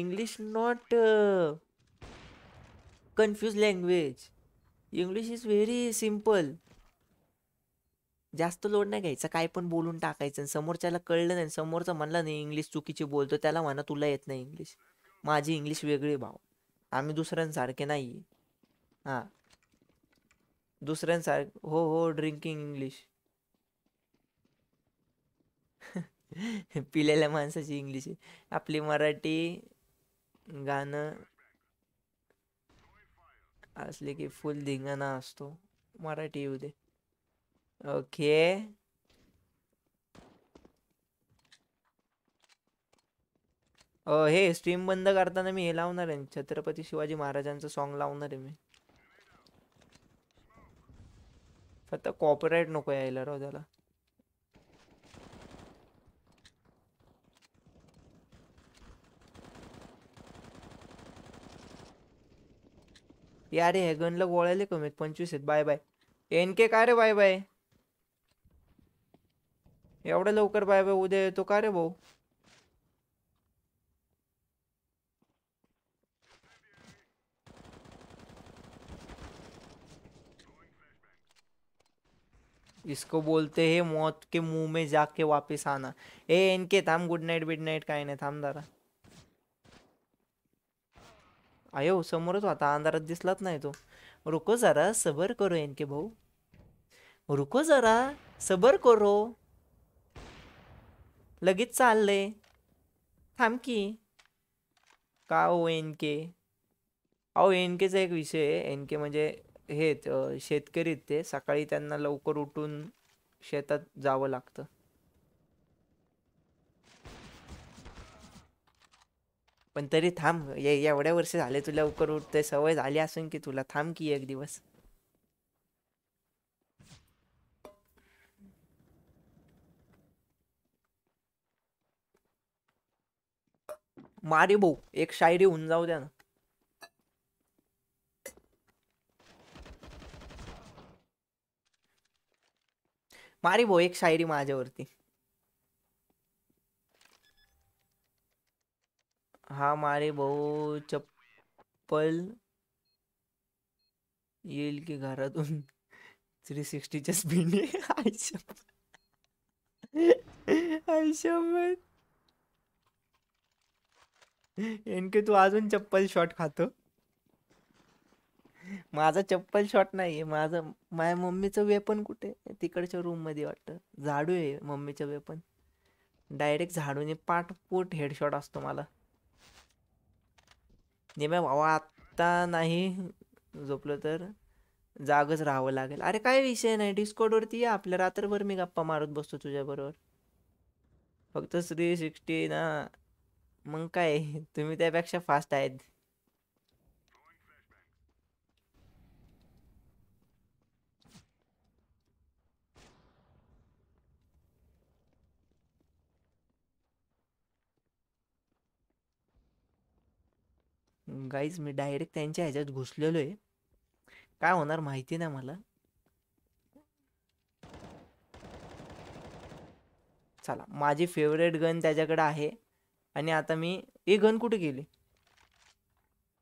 English not confuse language English is very simple जास्त लोड नाही घ्यायचा काय पण बोलून टाकायचं समोरच्याला कळलं नाही समोरचं म्हणलं नाही इंग्लिश चुकीची बोलतो त्याला म्हणा तुला येत नाही इंग्लिश माझी इंग्लिश वेगळी भाव आम्मी आम्ही दुसऱ्यांसारखे नाही हां दुसऱ्यांसारखे हो हो ड्रिंकिंग इंग्लिश *laughs* पिलेल्या माणसाची इंग्लिश आपली मराठी गाणं असले की फुल धिंगाणा असतो मराठी येऊ दे ओके अं, हे स्ट्रीम बंद करताना मी हे लावणार आहे छत्रपती शिवाजी महाराजांचं सॉन्ग लावणार आहे मी फक्त कॉपीराईट नको यायला राव त्याला यार हे गनला गोळ्याले कमी पंचवीस आहेत बाय बाय एन के काय रे बाय बाय एवढ्या लवकर बाय बाय उद्या येतो का रे भाऊ इसको बोलते हैं मौत के मुंह में जाके वापस आना ए इनके थाम गुड नाइट बिड नाइट काय नाही थांब दारा आयो समोरच होता तो अंधारात दिसलाच नाही तो रुको जरा सबर करो इनके भाऊ रुको जरा सबर करो लगेच चालले थांब की का हो एन के अहो एन एक विषय एन के म्हणजे हे शेतकरी ते सकाळी त्यांना लवकर उठून शेतात जावं लागतं पण तरी थांब एवढ्या वर्ष झाले तुला लवकर उठते सवय झाली असून की तुला थांब की एक दिवस मारी भाऊ एक शायरी होऊन जाऊ द्या ना मारी भाऊ एक शायरी माझ्यावरती हाँ मारे भाऊ चप्पल येईल की घरातून थ्री सिक्स्टीच्या स्पीडने आयुष्यात इनके तू अजून चप्पल शॉट खातो माझा चप्पल शॉट नाहीये माझं माझ्या मम्मीचं वेपन कुठे तिकडच्या रूम मध्ये वाटतं झाडू आहे मम्मीचं वेपन डायरेक्ट झाडूने फूट हेडशॉट असतो मला निम्या भावा आत्ता नाही झोपलो तर जागच राहावं लागेल अरे काय विषय नाही डिस्कॉर्डवरती या आपल्या रात्रभर मी गप्पा मारत बसतो तुझ्या बरोबर फक्त थ्री सिक्स्टी ना मग काय तुम्ही त्यापेक्षा फास्ट आहेत गाईज मी डायरेक्ट त्यांच्या ह्याच्यात घुसलेलो आहे काय होणार माहिती नाही मला चला माझी फेवरेट गन त्याच्याकडे आहे आणि आता मी ए गन कुठे गेली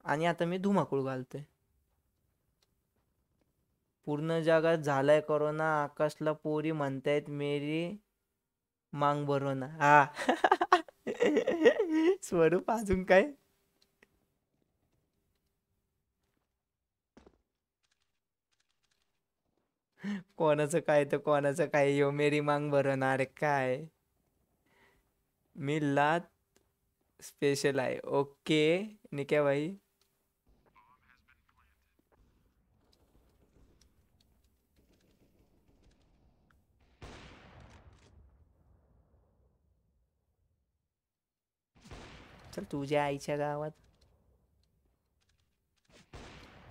आणि आता मी धुमाकूळ घालतोय पूर्ण जगात झालाय करोना आकाशला पोरी म्हणतायत मेरी मांग बरोना हा *laughs* स्वरूप अजून काय कोणाचं काय तर कोणाचं काय येऊ मेरी मांग भरवणार काय मी लात स्पेशल आहे ओके निक्या भाई चल तुझ्या आईच्या गावात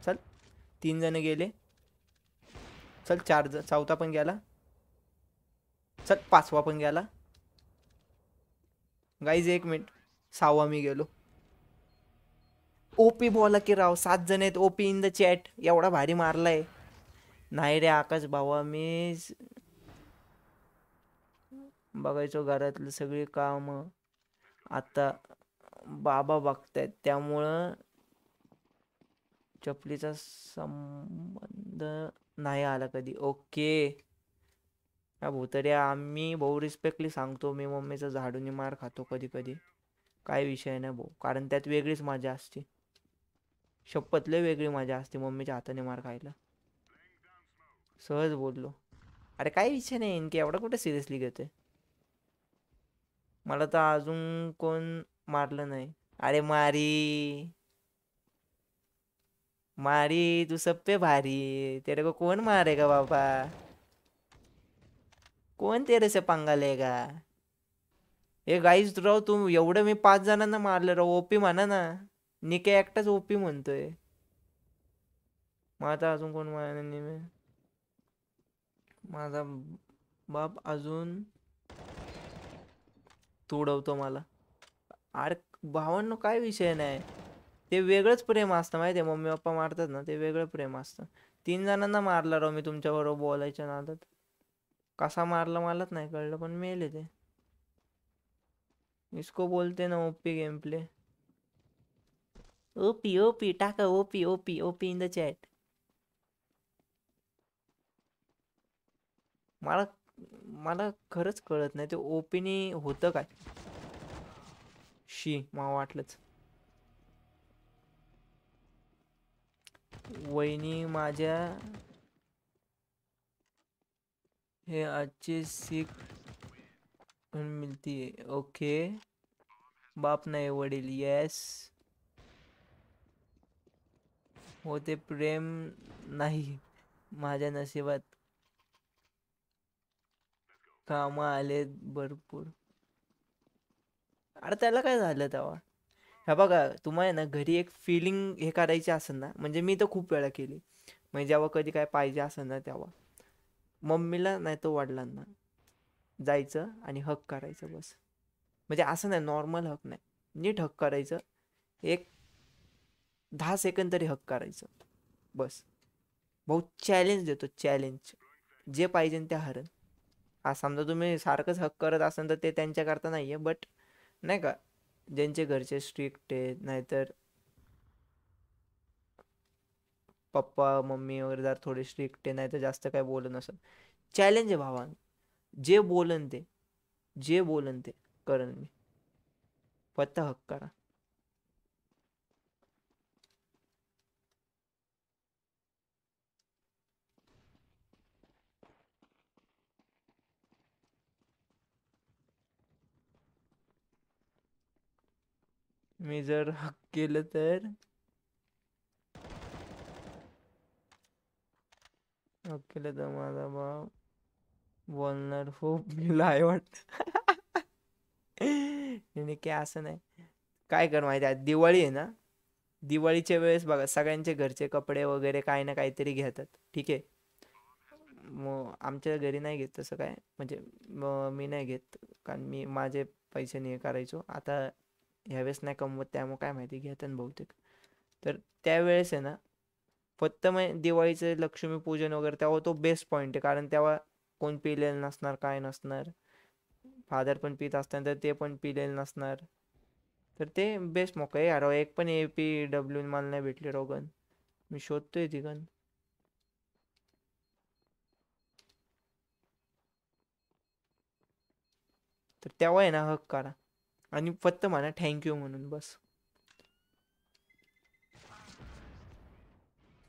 चल तीन जण गेले चल चार चौथा पण गेला चल पाचवा पण गेला गाईज एक मिनिट सहावा मी गेलो ओपी बोला की राव सात जण आहेत ओपी इन द चॅट एवढा भारी मारलाय नाही रे आकाश भावा मी बघायचो घरातली सगळी काम आता बाबा बघतायत त्यामुळं चपलीचा संबंध नाही आला कधी ओके या तरी आम्ही भाऊ रिस्पेक्टली सांगतो मी मम्मीचा झाडूनी मार खातो कधी कधी काय विषय नाही भाऊ कारण त्यात वेगळीच मजा असते शपथले वेगळी मजा असते मम्मीच्या हाताने मार खायला सहज बोललो अरे काय विषय नाही इनके एवढा कुठे सिरियसली घेते मला तर अजून कोण मारलं नाही अरे मारी मारी तू सब पे भारी तेरे को कौन मारेगा बाबा कोण तेरे से पंगा लेगा हे गाईज राव तू एवढं मी पाच जणांना मारलं राव ओपी म्हणा ना निके एकटाच ओपी म्हणतोय माझा अजून कोण मारणार नाही मी माझा बाप अजून तुडवतो मला अरे भावांनो काय विषय नाही ते वेगळंच प्रेम असतं माहिती आहे मम्मी पप्पा मारतात ना ते वेगळं प्रेम असतं तीन जणांना मारला राव मी तुमच्याबरोबर बोलायच्या नादात कसा मारला मलाच नाही कळलं पण मेले ते इसको बोलते ना OP game play OP OP टाका OP OP OP in the chat मला मला खरंच कळत नाही ते ओपीने होतं काय शी मला वाटलंच वहिनी माझ्या हे अच्छी सीख मिलती है ओके बाप नहीं वडील येस हो प्रेम नहीं मजा नशिबात काम आले भरपूर अरे तेल का झालं ह्या बघा तुम्हाला ना घरी एक फिलिंग हे करायची असेल ना म्हणजे मी तर खूप वेळा केली म्हणजे जेव्हा कधी काय पाहिजे असेल ना तेव्हा मम्मीला नाही तर वडिलांना जायचं आणि हक करायचं बस म्हणजे असं नाही नॉर्मल हक नाही नीट हक करायचं एक दहा सेकंद तरी हक करायचं बस भाऊ चॅलेंज देतो चॅलेंज जे पाहिजे ते हरण असं समजा तुम्ही सारखंच हक करत असाल तर ते त्यांच्याकरता नाही आहे बट नाही का ज्यांचे घरचे स्ट्रिक्ट आहे नाहीतर पप्पा मम्मी वगैरे जर थोडे स्ट्रिक्ट आहे नाहीतर जास्त काय बोलत नसत चॅलेंज आहे भावान जे बोलन ते जे बोलन ते करण मी फक्त हक्क करा Mezar hak geleter. अकेले तर माझा भाव बोलणार खूप मी आहे वाटत काय असं नाही काय कर माहिती आहे दिवाळी आहे ना दिवाळीच्या वेळेस बघा सगळ्यांचे घरचे कपडे वगैरे काही ना काहीतरी घेतात ठीक आहे मग आमच्या घरी नाही घेत तसं काय म्हणजे मी नाही घेत कारण मी माझे पैसे नाही करायचो आता ह्यावेळेस नाही कमवत त्यामुळं काय माहिती आणि बहुतेक तर त्यावेळेस आहे ना फक्त मग दिवाळीचं लक्ष्मीपूजन वगैरे तेव्हा तो बेस्ट पॉईंट आहे कारण तेव्हा कोण पिलेलं नसणार काय नसणार फादर पण पित असतात तर ते पण पिलेलं नसणार तर ते बेस्ट मोक आहे राव एक पण ए पी डब्ल्यू मला नाही भेटले रोगन मी शोधतोय तिघन तर तेव्हा आहे ना हक करा आणि फक्त म्हणा थँक्यू म्हणून बस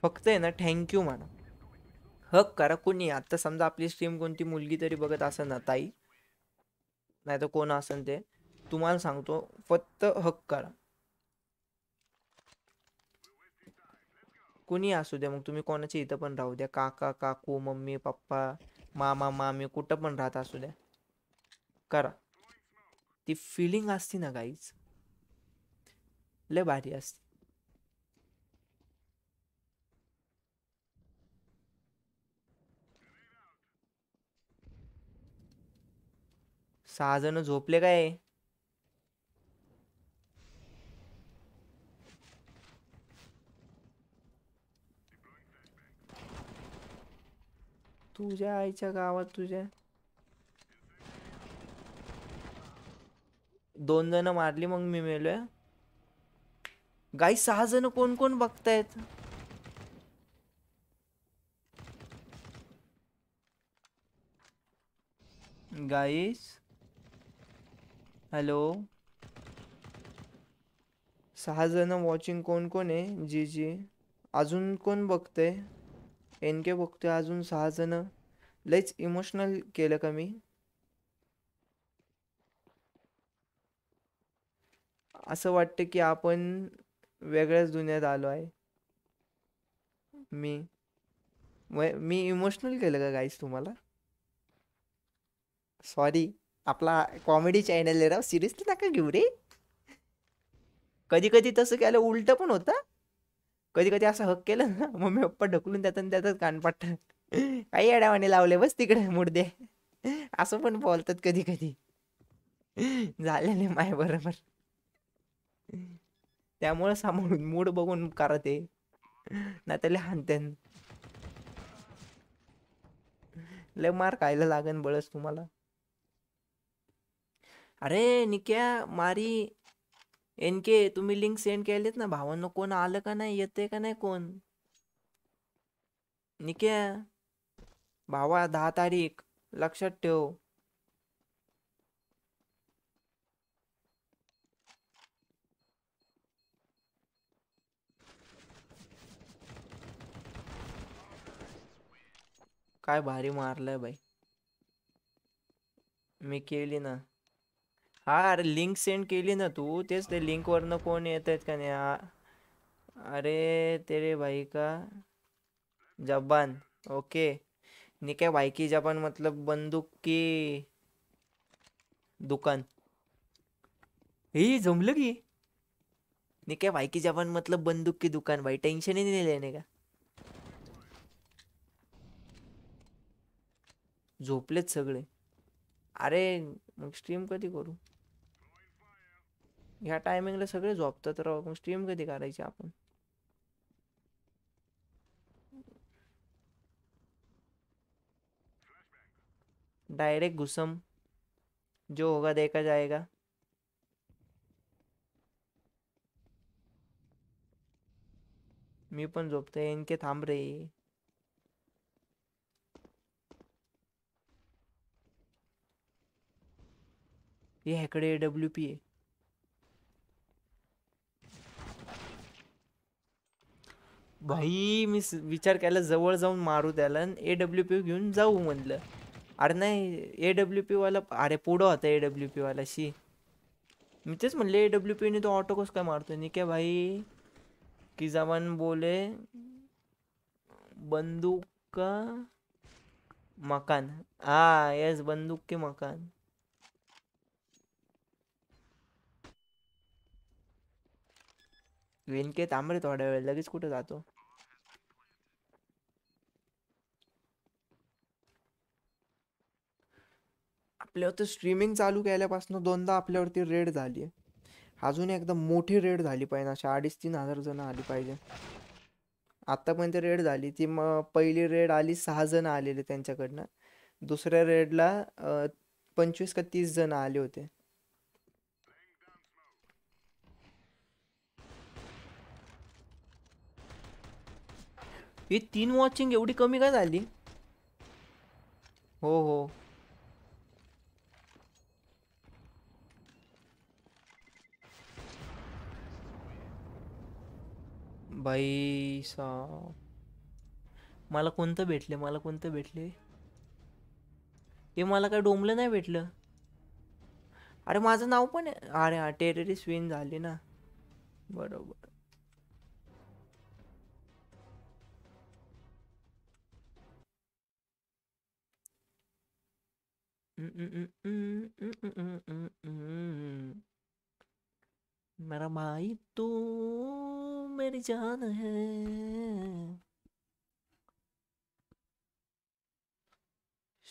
फक्त आहे ना थँक्यू म्हणा हक करा कोणी आता समजा आपली स्ट्रीम कोणती मुलगी तरी बघत असेल ना ताई नाही तर कोण असेल ते तुम्हाला सांगतो फक्त हक करा कुणी असू द्या मग तुम्ही कोणाच्या इथं पण राहू द्या काका काकू मम्मी पप्पा मामा मामी कुठं पण राहत असू द्या करा ती फिलिंग आसती ना गाईज लय भारी असते सहा जण झोपले काय तुझ्या आईच्या गावात तुझ्या दोन जण मारली मग मी मेलोय गाई सहा जण कोण कोण बघतायत गाईस हॅलो सहा जण वॉचिंग कोण कोण आहे जी जी अजून कोण बघतंय एन के बघतोय अजून सहा जण लईच इमोशनल केलं का मी असं वाटतं की आपण वेगळ्याच दुनियात आलो आहे मी मी इमोशनल केलं का गाईस तुम्हाला सॉरी आपला कॉमेडी चॅनल आहे राव सिरियसली नका घेऊ रे कधी कधी तसं केलं उलट पण होत कधी कधी असं हक केलं ना मम्मी पप्पा ढकलून त्यात आणि त्यातच कानपाट काही अडावाने लावले बस तिकडे मुडदे असं पण बोलतात कधी कधी झालेले माय बरोबर त्यामुळे सांभाळून मूड बघून करा ते नाही त्याला हानत्यान लय मार खायला लागन बळस तुम्हाला अरे निक्या मारी एनके तुम्ही लिंक सेंड केलेत ना भावांना कोण आलं का नाही येते का नाही कोण निक्या भावा दहा तारीख लक्षात ठेव काय भारी मारलाय बाई मी केली ना हा अरे लिंक सेंड केली ना तू तेच ते लिंकवरनं कोण येत आहेत का नाही अरे तेरे भाई का जबान ओके निके भाई की मतलब बंदूक की दुकान ही जमलं की निके भाई की मतलब बंदूक की दुकान भाई टेन्शन ही नहीं लेने का झोपलेत सगळे अरे मग स्ट्रीम कधी करू ह्या टायमिंगला सगळे झोपतात राव मग स्ट्रीम कधी करायची आपण डायरेक्ट घुसम जो होगा देखा जाएगा मी पण झोपते इनके थांब रे ये हैकड़े डब्ल्यू पी है भाई मी विचार केला जवळ जाऊन मारू त्याला ए डब्ल्यू पी घेऊन जाऊ म्हणलं अरे नाही ए डब्ल्यू पी वाला अरे पुढं होता ए डब्ल्यू पी वाला शी मी तेच म्हणले ए डब्ल्यू पीने तो ऑटो कस काय मारतो निके भाई कि जमान बोले बंदूक का मकान हा येस बंदूक के मकान विनके तांबरे थोड्या वेळ लगेच कुठे जातो आपल्यावर स्ट्रीमिंग चालू केल्यापासून दोनदा आपल्यावरती रेड झाली अजून एकदम मोठी रेड झाली पाहिजे अशा अडीच तीन हजार जण आली पाहिजे आतापर्यंत रेड झाली ती मग पहिली रेड आली सहा जण आलेले त्यांच्याकडनं दुसऱ्या रेडला पंचवीस का तीस जण आले होते ही तीन वॉचिंग एवढी कमी का झाली हो हो बाई सा मला कोणतं भेटले मला कोणतं भेटले हे मला काय डोंबलं नाही भेटलं अरे माझं नाव पण आहे अरे हा टेररिस्ट विन झाले ना बरोबर मेरा भाई तू तो मेरी जान है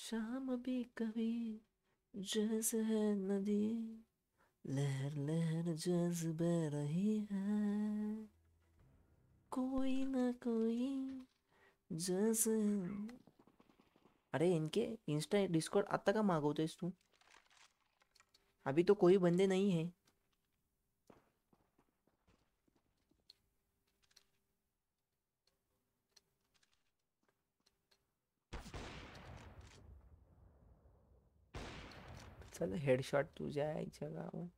शाम भी कभी जैसे है नदी लहर लहर जैसे बह रही है कोई ना कोई जैसे अरे इनके इंस्टा डिस्कॉर्ड आता का तो तू अभी तो कोई बंदे नहीं है चल हेडशॉट तुझ्या आईच्या जगह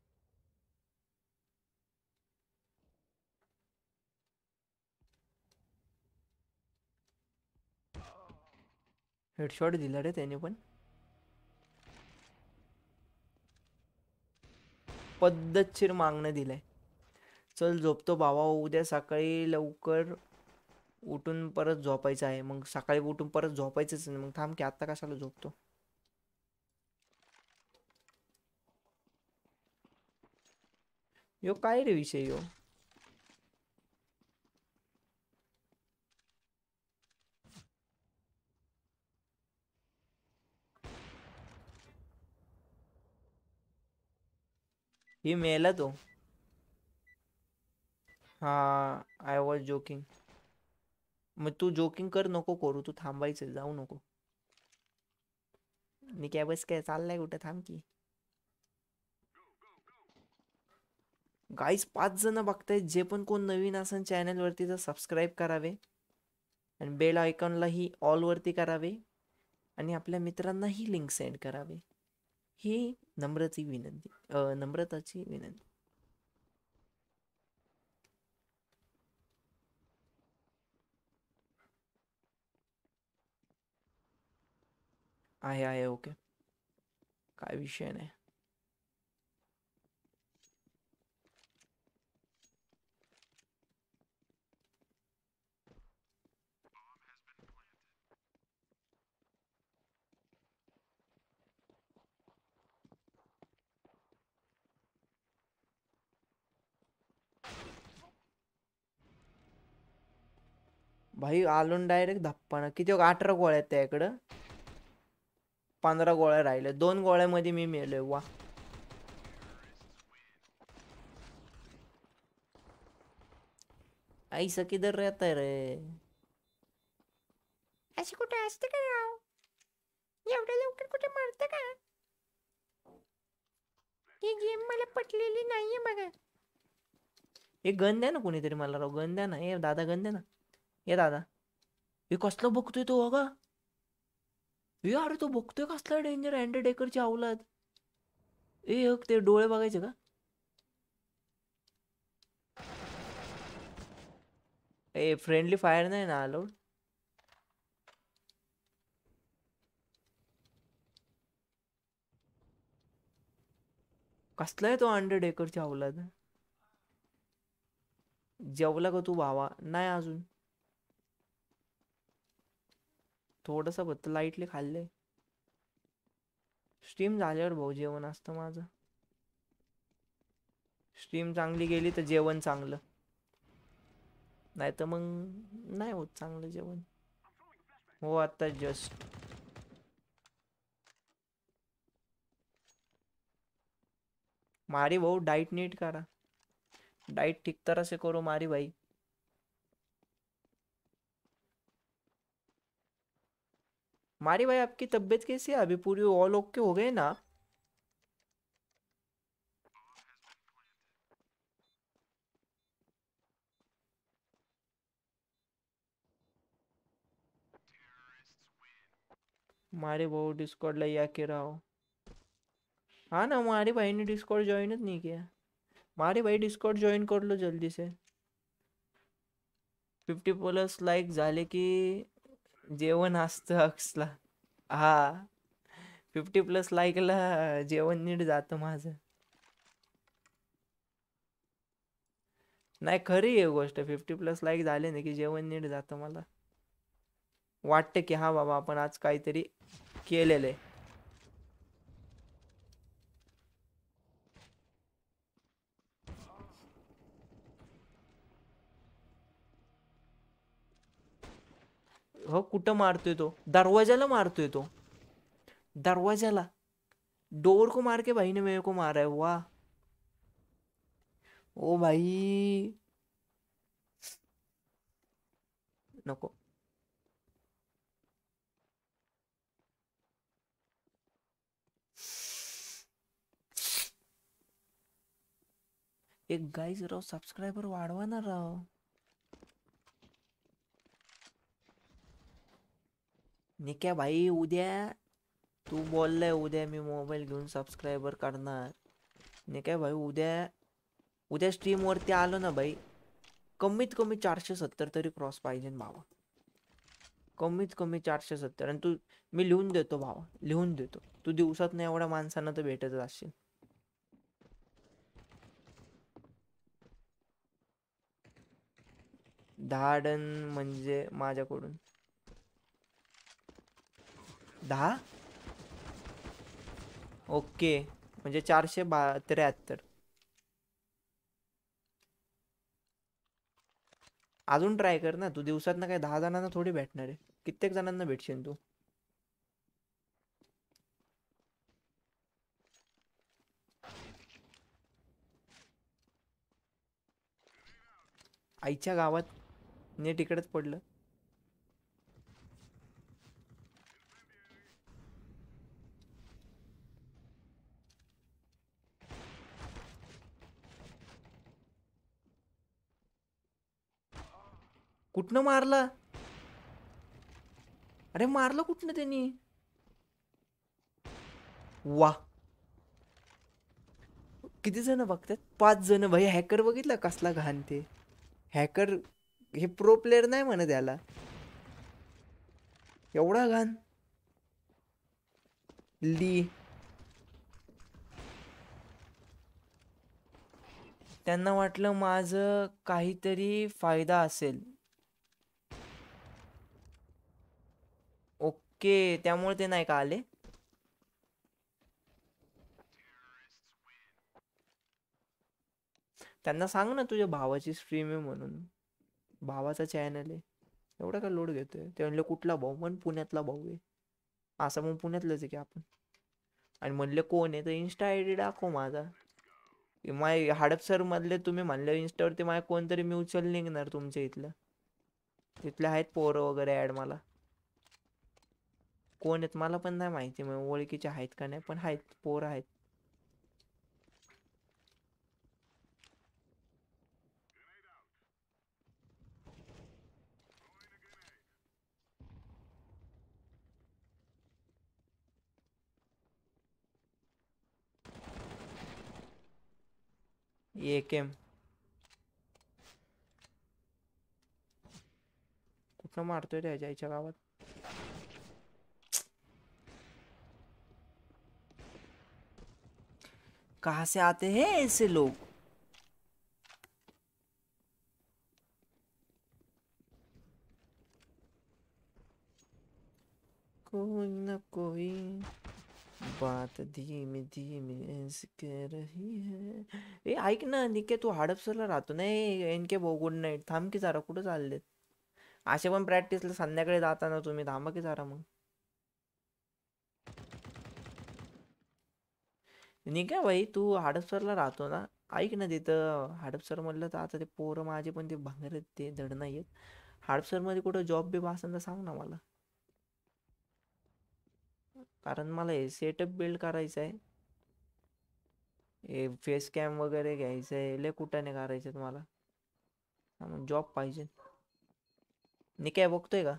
हेडशॉट दिला रे त्याने पण पद्धतशीर मागणं दिलंय चल झोपतो बाबा उद्या सकाळी लवकर उठून परत झोपायचं आहे मग सकाळी उठून परत झोपायचंच नाही मग थांब की आत्ता कशाला झोपतो यो काय रे विषय यो ही मेला तो हा आय वॉज जोकिंग मग तू जोकिंग कर नको करू तू थांबायचं जाऊ नको मी काय बस काय चाललाय कुठे थांब की गाईज पाच जण बघतायत जे पण कोण नवीन असन वरती तर सबस्क्राईब करावे आणि बेल ऑल वरती करावे आणि आपल्या मित्रांनाही लिंक सेंड करावे ही नम्रची विनंती नम्रताची विनंती आहे आहे ओके काय विषय नाही भाई आलून डायरेक्ट धप्पाना किती अठरा गोळ्या आहेत त्याकडं पंधरा गोळ्या राहिल्या दोन गोळ्यामध्ये मी मेलोय वा ऐसा किधर रहता है रे अशी कुठे असते का एवढ्या लवकर कुठे मारत का ही गेम मला पटलेली नाहीये बघा हे गन ना कोणीतरी मला राव गन ना हे दादा गन द्या ना ये दादा हे कसलं बघतोय तो अगा हे अरे तो बघतोय कसला डेंजर अँडरटेकरची अवलात ए हक ते डोळे बघायचे का ए फ्रेंडली फायर नाही ना अलाउड कसला आहे तो अंडरटेकरची अवलाद जेवला का तू भावा नाही अजून थोड़स फक्त लाइटली खाल्ले स्ट्रीम झाल्यावर भाऊ जेवण असतं स्ट्रीम चांगली गेली तर जेवण चांगलं नाही तर मग नाही होत चांगलं जेवण हो आता जस्ट मारी भाऊ डाइट नीट करा डाइट ठीक तरह से करो मारी भाई मारी भाई आपकी तबीयत कैसी है अभी पूरी ऑल ओके हो गए ना मारे भाऊ डिस्कॉर्ड लिया के रहा हो हाँ ना मारे भाई ने डिस्कॉर्ड ज्वाइन नहीं किया मारे भाई डिस्कॉर्ड ज्वाइन कर लो जल्दी से फिफ्टी प्लस लाइक जाले की जेवन असतं अक्सला हा फिफ्टी प्लस लाईकला जेवण नीट जातं माझं नाही खरी आहे गोष्ट फिफ्टी प्लस लाईक झाले ना की जेवण नीट जातं मला वाटतं की हा बाबा आपण आज काहीतरी केलेलं आहे हो कुठं मारतोय तो दरवाजाला मारतोय तो दरवाजाला डोर को मार के भाई ने मेरे को मारा है वाह ओ भाई नको एक गाईज राव सबस्क्रायबर वाढवा ना राव निक्या भाई उद्या तू बोल उद्या मी मोबाईल घेऊन सबस्क्रायबर काढणार निक्या भाई उद्या उद्या स्ट्रीमवरती आलो ना भाई कमीत कमी चारशे सत्तर तरी क्रॉस पाहिजे भावा कमीत कमी चारशे सत्तर आणि तू मी लिहून देतो भावा लिहून देतो तू दिवसात नाही एवढ्या माणसांना तर भेटत असशील दहा डन म्हणजे माझ्याकडून दहा ओके म्हणजे चारशे बा त्र्याहत्तर अजून ट्राय कर ना तू दिवसात ना काय दहा जणांना थोडी भेटणार आहे कित्येक जणांना भेटशील तू आईच्या गावात ने तिकडेच पडलं कुठनं मारला अरे मारलं कुठनं त्यांनी वा किती जण बघतात पाच जण भाई हॅकर बघितला कसला घाण ते हॅकर हे प्रो प्लेअर नाही म्हणत याला एवढा घाण ली त्यांना वाटलं माझं काहीतरी फायदा असेल ओके त्यामुळे ते नाही का आले त्यांना सांग ना तुझ्या भावाची स्ट्रीम आहे म्हणून भावाचा चॅनल आहे एवढा का लोड घेतोय ते म्हणले कुठला भाऊ पण पुण्यातला भाऊ आहे असं मग पुण्यातलंच आहे की आपण आणि म्हणले कोण आहे तर इन्स्टा आय डी दाखव माझा माय हडपसर मधले तुम्ही म्हणले इन्स्टावरती माझ्या कोणतरी म्युच्युअल निघणार तुमच्या इथलं तिथले आहेत पोरं वगैरे ॲड मला कोण आहेत मला पण नाही माहिती मग ओळखीचे आहेत का नाही पण आहेत पोर आहेत ये केम कुठं मारतोय रे अजयच्या गावात कहा से आते हैं ऐसे लोग कोई ना कोई बात धीमे धीमे ऐसे कह रही है ए ऐक ना निके तू हडपसरला राहतो नाही इनके भाऊ गुड नाईट थांब की जरा कुठं चाललेत असे पण प्रॅक्टिसला संध्याकाळी जाताना तुम्ही थांबा की जरा मग निघा बाई तू हडपसरला राहतो ना ऐक ना तिथं हडपसर म्हणलं तर आता ते पोरं माझे पण ते भांगर आहेत ते धड नाही आहेत मध्ये कुठं जॉब बिब असेल तर सांग ना मला कारण मला हे सेटअप बिल्ड करायचं आहे हे फेस कॅम वगैरे घ्यायचं आहे लय कुठाने करायचं तुम्हाला जॉब पाहिजे काय बघतोय का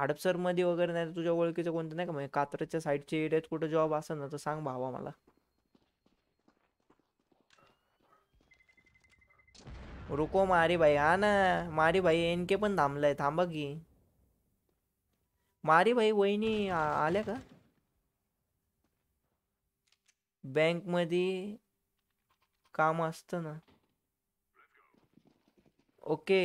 हडपसरमध्ये वगैरे नाही तुझ्या ओळखीचं कोणतं नाही का म्हणजे कात्रच्या साईडच्या एरियात कुठं जॉब असेल ना तर सांग भावा मला रुको मारी भाई हा ना मारी भाई एनके पण थांबलाय थांबा की मारी भाई वहिनी आल्या का मधी काम असतं ना ओके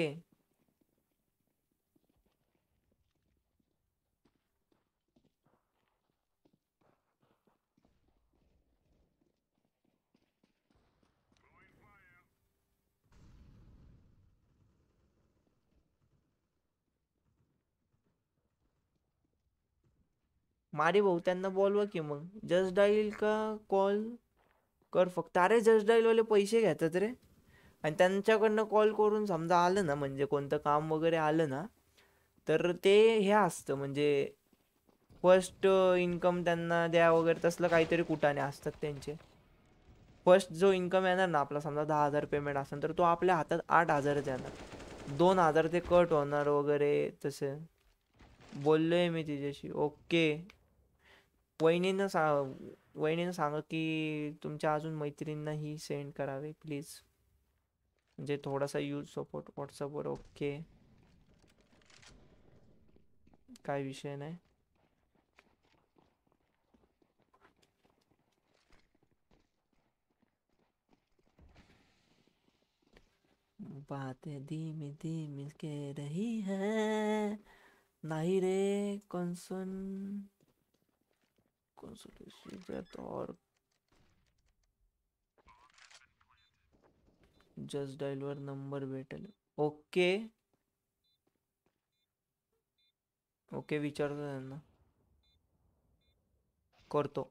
मारे भाऊ त्यांना बोलवा की मग जस डाईल का कॉल कर फक्त अरे जस्ट डाईलवाले पैसे घेतात रे आणि त्यांच्याकडनं कॉल करून समजा आलं ना म्हणजे कोणतं काम वगैरे आलं ना तर ते हे असतं म्हणजे फर्स्ट इन्कम अं, त्यांना द्या वगैरे तसलं काहीतरी कुटाने असतात त्यांचे फर्स्ट जो इन्कम येणार ना आपला समजा दहा हजार पेमेंट असेल तर तो आपल्या हातात आठ हजारच येणार दोन हजार ते कट होणार वगैरे तसे बोललोय मी तिच्याशी ओके वहिनीनं सा वहिनीनं सांगा की तुमच्या अजून मैत्रिणींनाही सेंड करावे प्लीज म्हणजे थोडासा यूज सपोर्ट व्हॉट्सअपवर ओके काय विषय नाही बातें धीमी धीमी के रही है नहीं रे कौन सुन consolation breath or just dial your number battle okay okay विचार करतो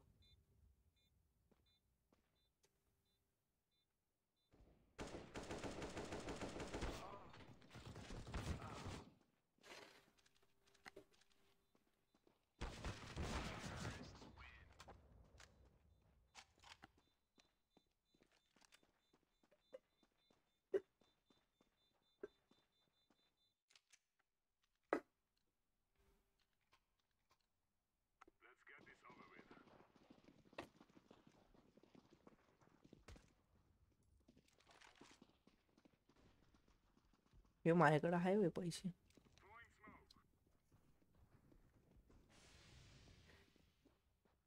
हे माझ्याकडे आहे वे पैसे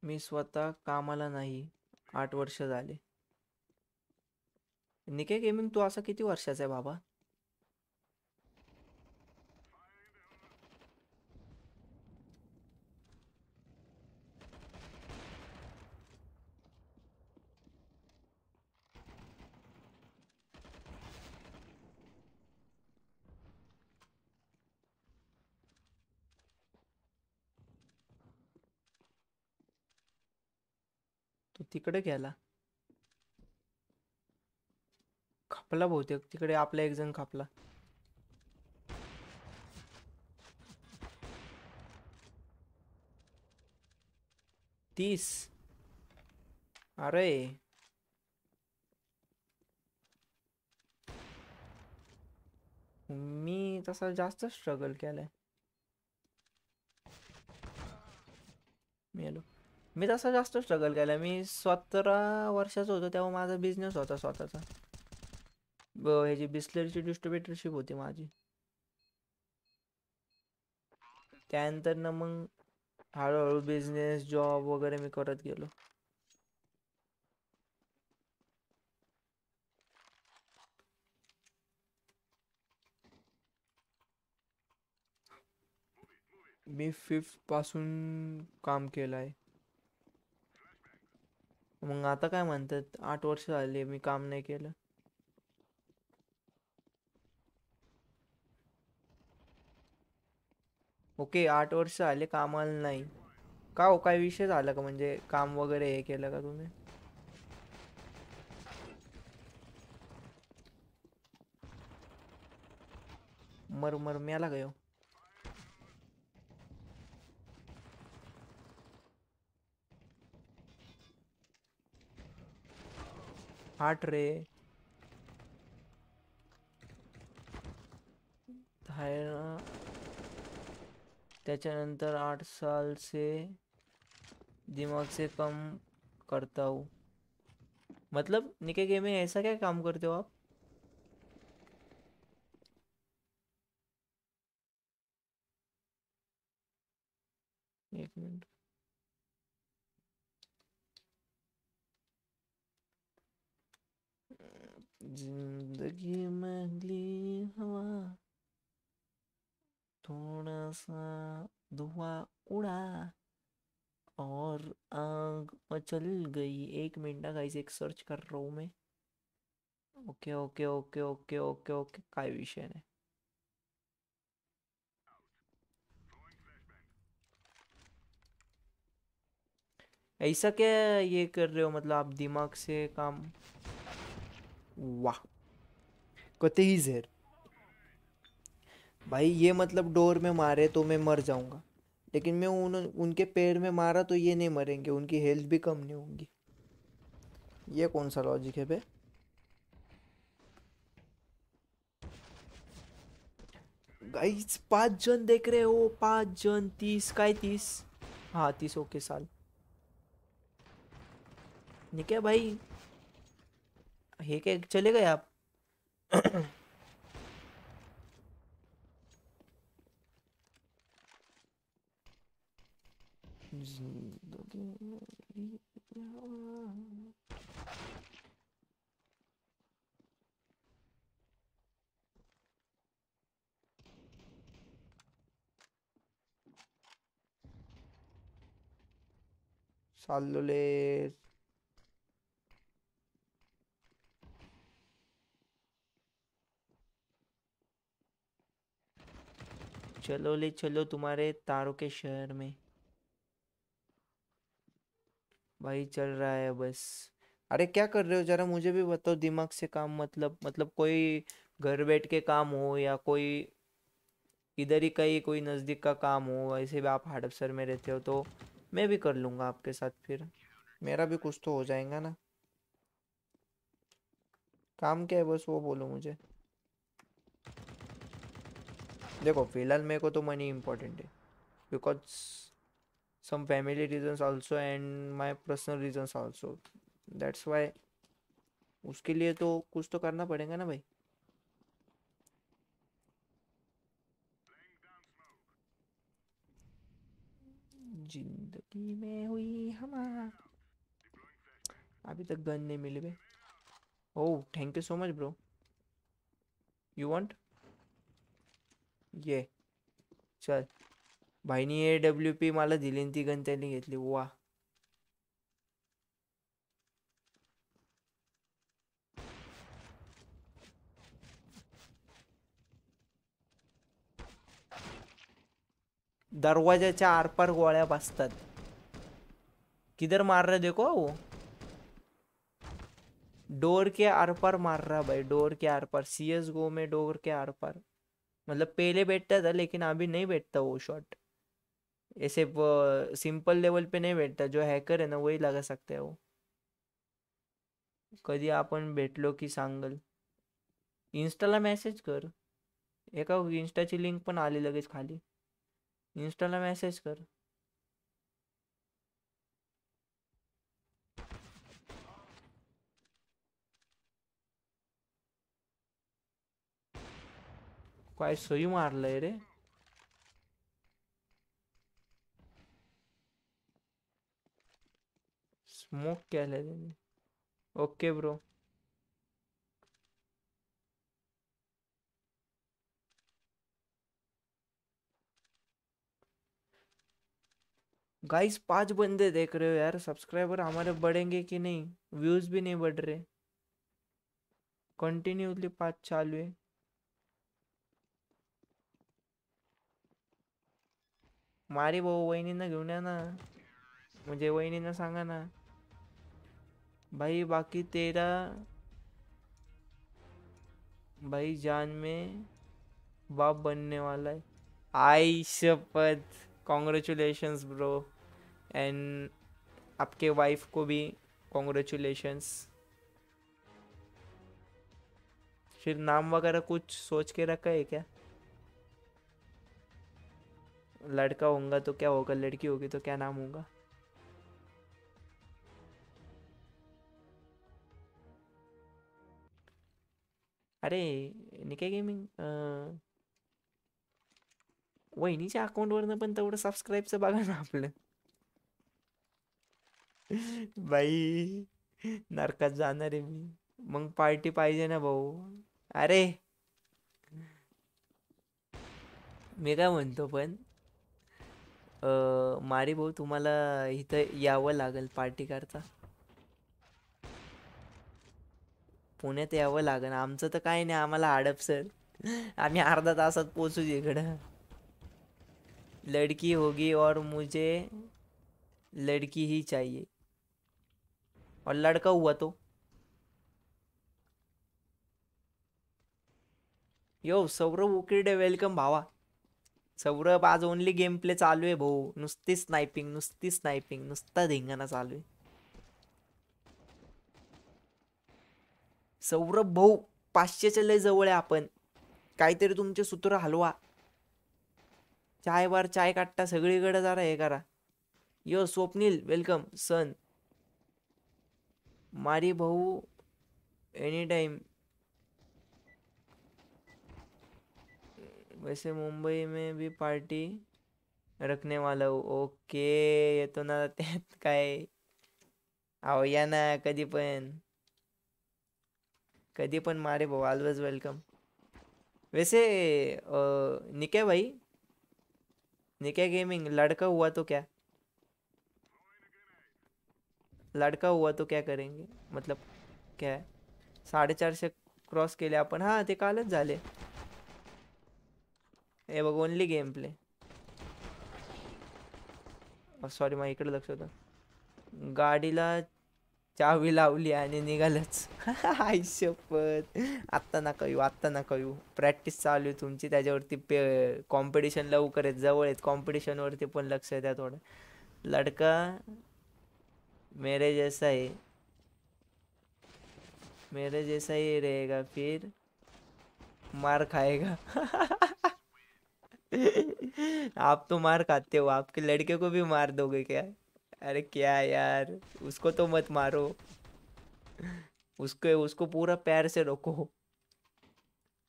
मी स्वतः कामाला नाही आठ वर्ष झाले निके गेमिंग तू असा किती वर्षाचा आहे बाबा तिकडे गेला खपला बहुतेक तिकडे आपला एक जण खपला तीस अरे मी तसा जास्त स्ट्रगल केलाय मी मी तसा जास्त स्ट्रगल केला मी सतरा वर्षाचा होतो तेव्हा माझा बिझनेस होता स्वतःचा ह्याची बिस्लरीची डिस्ट्रीब्युटरशिप होती माझी त्यानंतर ना मग हळूहळू बिझनेस जॉब वगैरे मी करत गेलो मी फिफ्थ पासून काम केलं आहे मग आता काय म्हणतात आठ वर्ष झाली मी काम नाही केलं ओके आठ वर्ष झाले कामाला नाही का हो काय विषय झाला का म्हणजे काम वगैरे हे केलं का तुम्ही मर मर मी आला गयो हट रे त्याच्यानंतर आठ साल से दिमाग से कम करता हूँ मतलब निके गेम में ऐसा क्या काम करते हो आप एक मिनट जिंदगी महली हवा थोड़ा सा धुआं उड़ा और आग मचल गई एक मिनट का इसे एक सर्च कर रहा हूँ मैं okay okay okay okay okay okay का विषय है ऐसा क्या ये कर रहे हो मतलब आप दिमाग से काम वाह कहते ही जहर भाई ये मतलब डोर में मारे तो मैं मर जाऊंगा लेकिन मैं उन उनके पैर में मारा तो ये नहीं मरेंगे उनकी हेल्थ भी कम नहीं होगी ये कौन सा लॉजिक है बे गाइस पांच जन देख रहे हो पांच जन तीस का ही तीस हाँ तीस ओके साल निके भाई है के चले गए आप साल चलो ले चलो तुम्हारे तारों के शहर में भाई चल रहा है बस अरे क्या कर रहे हो जरा मुझे भी बताओ दिमाग से काम मतलब मतलब कोई घर बैठ के काम हो या कोई इधर ही कहीं कोई नज़दीक का काम हो वैसे भी आप हड़पसर में रहते हो तो मैं भी कर लूँगा आपके साथ फिर मेरा भी कुछ तो हो जाएगा ना काम क्या है बस वो बोलो मुझे देखो फिलहाल मेरे को तो मनी इम्पोर्टेंट है because some family reasons also and my personal reasons also that's why उसके लिए तो कुछ तो करना पड़ेगा ना भाई जिंदगी में हुई हमारा अभी तक गन नहीं मिली भाई oh thank you so much bro you want ये चल भाईनी ए डब्ल्यू पी मला दिली ती गण त्यांनी घेतली वा दरवाजाच्या आरपार गोळ्या बसतात किधर मार रहे देखो वो डोर के आरपार मार रहा भाई डोर के आरपार पार सी एस गो में डोर के आरपार मतलब पहले बैठता था लेकिन अभी नहीं बैठता वो शॉट ऐसे वो सिंपल लेवल पे नहीं बैठता जो हैकर है ना वही लगा सकते हैं वो कधी आपण लो की सांगल इंस्टाला मैसेज कर एका इन्स्टाची लिंक पण आली लगेच खाली इंस्टाला मेसेज कर Qua sodium arleri. स्मोक क्या ले लेंगे ओके ब्रो गाइस पांच बंदे देख रहे हो यार सब्सक्राइबर हमारे बढ़ेंगे कि नहीं व्यूज भी नहीं बढ़ रहे कंटिन्यूसली पांच चालू है मारी भाऊ वहिनींना घेऊन या ना म्हणजे वहिनींना संगा ना भाई बाकी तेरा भाई जान में बाप बनने वाला है आई शपथ कॉन्ग्रेचुलेशंस ब्रो एंड आपके वाइफ को भी कॉन्ग्रेचुलेशन्स फिर नाम वगैरह कुछ सोच के रखा है क्या लड़का होगा तो क्या होगा लड़की होगी तो क्या नाम होगा अरे निके गेमिंग वहिनीच्या अकाउंटवरनं पण तेवढं सबस्क्राईबचं बघा ना आपलं बाई नरकात जाणार आहे मी मग पार्टी पाहिजे ना भाऊ अरे मी काय म्हणतो पण अं, मारे भाऊ तुम्हाला इथं यावं लागेल पार्टी करता पुण्यात यावं लागेल आमचं तर काही नाही आम्हाला हडपसर आम्ही अर्धा तासात पोचू इकडं लडकी होगी और मुझे लडकी ही चाहिए और लड़का हुआ तो यो सौरभ उकिरडे वेलकम भावा सौरभ आज ओनली गेम प्ले चालू आहे भाऊ नुसती स्नायपिंग नुसती स्नायपिंग नुसता धिंगाणा चालू आहे सौरभ भाऊ पाचशेच्या लय जवळ आहे आपण काहीतरी तुमचे सूत्र हलवा चाय बार चाय काट्टा सगळीकडे जरा हे करा यो स्वप्नील वेलकम सन मारी भाऊ एनी टाईम वैसे मुंबई में भी पार्टी रखने वाला हूँ ओके येतो ना त्यात *laughs* या ना कधी पण मारे भाऊ ऑलवेज वेलकम वैसे निके भाई निके गेमिंग लड़का हुआ तो क्या लड़का हुआ तो क्या करेंगे मतलब क्या है साडेचारशे क्रॉस केले आपण हाँ ते कालच झाले एवग ओनली गेम प्ले सॉरी मग इकडे लक्ष होतं गाडीला चावी लावली आणि निघालच आयुष्यपत आत्ता नका येऊ आत्ता नका येऊ प्रॅक्टिस चालू आहे तुमची त्याच्यावरती पे कॉम्पिटिशन लवकर आहेत जवळ आहेत कॉम्पिटिशनवरती पण लक्ष द्या थोडं लडका मेरे जैसा है मेरे जैसा ही रहेगा फिर मार खाएगा *laughs* आप तो मार खाते हो आपके लड़के को भी मार दोगे क्या अरे क्या यार उसको तो मत मारो उसको उसको पूरा पैर से रोको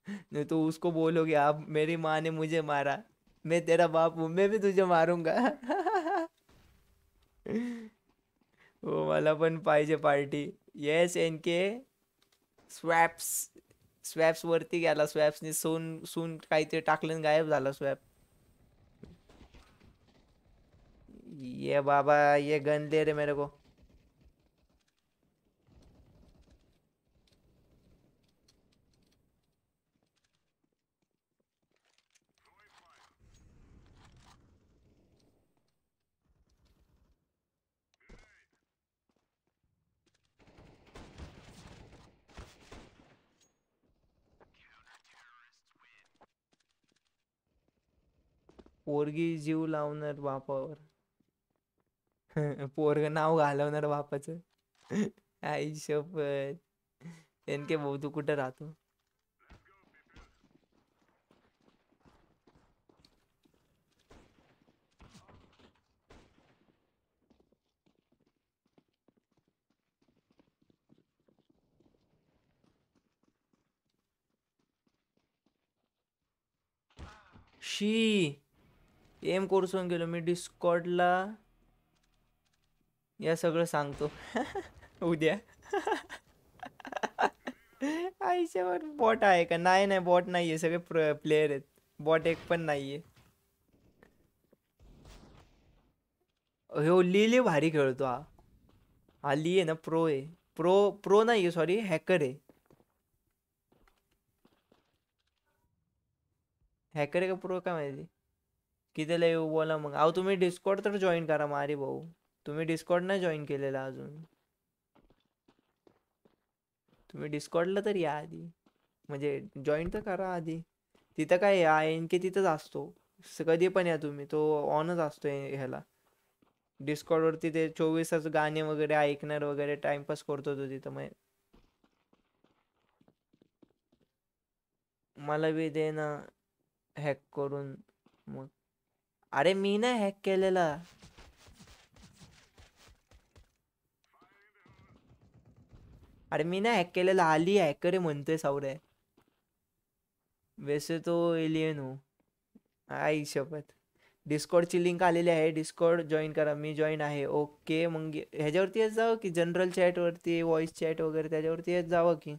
नहीं तो उसको बोलोगे आप मेरी माँ ने मुझे मारा मैं तेरा बाप हूँ मैं भी तुझे मारूंगा *laughs* वो वालापन पाइजे party yes N K swaps swaps वरती गेला स्वॅप्सने सोन सून काहीतरी टाकलं गायब झाला स्वॅप ये बाबा ये गन दे रे मेरे को पोरगी जीव लावणार बापावर पोरग नाव घालवणार बापाच आई शपथ एनके भाऊ तू कुठं राहतो शी एम कोर्सून गेलो मी डिस्कॉर्डला या सगळं सांगतो *laughs* उद्या *laughs* आयुष्यावर बॉट है का नाही नाही बॉट नहीं है सगे प्र प्लेयर है बॉट एक पण नाही आहे हो लिले भारी खेळतो हा हा ली है ना प्रो है प्रो प्रो नहीं है सॉरी हैकर है हॅकर आहे का प्रो का माहिती कितीला येऊ बोला मग अहो तुम्ही डिस्कॉर्ड तर जॉईन करा मारी भाऊ तुम्ही डिस्कॉर्ड नाही जॉईन केलेला अजून तुम्ही डिस्कॉर्डला तर या आधी म्हणजे जॉईन तर करा आधी तिथं काय आय एन के तिथंच असतो कधी पण या तुम्ही तो ऑनच असतो ह्याला डिस्कॉर्डवरती ते चोवीस गाणे वगैरे ऐकणार वगैरे टाइमपास करतो तो तिथं मग मला बी दे हॅक करून मग अरे मीना हॅक केलेला अरे मी ना हॅक केलेला आली हॅकर म्हणतोय सावरे वैसे तो एलियन हो आई शपथ डिस्कॉर्डची लिंक आलेली आहे डिस्कॉर्ड जॉईन करा मी जॉईन आहे ओके मग ह्याच्यावरती जावं की जनरल चॅटवरती व्हॉइस चॅट वगैरे त्याच्यावरती जावं की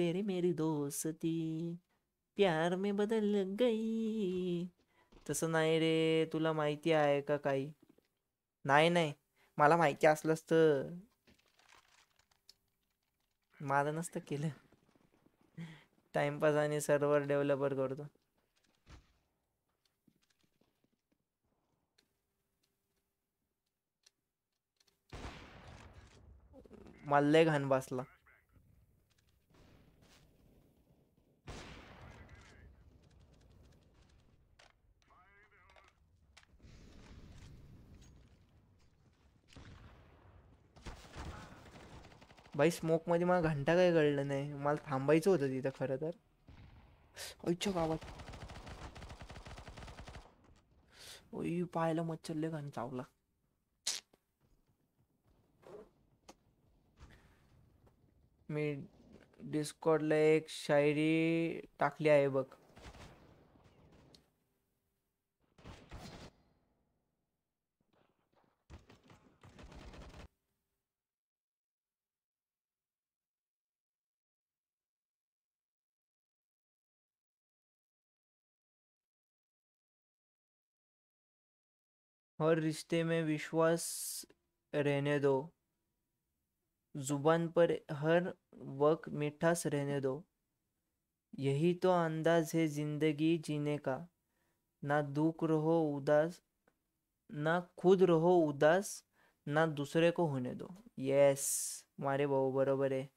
तेरी मेरी दोस्ती प्यार में बदल गई तस तो नाही रे तुला माहिती आहे का काही नाही नाही मला माहिती असलंच तर माझं नसतं केलं टाइमपास आणि सर्व्हर डेव्हलपर करतो मला घाण बसला भाई स्मोक स्मोकमध्ये मला घंटा काय कळलं नाही मला थांबायचं होतं तिथं खरं तर ऐच्छा गावात ओय पाहायला मच्छरले घाण चावला मी डिस्कॉर्डला एक शायरी टाकली आहे बघ और रिश्ते में विश्वास रहने दो जुबान पर हर वक्त मिठास रहने दो यही तो अंदाज है जिंदगी जीने का ना दुख रहो उदास ना खुद रहो उदास ना दूसरे को होने दो यस मारे बहु बरोबर है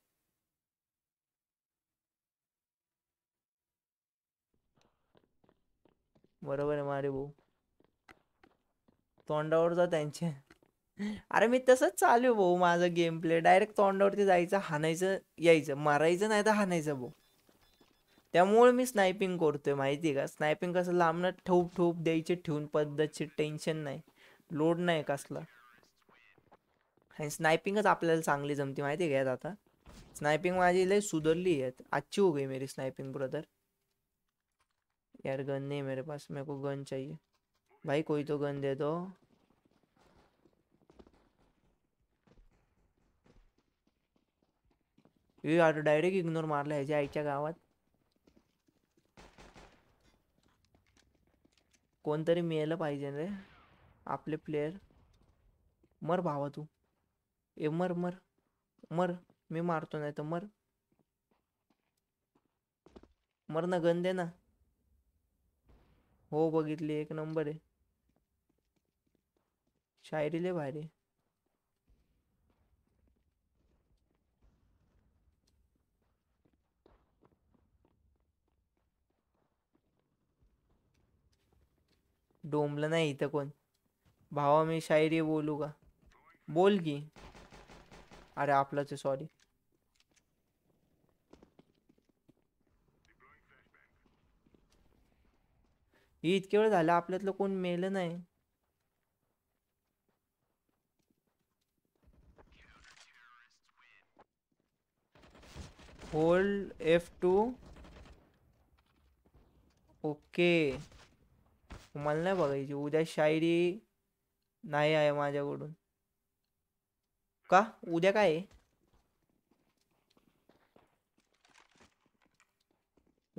बरोबर है मारे बहू तोंडावर जा त्यांच्या अरे मी तसंच चालू भाऊ माझं गेम प्ले डायरेक्ट तोंडावरती जायचं हाणायचं यायचं मारायचं नाही तर हाणायचं भाऊ त्यामुळे मी स्नायपिंग करतोय माहिती का स्नायपिंग कसं लांबणं ठोप ठोप द्यायचे ठेवून पद्धतशीर टेन्शन नाही लोड नाही कसला आणि स्नायपिंगच आपल्याला चांगली जमती माहिती घ्यायत आता स्नायपिंग माझी लय सुधरली आहे अच्छी हो गई मेरी स्नायपिंग ब्रदर यार गन नहीं मेरे पास मेरे को गन चाहिए भाई कोई तो गन दे दो डायरेक्ट इग्नोर मारला है आईच्या गावात कोणतरी मिळालं पाहिजे रे आपले प्लेयर मर भावा तू ए मर मर मर मैं मारतो नहीं तो मर मर ना गन दे ना हो बगित एक नंबर है शायरीले भारी डोमलं नहीं इथं कोण भावा मी शायरी बोलूगा का बोल की अरे आपलाच आहे सॉरी ही इतके वेळ झाला आपल्यातलं कोण मेलं होल्ड एफ टू ओके मला नाही बघायची उद्या शायरी नाही आहे माझ्याकडून का उद्या काय आहे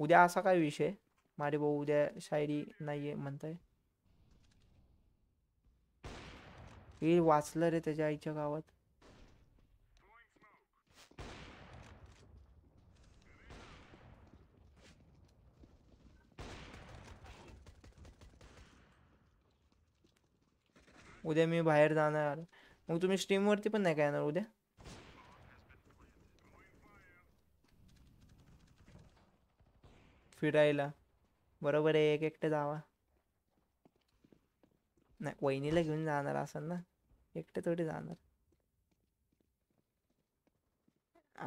उद्या असा काय विषय मारे भाऊ उद्या शायरी नाही आहे म्हणताय हे वाचलं रे त्याच्या आईच्या गावात उद्या मी बाहेर जाणार मग तुम्ही स्ट्रीमवरती पण नाही काय येणार उद्या फिरायला बरोबर आहे एक एकटे जावा नाही वहिनीला घेऊन जाणार असं ना एकटे थोडी जाणार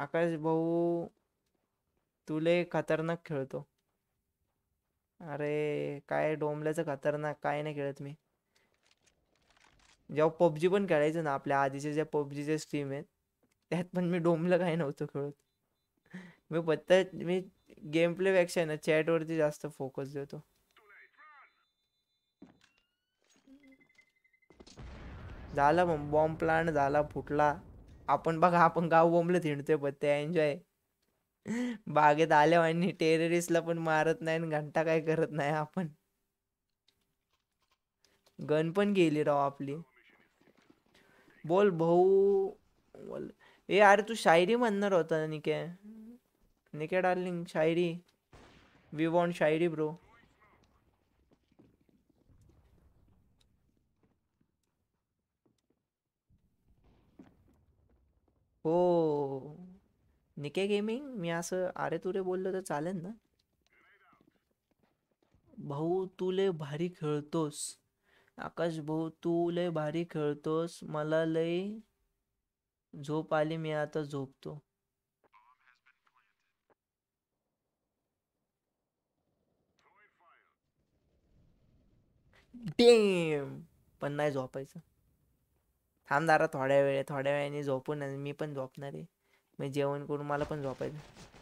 आकाश भाऊ तुले खतरनाक खेळतो अरे काय डोंबल्याचं खतरनाक काय नाही खेळत मी जेव्हा पबजी पण खेळायचं ना आपल्या आधीचे ज्या पबजीचे स्ट्रीम आहेत त्यात पण मी डोमलं काय नव्हतं खेळत मी फक्त मी गेम प्लेपेक्षा ना चॅटवरती जास्त फोकस देतो झाला मग बॉम्ब प्लांट झाला फुटला आपण बघा आपण गाव बोंबलं थिंडतोय पण एन्जॉय बागेत आल्या आणि टेररिस्टला पण मारत नाही घंटा काय करत नाही आपण गन पण गेली राव आपली बोल भाऊ बोल ए यार तू शायरी म्हणणार होता निके निके darling shayari we want shayari bro हो निके गेमिंग मी असं अरे तुरे बोललो तर चालेल ना भाऊ तुले भारी खेळतोस आकाश भाऊ तू लय भारी खेळतोस मला लय झोप आली मी आता झोपतो डेम पण नाही झोपायचं दारा थोड्या वेळ थोड्या वेळाने झोपून मी पण झोपणार आहे मी जेवण करून मला पण झोपायचं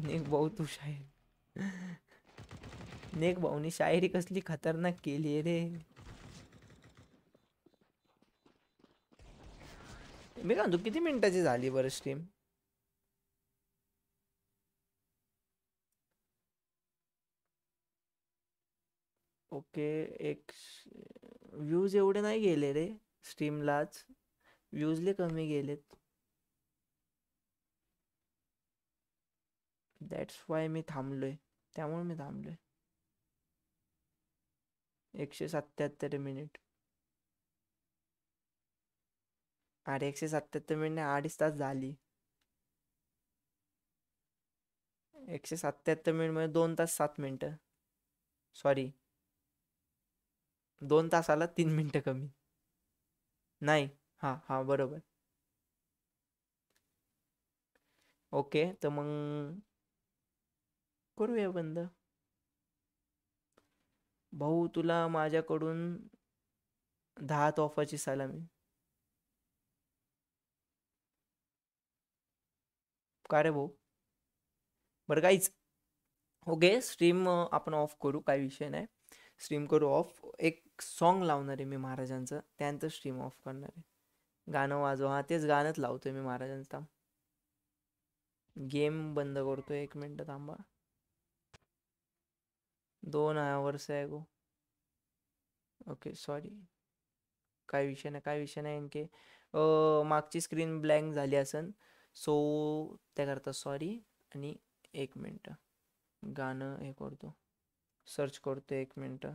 नेक भाऊ तू शाहीर नेक भाऊनी शायरी कसली खतरनाक केली रे मी का म्हणतो किती मिनिटाची झाली बरं स्ट्रीम ओके एक व्ह्यूज एवढे नाही गेले रे स्ट्रीमलाच व्ह्यूजले कमी गेलेत दॅट्स वाय मी थांबलोय त्यामुळे मी थांबलोय एकशे सत्याहत्तर मिनिट अरे एकशे सत्याहत्तर मिनिट अडीच तास झाली एकशे सत्याहत्तर मिनिट म्हणजे दोन तास सात मिनटं सॉरी दोन तास आला तीन मिनटं कमी नाही हां हां बरोबर ओके तर मग करूया बंद भाऊ तुला माझ्याकडून दहा तोफाची सलामी का रे भाऊ बरं काहीच ओके स्ट्रीम आपण ऑफ करू काही विषय नाही स्ट्रीम करू ऑफ एक सॉन्ग लावणार आहे मी महाराजांचं त्यानंतर स्ट्रीम ऑफ करणार आहे गाणं वाजव हा तेच गाणंच लावतोय मी महाराजांचं गेम बंद करतोय एक मिनटं थांबा दोन आवर्स है गो ओके सॉरी का विषय नहीं का विषय नाही आणखी मागची स्क्रीन ब्लैंक झाली सो त्याकरता सॉरी आनी एक मिनट गान हे करतो सर्च करते एक मिनट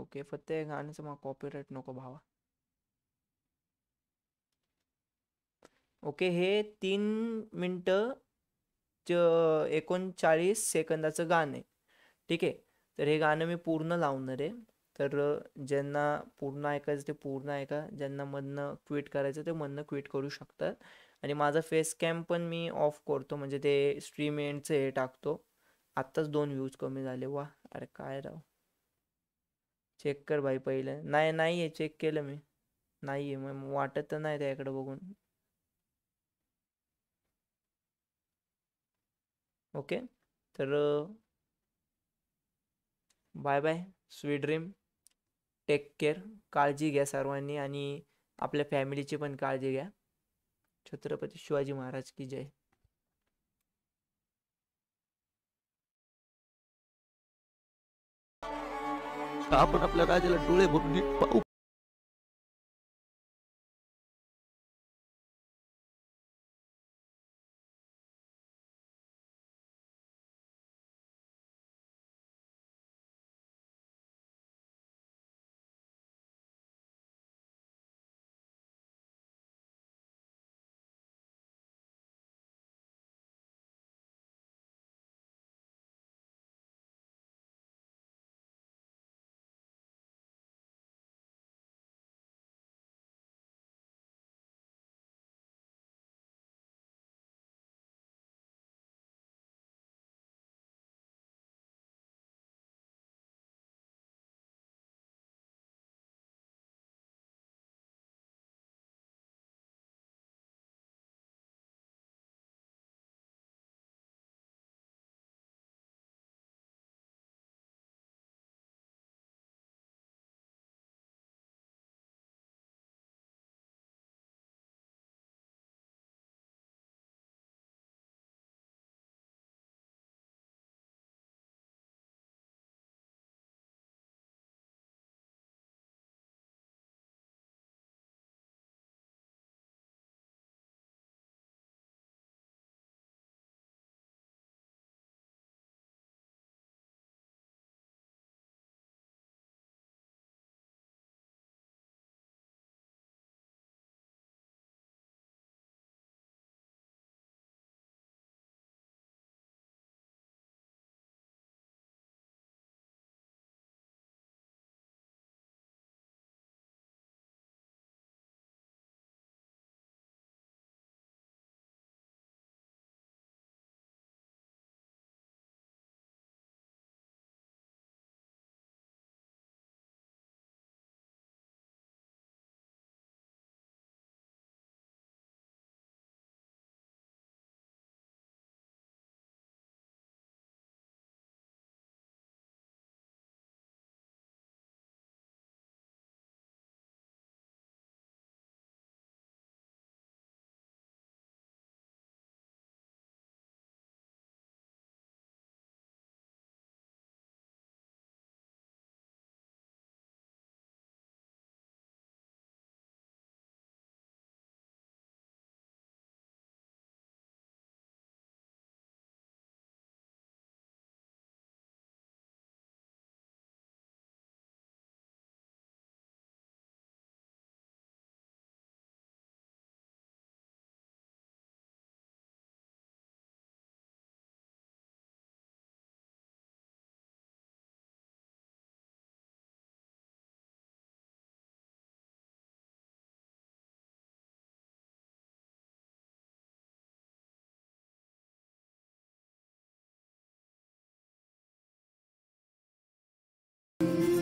ओके फक्त या गाण्याचं मला कॉपीराईट नको भावा ओके हे तीन मिनटं एकोणचाळीस सेकंदाचं गाणं आहे ठीक आहे तर हे गाणं मी पूर्ण लावणार आहे तर ज्यांना पूर्ण ऐकायचं ते पूर्ण ऐका ज्यांना मधनं क्विट करायचं ते मधनं क्विट करू शकतात आणि माझा फेस कॅम पण मी ऑफ करतो म्हणजे ते स्ट्रीम एंडचं हे टाकतो आत्ताच दोन व्ह्यूज कमी झाले वा अरे काय राव चेक कर भाई पहिले नाही नाही आहे चेक केलं मी नाही आहे मग वाटत तर नाही त्याकडे बघून ओके तर bye bye sweet dream take care काळजी घ्या सर्वांनी आणि आपल्या फॅमिलीची पण काळजी घ्या छत्रपती शिवाजी महाराज की जय आपण आपल्या राजाला डोळे भरून पाहू Thank you.